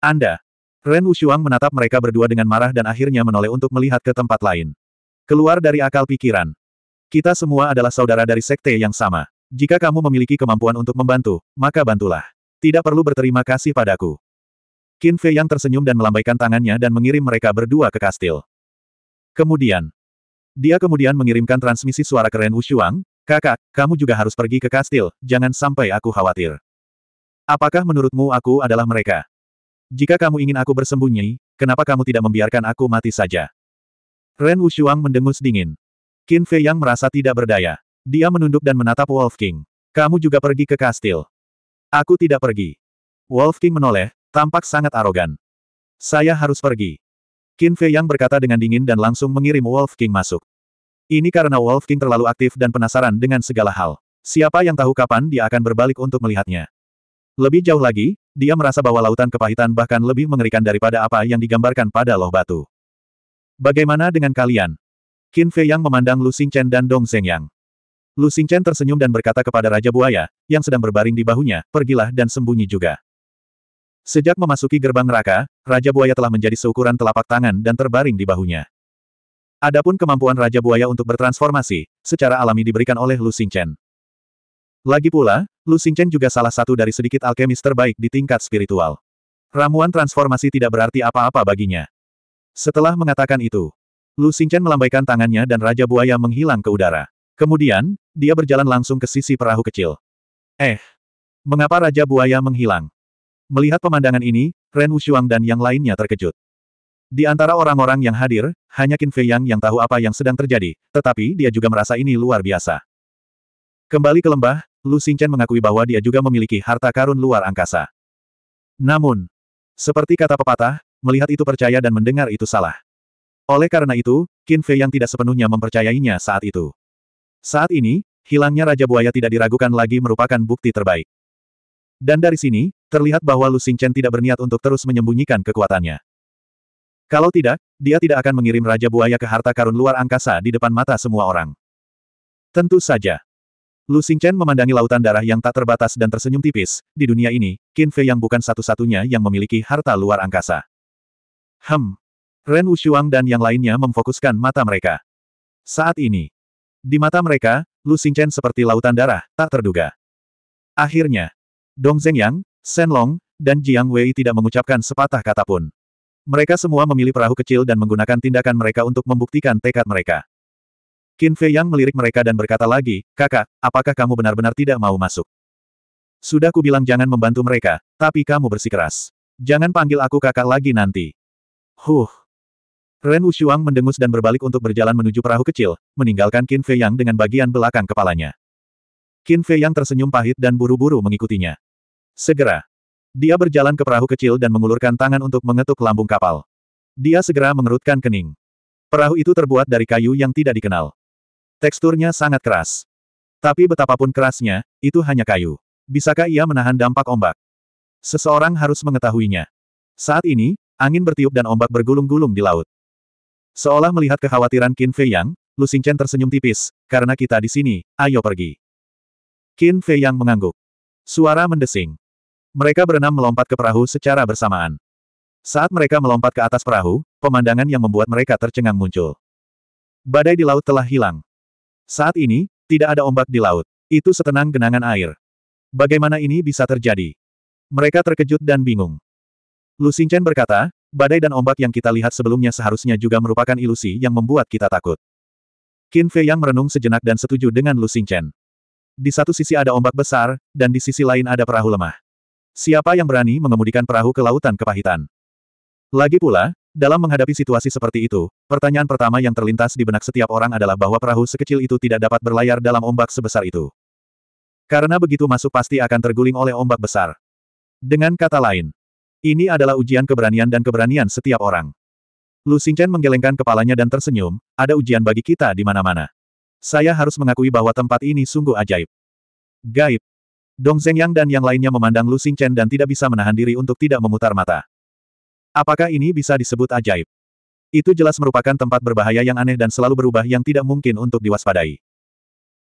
Anda, Ren Wushuang menatap mereka berdua dengan marah dan akhirnya menoleh untuk melihat ke tempat lain. Keluar dari akal pikiran. Kita semua adalah saudara dari sekte yang sama. Jika kamu memiliki kemampuan untuk membantu, maka bantulah. Tidak perlu berterima kasih padaku. Qin Fei yang tersenyum dan melambaikan tangannya dan mengirim mereka berdua ke kastil. Kemudian, dia kemudian mengirimkan transmisi suara ke Ren Wushuang, Kakak, kamu juga harus pergi ke kastil, jangan sampai aku khawatir. Apakah menurutmu aku adalah mereka? Jika kamu ingin aku bersembunyi, kenapa kamu tidak membiarkan aku mati saja? Ren Wushuang mendengus dingin. Qin Fei yang merasa tidak berdaya. Dia menunduk dan menatap Wolf King. Kamu juga pergi ke kastil. Aku tidak pergi. Wolf King menoleh, tampak sangat arogan. Saya harus pergi. Qin Fei yang berkata dengan dingin dan langsung mengirim Wolf King masuk. Ini karena Wolf King terlalu aktif dan penasaran dengan segala hal. Siapa yang tahu kapan dia akan berbalik untuk melihatnya. Lebih jauh lagi, dia merasa bahwa lautan kepahitan bahkan lebih mengerikan daripada apa yang digambarkan pada loh batu. Bagaimana dengan kalian? Qin Fei Yang memandang Lu Xingchen dan Dong Zhengyang. Lu Xingchen tersenyum dan berkata kepada Raja Buaya, yang sedang berbaring di bahunya, pergilah dan sembunyi juga. Sejak memasuki gerbang neraka, Raja Buaya telah menjadi seukuran telapak tangan dan terbaring di bahunya. Adapun kemampuan Raja Buaya untuk bertransformasi, secara alami diberikan oleh Lu Xingchen. Lagi pula, Lu Xingchen juga salah satu dari sedikit alkemis terbaik di tingkat spiritual. Ramuan transformasi tidak berarti apa-apa baginya. Setelah mengatakan itu, Lu Xingchen melambaikan tangannya dan Raja Buaya menghilang ke udara. Kemudian, dia berjalan langsung ke sisi perahu kecil. Eh, mengapa Raja Buaya menghilang? Melihat pemandangan ini, Ren Wushuang dan yang lainnya terkejut. Di antara orang-orang yang hadir, hanya Qin Fei Yang yang tahu apa yang sedang terjadi, tetapi dia juga merasa ini luar biasa. Kembali ke lembah, Lu Xingchen mengakui bahwa dia juga memiliki harta karun luar angkasa. Namun, seperti kata pepatah, melihat itu percaya dan mendengar itu salah. Oleh karena itu, Qin Fei yang tidak sepenuhnya mempercayainya saat itu. Saat ini, hilangnya Raja Buaya tidak diragukan lagi merupakan bukti terbaik. Dan dari sini, terlihat bahwa Lu Xingchen tidak berniat untuk terus menyembunyikan kekuatannya. Kalau tidak, dia tidak akan mengirim Raja Buaya ke harta karun luar angkasa di depan mata semua orang. Tentu saja. Lu Xingchen memandangi lautan darah yang tak terbatas dan tersenyum tipis, di dunia ini, Qin Fei yang bukan satu-satunya yang memiliki harta luar angkasa. Hem. Ren Wushuang dan yang lainnya memfokuskan mata mereka. Saat ini. Di mata mereka, Lu Xingchen seperti lautan darah, tak terduga. Akhirnya. Dong Zhengyang, Long, dan Jiang Wei tidak mengucapkan sepatah kata pun. Mereka semua memilih perahu kecil dan menggunakan tindakan mereka untuk membuktikan tekad mereka. Qin Fei Yang melirik mereka dan berkata lagi, kakak, apakah kamu benar-benar tidak mau masuk? Sudah kubilang jangan membantu mereka, tapi kamu bersikeras. Jangan panggil aku kakak lagi nanti. Huh. Ren Wushuang mendengus dan berbalik untuk berjalan menuju perahu kecil, meninggalkan Qin Fei Yang dengan bagian belakang kepalanya. Qin Fei Yang tersenyum pahit dan buru-buru mengikutinya. Segera. Dia berjalan ke perahu kecil dan mengulurkan tangan untuk mengetuk lambung kapal. Dia segera mengerutkan kening. Perahu itu terbuat dari kayu yang tidak dikenal. Teksturnya sangat keras. Tapi betapapun kerasnya, itu hanya kayu. Bisakah ia menahan dampak ombak? Seseorang harus mengetahuinya. Saat ini, angin bertiup dan ombak bergulung-gulung di laut. Seolah melihat kekhawatiran Qin Fei Yang, Lu Xingchen tersenyum tipis, karena kita di sini, ayo pergi. Qin Fei Yang mengangguk. Suara mendesing. Mereka berenam melompat ke perahu secara bersamaan. Saat mereka melompat ke atas perahu, pemandangan yang membuat mereka tercengang muncul. Badai di laut telah hilang. Saat ini, tidak ada ombak di laut. Itu setenang genangan air. Bagaimana ini bisa terjadi? Mereka terkejut dan bingung. Lu Xingchen berkata, badai dan ombak yang kita lihat sebelumnya seharusnya juga merupakan ilusi yang membuat kita takut. Qin Fei yang merenung sejenak dan setuju dengan Lu Xingchen. Di satu sisi ada ombak besar, dan di sisi lain ada perahu lemah. Siapa yang berani mengemudikan perahu ke lautan kepahitan? Lagi pula, dalam menghadapi situasi seperti itu, pertanyaan pertama yang terlintas di benak setiap orang adalah bahwa perahu sekecil itu tidak dapat berlayar dalam ombak sebesar itu. Karena begitu masuk pasti akan terguling oleh ombak besar. Dengan kata lain, ini adalah ujian keberanian dan keberanian setiap orang. Lu Xingchen menggelengkan kepalanya dan tersenyum, ada ujian bagi kita di mana-mana. Saya harus mengakui bahwa tempat ini sungguh ajaib. Gaib. Dong Zhengyang dan yang lainnya memandang Lu Xingchen dan tidak bisa menahan diri untuk tidak memutar mata. Apakah ini bisa disebut ajaib? Itu jelas merupakan tempat berbahaya yang aneh dan selalu berubah yang tidak mungkin untuk diwaspadai.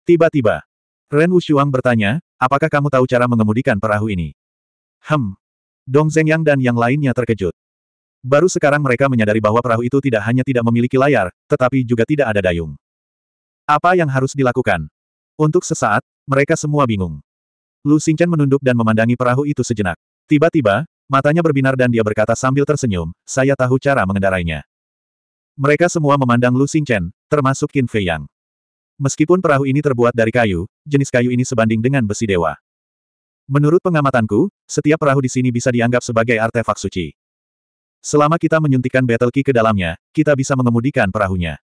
Tiba-tiba, Ren Wushuang bertanya, apakah kamu tahu cara mengemudikan perahu ini? Hem. Dong Zhengyang dan yang lainnya terkejut. Baru sekarang mereka menyadari bahwa perahu itu tidak hanya tidak memiliki layar, tetapi juga tidak ada dayung. Apa yang harus dilakukan? Untuk sesaat, mereka semua bingung. Lu Xingchen menunduk dan memandangi perahu itu sejenak. Tiba-tiba, Matanya berbinar dan dia berkata sambil tersenyum, saya tahu cara mengendarainya. Mereka semua memandang Lu Xingchen, termasuk Qin Fei Yang. Meskipun perahu ini terbuat dari kayu, jenis kayu ini sebanding dengan besi dewa. Menurut pengamatanku, setiap perahu di sini bisa dianggap sebagai artefak suci. Selama kita menyuntikkan battle key ke dalamnya, kita bisa mengemudikan perahunya.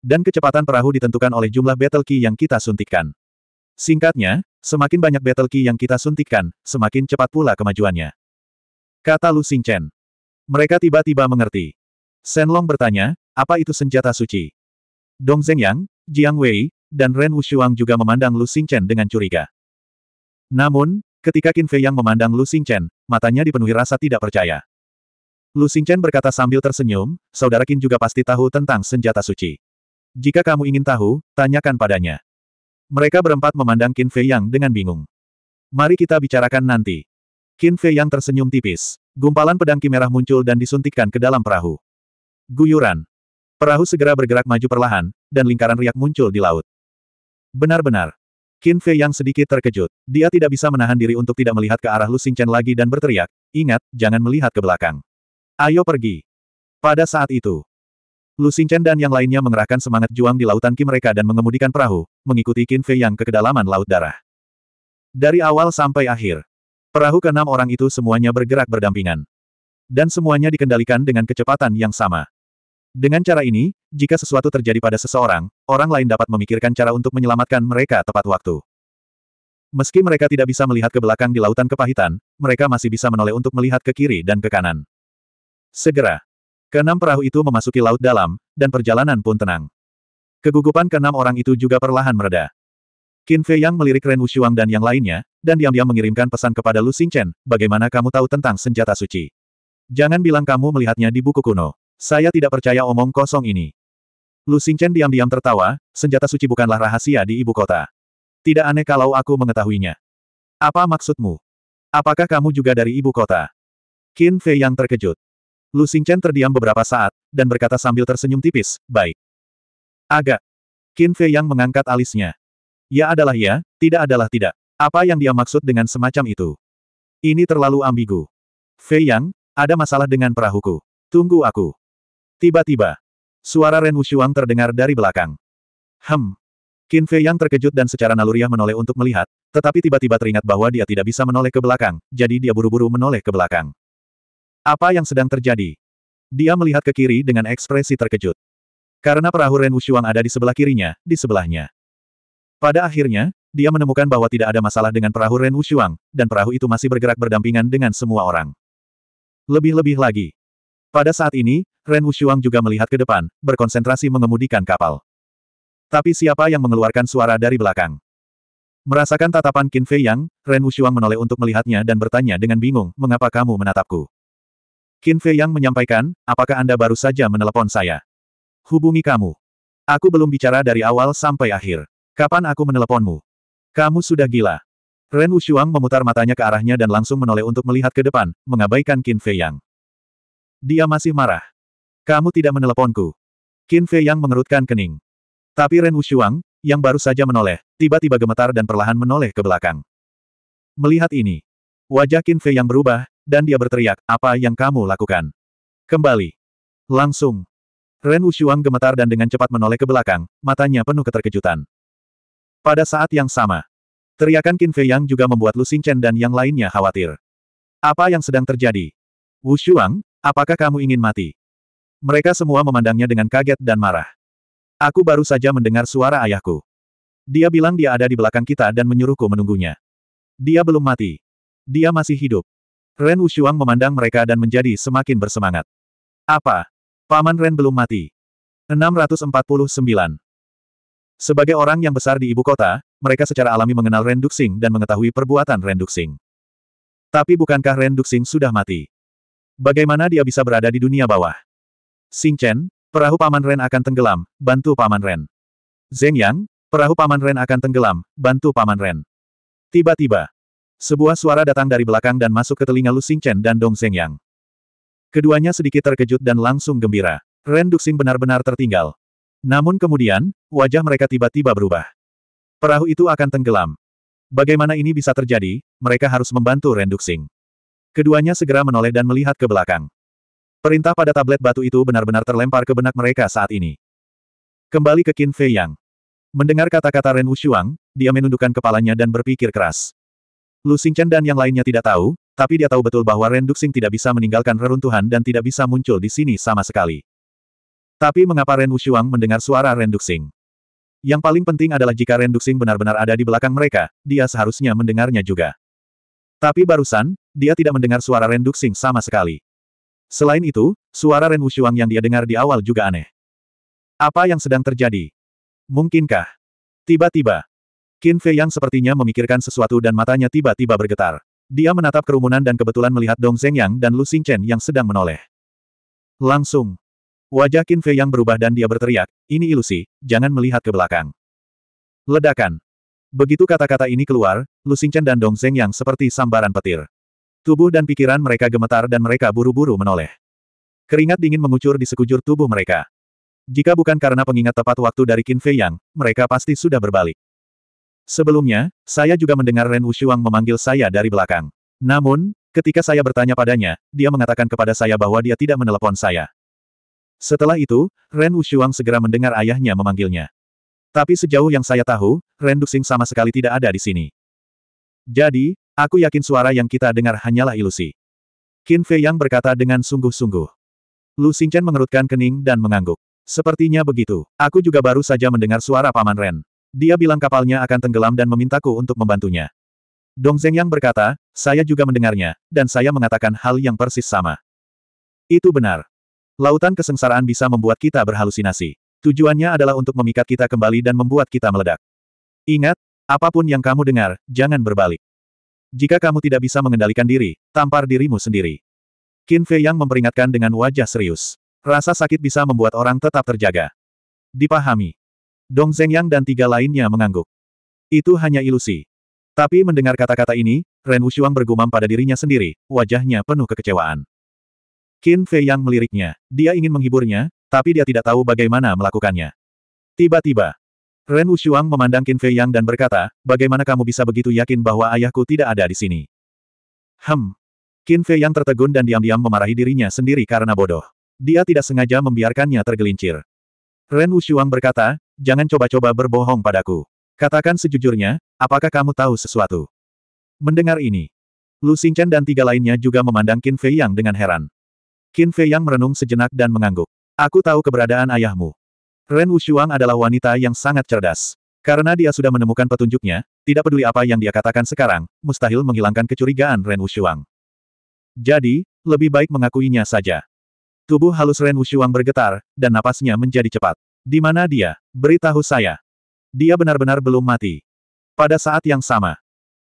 Dan kecepatan perahu ditentukan oleh jumlah battle key yang kita suntikkan. Singkatnya, semakin banyak battle key yang kita suntikkan, semakin cepat pula kemajuannya. Kata Lu Xingchen. Mereka tiba-tiba mengerti. Senlong bertanya, apa itu senjata suci? Dong Zhengyang, Jiang Wei, dan Ren Wushuang juga memandang Lu Xingchen dengan curiga. Namun, ketika Qin Fei Yang memandang Lu Xingchen, matanya dipenuhi rasa tidak percaya. Lu Xingchen berkata sambil tersenyum, saudara Qin juga pasti tahu tentang senjata suci. Jika kamu ingin tahu, tanyakan padanya. Mereka berempat memandang Qin Fei Yang dengan bingung. Mari kita bicarakan nanti. Qin Fei yang tersenyum tipis. Gumpalan pedang kimerah muncul dan disuntikkan ke dalam perahu. Guyuran. Perahu segera bergerak maju perlahan, dan lingkaran riak muncul di laut. Benar-benar. Qin Fei yang sedikit terkejut. Dia tidak bisa menahan diri untuk tidak melihat ke arah Lu Xingchen lagi dan berteriak, ingat, jangan melihat ke belakang. Ayo pergi. Pada saat itu, Lu Xingchen dan yang lainnya mengerahkan semangat juang di lautan Ki mereka dan mengemudikan perahu, mengikuti Qin Fei yang ke kedalaman Laut Darah. Dari awal sampai akhir, Perahu keenam orang itu semuanya bergerak berdampingan. Dan semuanya dikendalikan dengan kecepatan yang sama. Dengan cara ini, jika sesuatu terjadi pada seseorang, orang lain dapat memikirkan cara untuk menyelamatkan mereka tepat waktu. Meski mereka tidak bisa melihat ke belakang di lautan kepahitan, mereka masih bisa menoleh untuk melihat ke kiri dan ke kanan. Segera, keenam perahu itu memasuki laut dalam, dan perjalanan pun tenang. Kegugupan keenam orang itu juga perlahan mereda. Qin Fei Yang melirik Ren Wushuang dan yang lainnya, dan diam-diam mengirimkan pesan kepada Lu Xingchen, bagaimana kamu tahu tentang senjata suci? Jangan bilang kamu melihatnya di buku kuno. Saya tidak percaya omong kosong ini. Lu Xingchen diam-diam tertawa, senjata suci bukanlah rahasia di ibu kota. Tidak aneh kalau aku mengetahuinya. Apa maksudmu? Apakah kamu juga dari ibu kota? Qin Fei Yang terkejut. Lu Xingchen terdiam beberapa saat, dan berkata sambil tersenyum tipis, baik. Agak. Qin Fei Yang mengangkat alisnya. Ya adalah ya, tidak adalah tidak. Apa yang dia maksud dengan semacam itu? Ini terlalu ambigu. Fei Yang, ada masalah dengan perahuku. Tunggu aku. Tiba-tiba, suara Ren Wushuang terdengar dari belakang. Hem. Qin Fei Yang terkejut dan secara naluriah menoleh untuk melihat, tetapi tiba-tiba teringat bahwa dia tidak bisa menoleh ke belakang, jadi dia buru-buru menoleh ke belakang. Apa yang sedang terjadi? Dia melihat ke kiri dengan ekspresi terkejut. Karena perahu Ren Wushuang ada di sebelah kirinya, di sebelahnya. Pada akhirnya, dia menemukan bahwa tidak ada masalah dengan perahu Ren Wushuang, dan perahu itu masih bergerak berdampingan dengan semua orang. Lebih-lebih lagi. Pada saat ini, Ren Wushuang juga melihat ke depan, berkonsentrasi mengemudikan kapal. Tapi siapa yang mengeluarkan suara dari belakang? Merasakan tatapan Qin Fei Yang, Ren Wushuang menoleh untuk melihatnya dan bertanya dengan bingung, mengapa kamu menatapku? Qin Fei Yang menyampaikan, apakah Anda baru saja menelepon saya? Hubungi kamu. Aku belum bicara dari awal sampai akhir. Kapan aku meneleponmu? Kamu sudah gila. Ren Wushuang memutar matanya ke arahnya dan langsung menoleh untuk melihat ke depan, mengabaikan Qin Fei Yang. Dia masih marah. Kamu tidak meneleponku. Qin Fei Yang mengerutkan kening. Tapi Ren Wushuang, yang baru saja menoleh, tiba-tiba gemetar dan perlahan menoleh ke belakang. Melihat ini, wajah Qin Fei Yang berubah, dan dia berteriak, apa yang kamu lakukan? Kembali. Langsung. Ren Wushuang gemetar dan dengan cepat menoleh ke belakang, matanya penuh keterkejutan. Pada saat yang sama, teriakan Qin Fei Yang juga membuat Lu Chen dan yang lainnya khawatir. Apa yang sedang terjadi? Wu Xuang, apakah kamu ingin mati? Mereka semua memandangnya dengan kaget dan marah. Aku baru saja mendengar suara ayahku. Dia bilang dia ada di belakang kita dan menyuruhku menunggunya. Dia belum mati. Dia masih hidup. Ren Wu Wushuang memandang mereka dan menjadi semakin bersemangat. Apa? Paman Ren belum mati. 649. Sebagai orang yang besar di ibu kota, mereka secara alami mengenal Renduxing dan mengetahui perbuatan Renduxing. Tapi bukankah Renduxing sudah mati? Bagaimana dia bisa berada di dunia bawah? Xing Chen, perahu Paman Ren akan tenggelam, bantu Paman Ren. Zeng Yang, perahu Paman Ren akan tenggelam, bantu Paman Ren. Tiba-tiba, sebuah suara datang dari belakang dan masuk ke telinga Lu Xing Chen dan Dong Zeng Yang. Keduanya sedikit terkejut dan langsung gembira. Ren benar-benar tertinggal. Namun kemudian, wajah mereka tiba-tiba berubah. Perahu itu akan tenggelam. Bagaimana ini bisa terjadi, mereka harus membantu Renduxing. Keduanya segera menoleh dan melihat ke belakang. Perintah pada tablet batu itu benar-benar terlempar ke benak mereka saat ini. Kembali ke Qin Fei Yang. Mendengar kata-kata Ren Wushuang, dia menundukkan kepalanya dan berpikir keras. Lu Xingchen dan yang lainnya tidak tahu, tapi dia tahu betul bahwa Ren Duxing tidak bisa meninggalkan reruntuhan dan tidak bisa muncul di sini sama sekali. Tapi mengapa Ren Wushuang mendengar suara Ren Duxing? Yang paling penting adalah jika Renduxing benar-benar ada di belakang mereka, dia seharusnya mendengarnya juga. Tapi barusan, dia tidak mendengar suara Renduxing sama sekali. Selain itu, suara Ren Wushuang yang dia dengar di awal juga aneh. Apa yang sedang terjadi? Mungkinkah? Tiba-tiba, Qin Fei yang sepertinya memikirkan sesuatu dan matanya tiba-tiba bergetar. Dia menatap kerumunan dan kebetulan melihat Dong Zhengyang dan Lu Xingchen yang sedang menoleh. Langsung, Wajah Qin Fei yang berubah dan dia berteriak, ini ilusi, jangan melihat ke belakang. Ledakan. Begitu kata-kata ini keluar, Lu Xingchen dan Dong Zeng yang seperti sambaran petir. Tubuh dan pikiran mereka gemetar dan mereka buru-buru menoleh. Keringat dingin mengucur di sekujur tubuh mereka. Jika bukan karena pengingat tepat waktu dari Qin Fei Yang, mereka pasti sudah berbalik. Sebelumnya, saya juga mendengar Ren Wushuang memanggil saya dari belakang. Namun, ketika saya bertanya padanya, dia mengatakan kepada saya bahwa dia tidak menelepon saya. Setelah itu, Ren Wushuang segera mendengar ayahnya memanggilnya. Tapi sejauh yang saya tahu, Ren Duxing sama sekali tidak ada di sini. Jadi, aku yakin suara yang kita dengar hanyalah ilusi. Qin Fei Yang berkata dengan sungguh-sungguh. Lu Xingchen mengerutkan kening dan mengangguk. Sepertinya begitu. Aku juga baru saja mendengar suara Paman Ren. Dia bilang kapalnya akan tenggelam dan memintaku untuk membantunya. Dong Zeng Yang berkata, saya juga mendengarnya, dan saya mengatakan hal yang persis sama. Itu benar. Lautan kesengsaraan bisa membuat kita berhalusinasi. Tujuannya adalah untuk memikat kita kembali dan membuat kita meledak. Ingat, apapun yang kamu dengar, jangan berbalik. Jika kamu tidak bisa mengendalikan diri, tampar dirimu sendiri. Qin Fei yang memperingatkan dengan wajah serius. Rasa sakit bisa membuat orang tetap terjaga. Dipahami. Dong Zeng Yang dan tiga lainnya mengangguk. Itu hanya ilusi. Tapi mendengar kata-kata ini, Ren Wushuang bergumam pada dirinya sendiri, wajahnya penuh kekecewaan. Qin Fei yang meliriknya. Dia ingin menghiburnya, tapi dia tidak tahu bagaimana melakukannya. Tiba-tiba, Ren Wushuang memandang Qin Fei Yang dan berkata, bagaimana kamu bisa begitu yakin bahwa ayahku tidak ada di sini? Hem. Qin Fei Yang tertegun dan diam-diam memarahi dirinya sendiri karena bodoh. Dia tidak sengaja membiarkannya tergelincir. Ren Wushuang berkata, jangan coba-coba berbohong padaku. Katakan sejujurnya, apakah kamu tahu sesuatu? Mendengar ini, Lu Xingchen dan tiga lainnya juga memandang Qin Fei Yang dengan heran. Qin Fei Yang merenung sejenak dan mengangguk. Aku tahu keberadaan ayahmu. Ren Wushuang adalah wanita yang sangat cerdas. Karena dia sudah menemukan petunjuknya, tidak peduli apa yang dia katakan sekarang, mustahil menghilangkan kecurigaan Ren Wushuang. Jadi, lebih baik mengakuinya saja. Tubuh halus Ren Wushuang bergetar, dan napasnya menjadi cepat. Di mana dia? Beritahu saya. Dia benar-benar belum mati. Pada saat yang sama,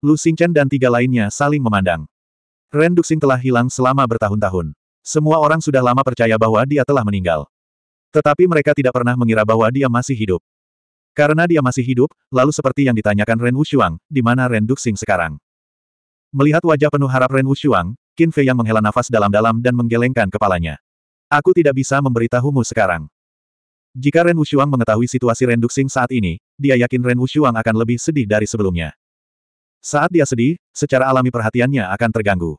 Lu Xingchen dan tiga lainnya saling memandang. Ren Duxing telah hilang selama bertahun-tahun. Semua orang sudah lama percaya bahwa dia telah meninggal. Tetapi mereka tidak pernah mengira bahwa dia masih hidup. Karena dia masih hidup, lalu seperti yang ditanyakan Ren Wushuang, di mana Ren Duxing sekarang? Melihat wajah penuh harap Ren Wushuang, Qin Fei yang menghela nafas dalam-dalam dan menggelengkan kepalanya. Aku tidak bisa memberitahumu sekarang. Jika Ren Wushuang mengetahui situasi Ren Duxing saat ini, dia yakin Ren Wushuang akan lebih sedih dari sebelumnya. Saat dia sedih, secara alami perhatiannya akan terganggu.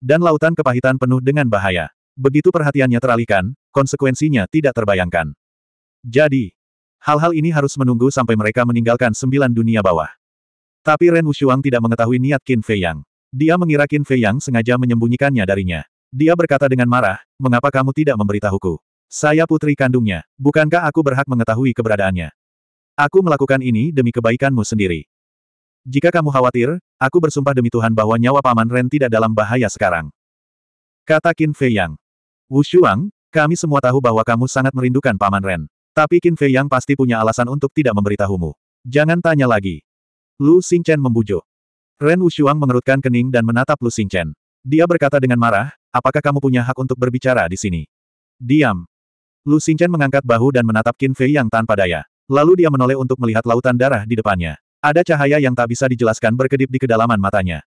Dan lautan kepahitan penuh dengan bahaya. Begitu perhatiannya teralihkan, konsekuensinya tidak terbayangkan. Jadi, hal-hal ini harus menunggu sampai mereka meninggalkan sembilan dunia bawah. Tapi Ren Wushuang tidak mengetahui niat Qin Fei Yang. Dia mengira Qin Fei Yang sengaja menyembunyikannya darinya. Dia berkata dengan marah, mengapa kamu tidak memberitahuku? Saya putri kandungnya, bukankah aku berhak mengetahui keberadaannya? Aku melakukan ini demi kebaikanmu sendiri. Jika kamu khawatir, aku bersumpah demi Tuhan bahwa nyawa Paman Ren tidak dalam bahaya sekarang. Kata Qin Fei Yang. Wu Shuang, kami semua tahu bahwa kamu sangat merindukan Paman Ren. Tapi Qin Fei Yang pasti punya alasan untuk tidak memberitahumu. Jangan tanya lagi. Lu Xingchen membujuk. Ren Wushuang mengerutkan kening dan menatap Lu Xingchen. Dia berkata dengan marah, apakah kamu punya hak untuk berbicara di sini? Diam. Lu Xingchen mengangkat bahu dan menatap Qin Fei Yang tanpa daya. Lalu dia menoleh untuk melihat lautan darah di depannya. Ada cahaya yang tak bisa dijelaskan berkedip di kedalaman matanya.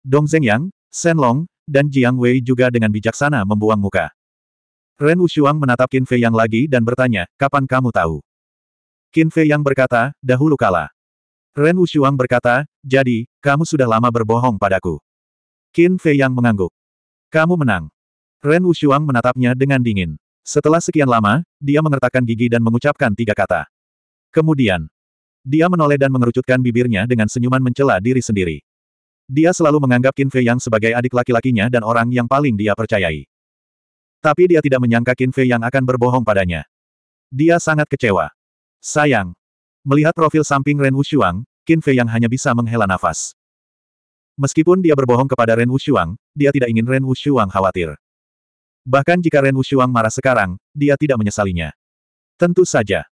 Dong Yang, Shen Long, dan Jiang Wei juga dengan bijaksana membuang muka. Ren Wushuang menatap Qin Fei Yang lagi dan bertanya, kapan kamu tahu? Qin Fei Yang berkata, dahulu kala. Ren Wushuang berkata, jadi, kamu sudah lama berbohong padaku. Qin Fei Yang mengangguk. Kamu menang. Ren Wushuang menatapnya dengan dingin. Setelah sekian lama, dia mengertakkan gigi dan mengucapkan tiga kata. Kemudian, dia menoleh dan mengerucutkan bibirnya dengan senyuman mencela diri sendiri. Dia selalu menganggap Qin Fei Yang sebagai adik laki-lakinya dan orang yang paling dia percayai. Tapi dia tidak menyangka Qin Fei Yang akan berbohong padanya. Dia sangat kecewa. Sayang. Melihat profil samping Ren Wushuang, Qin Fei Yang hanya bisa menghela nafas. Meskipun dia berbohong kepada Ren Wushuang, dia tidak ingin Ren Wushuang khawatir. Bahkan jika Ren Wushuang marah sekarang, dia tidak menyesalinya. Tentu saja.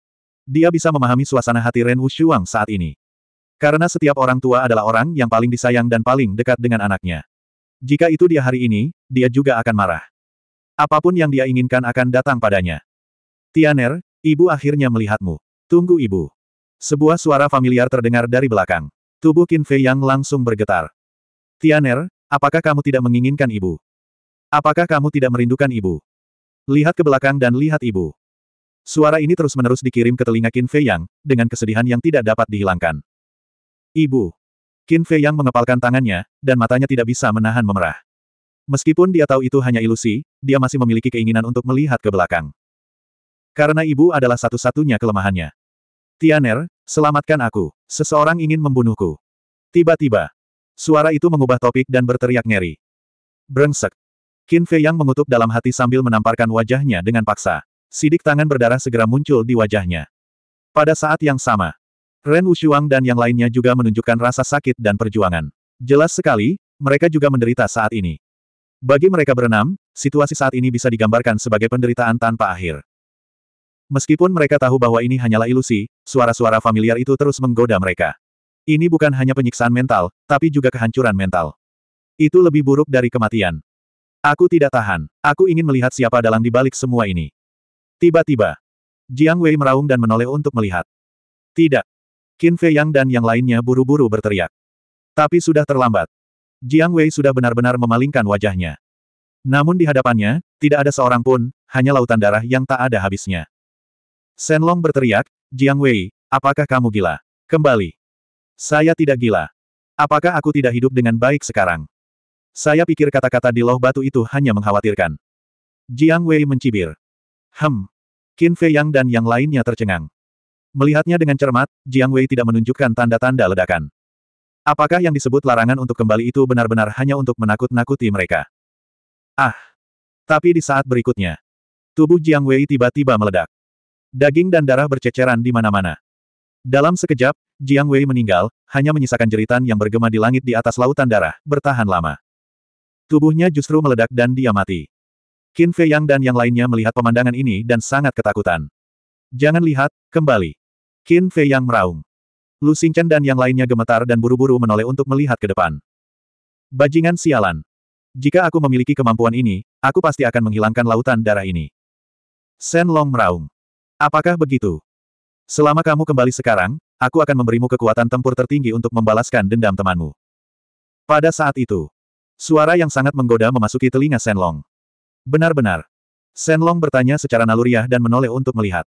Dia bisa memahami suasana hati Ren Wushuang saat ini. Karena setiap orang tua adalah orang yang paling disayang dan paling dekat dengan anaknya. Jika itu dia hari ini, dia juga akan marah. Apapun yang dia inginkan akan datang padanya. Tianer, ibu akhirnya melihatmu. Tunggu ibu. Sebuah suara familiar terdengar dari belakang. Tubuh Qin Fei Yang langsung bergetar. Tianer, apakah kamu tidak menginginkan ibu? Apakah kamu tidak merindukan ibu? Lihat ke belakang dan lihat ibu. Suara ini terus-menerus dikirim ke telinga Qin Fei Yang, dengan kesedihan yang tidak dapat dihilangkan. Ibu. Qin Fei Yang mengepalkan tangannya, dan matanya tidak bisa menahan memerah. Meskipun dia tahu itu hanya ilusi, dia masih memiliki keinginan untuk melihat ke belakang. Karena ibu adalah satu-satunya kelemahannya. Tianer, selamatkan aku. Seseorang ingin membunuhku. Tiba-tiba, suara itu mengubah topik dan berteriak ngeri. Brengsek. Qin Fei Yang mengutuk dalam hati sambil menamparkan wajahnya dengan paksa. Sidik tangan berdarah segera muncul di wajahnya. Pada saat yang sama, Ren Wushuang dan yang lainnya juga menunjukkan rasa sakit dan perjuangan. Jelas sekali, mereka juga menderita saat ini. Bagi mereka berenam, situasi saat ini bisa digambarkan sebagai penderitaan tanpa akhir. Meskipun mereka tahu bahwa ini hanyalah ilusi, suara-suara familiar itu terus menggoda mereka. Ini bukan hanya penyiksaan mental, tapi juga kehancuran mental. Itu lebih buruk dari kematian. Aku tidak tahan. Aku ingin melihat siapa dalang di balik semua ini. Tiba-tiba, Jiang Wei meraung dan menoleh untuk melihat. Tidak. Qin Fei Yang dan yang lainnya buru-buru berteriak. Tapi sudah terlambat. Jiang Wei sudah benar-benar memalingkan wajahnya. Namun di hadapannya, tidak ada seorang pun, hanya lautan darah yang tak ada habisnya. Long berteriak, Jiang Wei, apakah kamu gila? Kembali. Saya tidak gila. Apakah aku tidak hidup dengan baik sekarang? Saya pikir kata-kata di loh batu itu hanya mengkhawatirkan. Jiang Wei mencibir. Hem, Qin Fei Yang dan yang lainnya tercengang. Melihatnya dengan cermat, Jiang Wei tidak menunjukkan tanda-tanda ledakan. Apakah yang disebut larangan untuk kembali itu benar-benar hanya untuk menakut-nakuti mereka? Ah! Tapi di saat berikutnya, tubuh Jiang Wei tiba-tiba meledak. Daging dan darah berceceran di mana-mana. Dalam sekejap, Jiang Wei meninggal, hanya menyisakan jeritan yang bergema di langit di atas lautan darah, bertahan lama. Tubuhnya justru meledak dan dia mati. Qin Fei Yang dan yang lainnya melihat pemandangan ini dan sangat ketakutan. Jangan lihat, kembali. Qin Fei Yang meraung. Lu Xingchen dan yang lainnya gemetar dan buru-buru menoleh untuk melihat ke depan. Bajingan sialan. Jika aku memiliki kemampuan ini, aku pasti akan menghilangkan lautan darah ini. Shen Long meraung. Apakah begitu? Selama kamu kembali sekarang, aku akan memberimu kekuatan tempur tertinggi untuk membalaskan dendam temanmu. Pada saat itu, suara yang sangat menggoda memasuki telinga Shen Long. Benar-benar. Long bertanya secara naluriah dan menoleh untuk melihat.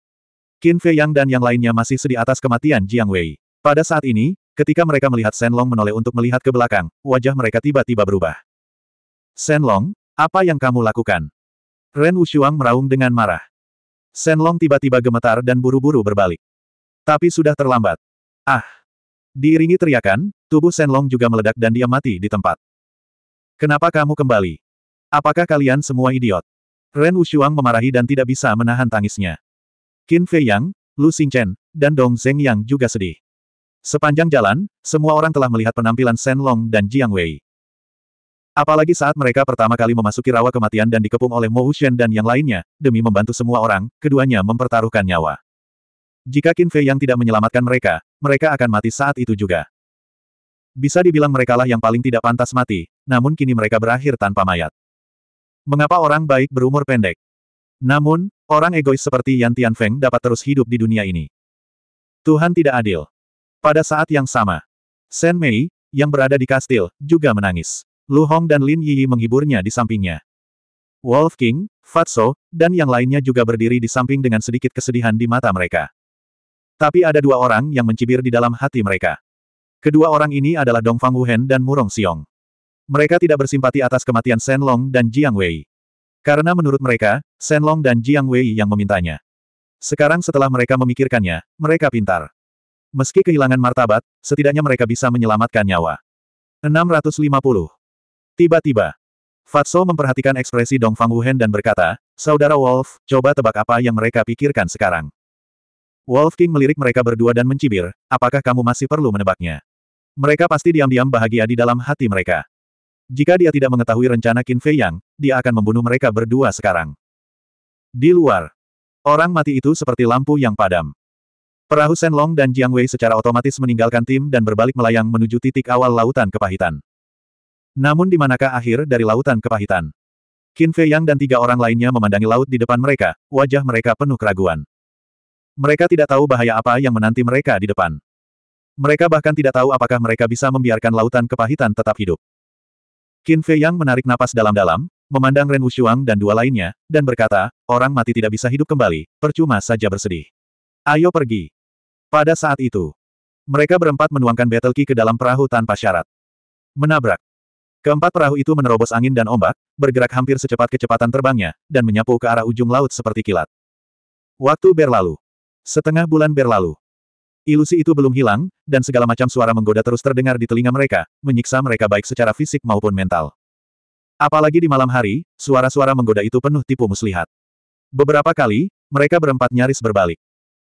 Qin Fei Yang dan yang lainnya masih sedih atas kematian Jiang Wei. Pada saat ini, ketika mereka melihat Long menoleh untuk melihat ke belakang, wajah mereka tiba-tiba berubah. Long, apa yang kamu lakukan? Ren Wuxuang meraung dengan marah. Long tiba-tiba gemetar dan buru-buru berbalik. Tapi sudah terlambat. Ah! Diiringi teriakan, tubuh Long juga meledak dan dia mati di tempat. Kenapa kamu kembali? Apakah kalian semua idiot? Ren Wushuang memarahi dan tidak bisa menahan tangisnya. Qin Fei Yang, Lu Xingchen, dan Dong Zeng Yang juga sedih. Sepanjang jalan, semua orang telah melihat penampilan Shen Long dan Jiang Wei. Apalagi saat mereka pertama kali memasuki rawa kematian dan dikepung oleh Mo Hushen dan yang lainnya, demi membantu semua orang, keduanya mempertaruhkan nyawa. Jika Qin Fei yang tidak menyelamatkan mereka, mereka akan mati saat itu juga. Bisa dibilang merekalah yang paling tidak pantas mati, namun kini mereka berakhir tanpa mayat. Mengapa orang baik berumur pendek? Namun, orang egois seperti Yan Tianfeng dapat terus hidup di dunia ini. Tuhan tidak adil. Pada saat yang sama, Shen Mei, yang berada di kastil, juga menangis. Lu Hong dan Lin Yi menghiburnya di sampingnya. Wolf King, Fatso, dan yang lainnya juga berdiri di samping dengan sedikit kesedihan di mata mereka. Tapi ada dua orang yang mencibir di dalam hati mereka. Kedua orang ini adalah Dong Fang Wuhen dan Murong Xiong. Mereka tidak bersimpati atas kematian Shen Long dan Jiang Wei. Karena menurut mereka, Shen Long dan Jiang Wei yang memintanya. Sekarang setelah mereka memikirkannya, mereka pintar. Meski kehilangan martabat, setidaknya mereka bisa menyelamatkan nyawa. 650. Tiba-tiba, Fatso memperhatikan ekspresi Dong Fang Wuhen dan berkata, Saudara Wolf, coba tebak apa yang mereka pikirkan sekarang. Wolf King melirik mereka berdua dan mencibir, apakah kamu masih perlu menebaknya? Mereka pasti diam-diam bahagia di dalam hati mereka. Jika dia tidak mengetahui rencana Qin Fei Yang, dia akan membunuh mereka berdua sekarang. Di luar, orang mati itu seperti lampu yang padam. Perahu Senlong dan Jiang Wei secara otomatis meninggalkan tim dan berbalik melayang menuju titik awal lautan kepahitan. Namun di manakah akhir dari lautan kepahitan? Qin Fei Yang dan tiga orang lainnya memandangi laut di depan mereka, wajah mereka penuh keraguan. Mereka tidak tahu bahaya apa yang menanti mereka di depan. Mereka bahkan tidak tahu apakah mereka bisa membiarkan lautan kepahitan tetap hidup. Qin Fei Yang menarik napas dalam-dalam, memandang Ren Wushuang dan dua lainnya, dan berkata, orang mati tidak bisa hidup kembali, percuma saja bersedih. Ayo pergi. Pada saat itu, mereka berempat menuangkan battle key ke dalam perahu tanpa syarat. Menabrak. Keempat perahu itu menerobos angin dan ombak, bergerak hampir secepat kecepatan terbangnya, dan menyapu ke arah ujung laut seperti kilat. Waktu berlalu. Setengah bulan berlalu. Ilusi itu belum hilang, dan segala macam suara menggoda terus terdengar di telinga mereka, menyiksa mereka baik secara fisik maupun mental. Apalagi di malam hari, suara-suara menggoda itu penuh tipu muslihat. Beberapa kali, mereka berempat nyaris berbalik.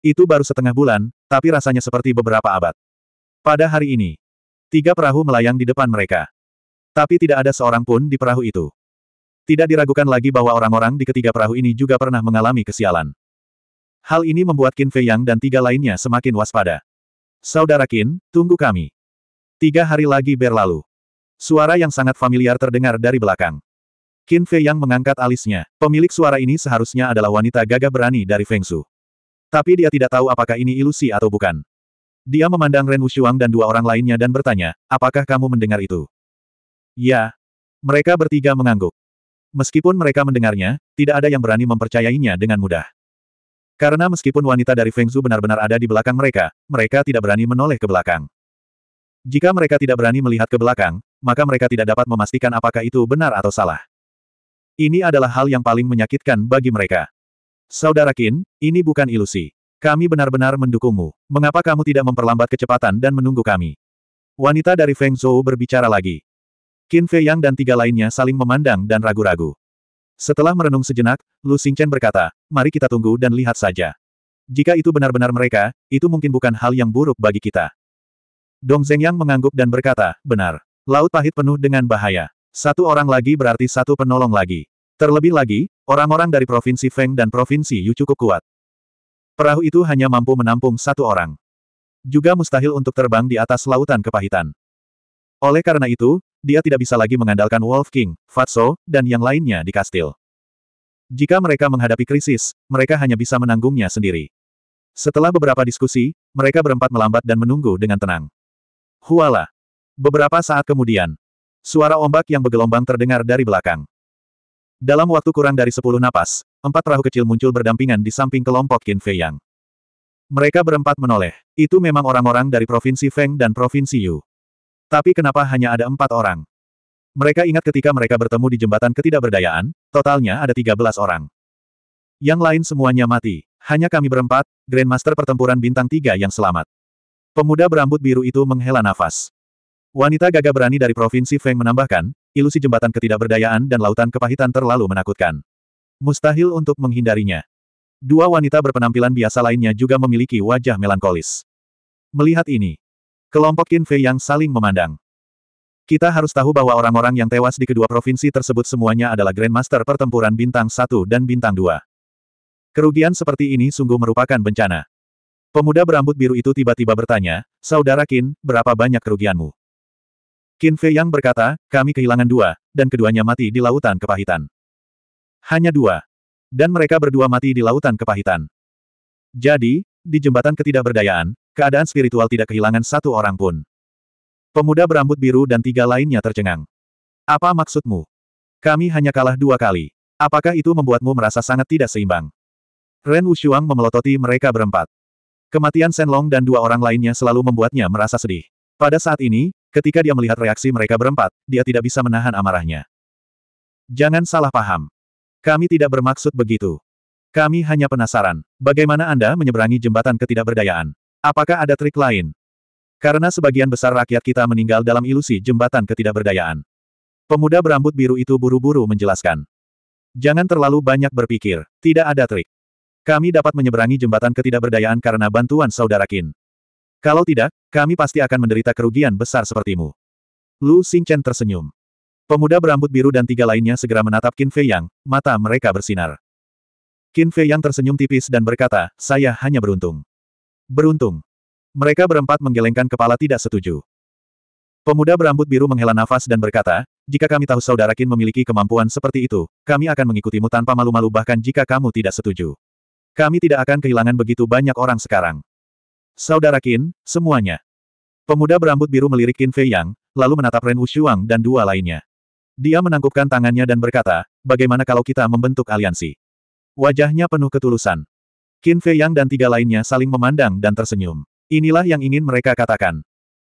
Itu baru setengah bulan, tapi rasanya seperti beberapa abad. Pada hari ini, tiga perahu melayang di depan mereka. Tapi tidak ada seorang pun di perahu itu. Tidak diragukan lagi bahwa orang-orang di ketiga perahu ini juga pernah mengalami kesialan. Hal ini membuat Qin Fei Yang dan tiga lainnya semakin waspada. Saudara Qin, tunggu kami. Tiga hari lagi berlalu. Suara yang sangat familiar terdengar dari belakang. Qin Fei Yang mengangkat alisnya. Pemilik suara ini seharusnya adalah wanita gagah berani dari Feng Shu. Tapi dia tidak tahu apakah ini ilusi atau bukan. Dia memandang Ren Wushuang dan dua orang lainnya dan bertanya, apakah kamu mendengar itu? Ya. Mereka bertiga mengangguk. Meskipun mereka mendengarnya, tidak ada yang berani mempercayainya dengan mudah. Karena meskipun wanita dari Feng Zhu benar-benar ada di belakang mereka, mereka tidak berani menoleh ke belakang. Jika mereka tidak berani melihat ke belakang, maka mereka tidak dapat memastikan apakah itu benar atau salah. Ini adalah hal yang paling menyakitkan bagi mereka. Saudara Qin, ini bukan ilusi. Kami benar-benar mendukungmu. Mengapa kamu tidak memperlambat kecepatan dan menunggu kami? Wanita dari Feng Zhou berbicara lagi. Qin Fei Yang dan tiga lainnya saling memandang dan ragu-ragu. Setelah merenung sejenak, Lu Xingchen berkata, mari kita tunggu dan lihat saja. Jika itu benar-benar mereka, itu mungkin bukan hal yang buruk bagi kita. Dong Yang mengangguk dan berkata, benar. Laut pahit penuh dengan bahaya. Satu orang lagi berarti satu penolong lagi. Terlebih lagi, orang-orang dari Provinsi Feng dan Provinsi Yu cukup kuat. Perahu itu hanya mampu menampung satu orang. Juga mustahil untuk terbang di atas lautan kepahitan. Oleh karena itu, dia tidak bisa lagi mengandalkan Wolf King, Fatso, dan yang lainnya di kastil. Jika mereka menghadapi krisis, mereka hanya bisa menanggungnya sendiri. Setelah beberapa diskusi, mereka berempat melambat dan menunggu dengan tenang. Huala. Beberapa saat kemudian, suara ombak yang bergelombang terdengar dari belakang. Dalam waktu kurang dari sepuluh napas, empat perahu kecil muncul berdampingan di samping kelompok Qin Fei Yang. Mereka berempat menoleh. Itu memang orang-orang dari Provinsi Feng dan Provinsi Yu. Tapi kenapa hanya ada empat orang? Mereka ingat ketika mereka bertemu di jembatan ketidakberdayaan, totalnya ada 13 orang. Yang lain semuanya mati. Hanya kami berempat, Grandmaster pertempuran bintang tiga yang selamat. Pemuda berambut biru itu menghela nafas. Wanita gagah berani dari Provinsi Feng menambahkan, ilusi jembatan ketidakberdayaan dan lautan kepahitan terlalu menakutkan. Mustahil untuk menghindarinya. Dua wanita berpenampilan biasa lainnya juga memiliki wajah melankolis. Melihat ini, Kelompok Qin Fei yang saling memandang. Kita harus tahu bahwa orang-orang yang tewas di kedua provinsi tersebut semuanya adalah Grandmaster pertempuran bintang 1 dan bintang 2. Kerugian seperti ini sungguh merupakan bencana. Pemuda berambut biru itu tiba-tiba bertanya, Saudara Qin, berapa banyak kerugianmu? Qin Fei Yang berkata, kami kehilangan dua, dan keduanya mati di lautan kepahitan. Hanya dua. Dan mereka berdua mati di lautan kepahitan. Jadi, di jembatan ketidakberdayaan, keadaan spiritual tidak kehilangan satu orang pun. Pemuda berambut biru dan tiga lainnya tercengang. Apa maksudmu? Kami hanya kalah dua kali. Apakah itu membuatmu merasa sangat tidak seimbang? Ren Wushuang memelototi mereka berempat. Kematian Senlong dan dua orang lainnya selalu membuatnya merasa sedih. Pada saat ini, ketika dia melihat reaksi mereka berempat, dia tidak bisa menahan amarahnya. Jangan salah paham. Kami tidak bermaksud begitu. Kami hanya penasaran, bagaimana Anda menyeberangi jembatan ketidakberdayaan? Apakah ada trik lain? Karena sebagian besar rakyat kita meninggal dalam ilusi jembatan ketidakberdayaan. Pemuda berambut biru itu buru-buru menjelaskan. Jangan terlalu banyak berpikir, tidak ada trik. Kami dapat menyeberangi jembatan ketidakberdayaan karena bantuan saudara Qin. Kalau tidak, kami pasti akan menderita kerugian besar sepertimu. Lu Xingchen tersenyum. Pemuda berambut biru dan tiga lainnya segera menatap Qin Fei Yang, mata mereka bersinar. Qin Fei yang tersenyum tipis dan berkata, saya hanya beruntung. Beruntung. Mereka berempat menggelengkan kepala tidak setuju. Pemuda berambut biru menghela nafas dan berkata, jika kami tahu saudara Qin memiliki kemampuan seperti itu, kami akan mengikutimu tanpa malu-malu bahkan jika kamu tidak setuju. Kami tidak akan kehilangan begitu banyak orang sekarang. Saudara Qin, semuanya. Pemuda berambut biru melirik Qin Fei Yang, lalu menatap Ren Wushuang dan dua lainnya. Dia menangkupkan tangannya dan berkata, bagaimana kalau kita membentuk aliansi? Wajahnya penuh ketulusan. Qin Fei Yang dan tiga lainnya saling memandang dan tersenyum. Inilah yang ingin mereka katakan.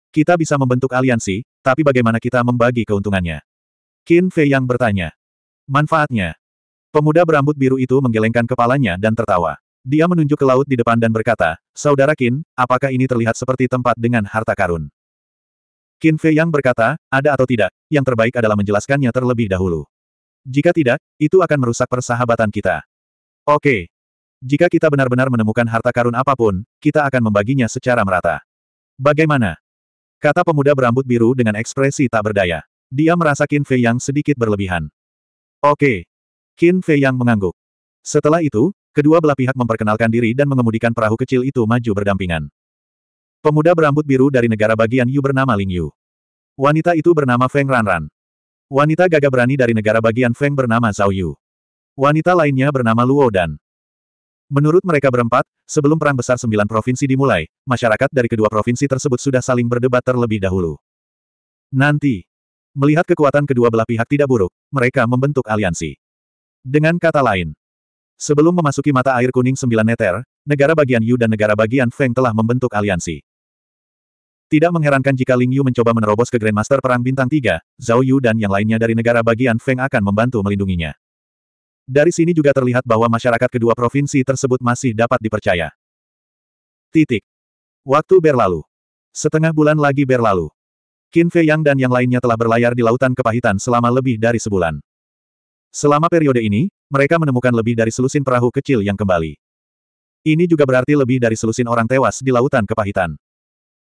Kita bisa membentuk aliansi, tapi bagaimana kita membagi keuntungannya? Qin Fei Yang bertanya. Manfaatnya. Pemuda berambut biru itu menggelengkan kepalanya dan tertawa. Dia menunjuk ke laut di depan dan berkata, Saudara Qin, apakah ini terlihat seperti tempat dengan harta karun? Qin Fei Yang berkata, ada atau tidak, yang terbaik adalah menjelaskannya terlebih dahulu. Jika tidak, itu akan merusak persahabatan kita. Oke. Jika kita benar-benar menemukan harta karun apapun, kita akan membaginya secara merata. Bagaimana? Kata pemuda berambut biru dengan ekspresi tak berdaya. Dia merasa Qin Fei Yang sedikit berlebihan. Oke. Qin Fei Yang mengangguk. Setelah itu, kedua belah pihak memperkenalkan diri dan mengemudikan perahu kecil itu maju berdampingan. Pemuda berambut biru dari negara bagian Yu bernama Ling Yu. Wanita itu bernama Feng Ranran. Wanita gagah berani dari negara bagian Feng bernama Zhao Yu. Wanita lainnya bernama Luo Dan. Menurut mereka berempat, sebelum perang besar sembilan provinsi dimulai, masyarakat dari kedua provinsi tersebut sudah saling berdebat terlebih dahulu. Nanti, melihat kekuatan kedua belah pihak tidak buruk, mereka membentuk aliansi. Dengan kata lain, sebelum memasuki mata air kuning sembilan neter, negara bagian Yu dan negara bagian Feng telah membentuk aliansi. Tidak mengherankan jika Ling Yu mencoba menerobos ke Grandmaster Perang Bintang 3, Zhao Yu dan yang lainnya dari negara bagian Feng akan membantu melindunginya. Dari sini juga terlihat bahwa masyarakat kedua provinsi tersebut masih dapat dipercaya. Titik. Waktu berlalu. Setengah bulan lagi berlalu. Qin Fei Yang dan yang lainnya telah berlayar di lautan kepahitan selama lebih dari sebulan. Selama periode ini, mereka menemukan lebih dari selusin perahu kecil yang kembali. Ini juga berarti lebih dari selusin orang tewas di lautan kepahitan.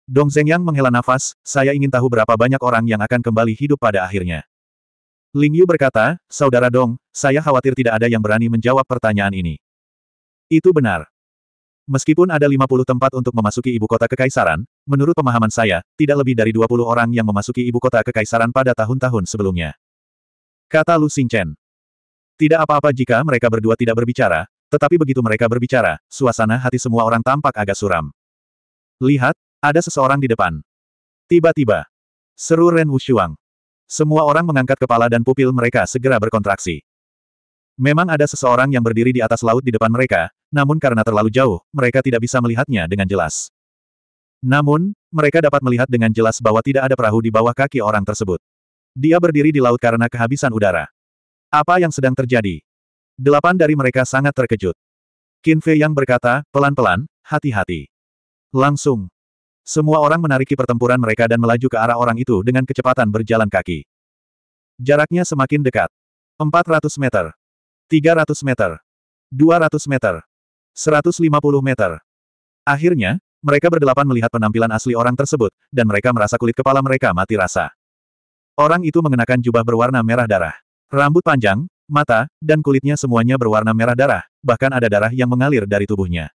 Dong Yang menghela nafas, saya ingin tahu berapa banyak orang yang akan kembali hidup pada akhirnya. Ling Yu berkata, Saudara Dong, saya khawatir tidak ada yang berani menjawab pertanyaan ini. Itu benar. Meskipun ada 50 tempat untuk memasuki ibu kota kekaisaran, menurut pemahaman saya, tidak lebih dari 20 orang yang memasuki ibu kota kekaisaran pada tahun-tahun sebelumnya. Kata Lu Xingchen. Tidak apa-apa jika mereka berdua tidak berbicara, tetapi begitu mereka berbicara, suasana hati semua orang tampak agak suram. Lihat, ada seseorang di depan. Tiba-tiba. Seru Ren Wushuang. Semua orang mengangkat kepala dan pupil mereka segera berkontraksi. Memang ada seseorang yang berdiri di atas laut di depan mereka, namun karena terlalu jauh, mereka tidak bisa melihatnya dengan jelas. Namun, mereka dapat melihat dengan jelas bahwa tidak ada perahu di bawah kaki orang tersebut. Dia berdiri di laut karena kehabisan udara. Apa yang sedang terjadi? Delapan dari mereka sangat terkejut. Qin Fei yang berkata, pelan-pelan, hati-hati. Langsung, semua orang menariki pertempuran mereka dan melaju ke arah orang itu dengan kecepatan berjalan kaki. Jaraknya semakin dekat. 400 meter. 300 meter. 200 meter. 150 meter. Akhirnya, mereka berdelapan melihat penampilan asli orang tersebut, dan mereka merasa kulit kepala mereka mati rasa. Orang itu mengenakan jubah berwarna merah darah. Rambut panjang, mata, dan kulitnya semuanya berwarna merah darah, bahkan ada darah yang mengalir dari tubuhnya.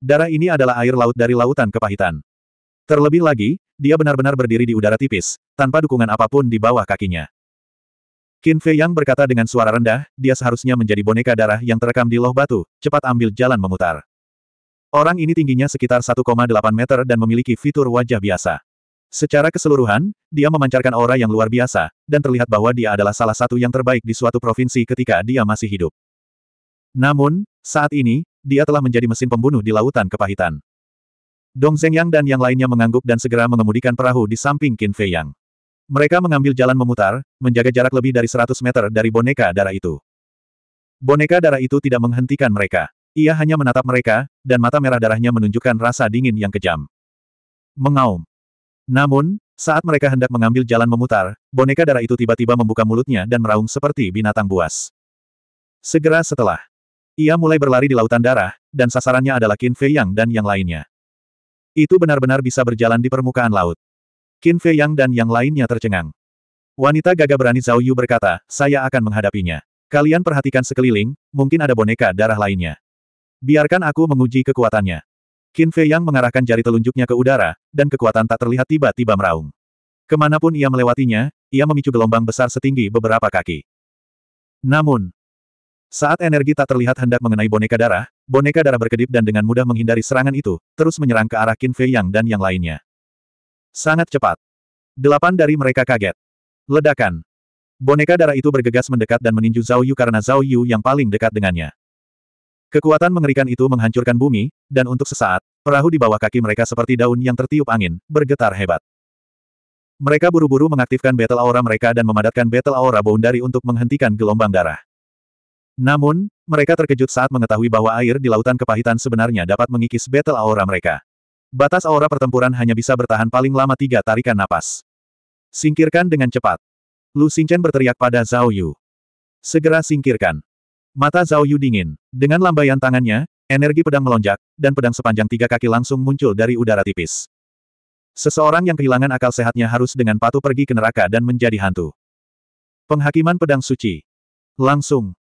Darah ini adalah air laut dari lautan kepahitan. Terlebih lagi, dia benar-benar berdiri di udara tipis, tanpa dukungan apapun di bawah kakinya. Qin Fei Yang berkata dengan suara rendah, dia seharusnya menjadi boneka darah yang terekam di loh batu, cepat ambil jalan memutar. Orang ini tingginya sekitar 1,8 meter dan memiliki fitur wajah biasa. Secara keseluruhan, dia memancarkan aura yang luar biasa, dan terlihat bahwa dia adalah salah satu yang terbaik di suatu provinsi ketika dia masih hidup. Namun, saat ini, dia telah menjadi mesin pembunuh di lautan kepahitan. Dong Zhengyang dan yang lainnya mengangguk dan segera mengemudikan perahu di samping Qin Fei Yang. Mereka mengambil jalan memutar, menjaga jarak lebih dari 100 meter dari boneka darah itu. Boneka darah itu tidak menghentikan mereka. Ia hanya menatap mereka, dan mata merah darahnya menunjukkan rasa dingin yang kejam. Mengaum. Namun, saat mereka hendak mengambil jalan memutar, boneka darah itu tiba-tiba membuka mulutnya dan meraung seperti binatang buas. Segera setelah, ia mulai berlari di lautan darah, dan sasarannya adalah Qin Fei Yang dan yang lainnya. Itu benar-benar bisa berjalan di permukaan laut. Qin Fei Yang dan yang lainnya tercengang. Wanita gagah berani Zhao Yu berkata, saya akan menghadapinya. Kalian perhatikan sekeliling, mungkin ada boneka darah lainnya. Biarkan aku menguji kekuatannya. Qin Fei Yang mengarahkan jari telunjuknya ke udara, dan kekuatan tak terlihat tiba-tiba meraung. Kemanapun ia melewatinya, ia memicu gelombang besar setinggi beberapa kaki. Namun, saat energi tak terlihat hendak mengenai boneka darah, boneka darah berkedip dan dengan mudah menghindari serangan itu, terus menyerang ke arah Qin Fei Yang dan yang lainnya. Sangat cepat. Delapan dari mereka kaget. Ledakan. Boneka darah itu bergegas mendekat dan meninju Zhao Yu karena Zhao Yu yang paling dekat dengannya. Kekuatan mengerikan itu menghancurkan bumi, dan untuk sesaat, perahu di bawah kaki mereka seperti daun yang tertiup angin, bergetar hebat. Mereka buru-buru mengaktifkan battle aura mereka dan memadatkan battle aura boundary untuk menghentikan gelombang darah. Namun, mereka terkejut saat mengetahui bahwa air di lautan kepahitan sebenarnya dapat mengikis battle aura mereka. Batas aura pertempuran hanya bisa bertahan paling lama tiga tarikan napas. Singkirkan dengan cepat. Lu Xingchen berteriak pada Zhao Yu. Segera singkirkan. Mata Zhao Yu dingin. Dengan lambaian tangannya, energi pedang melonjak, dan pedang sepanjang tiga kaki langsung muncul dari udara tipis. Seseorang yang kehilangan akal sehatnya harus dengan patuh pergi ke neraka dan menjadi hantu. Penghakiman pedang suci. Langsung,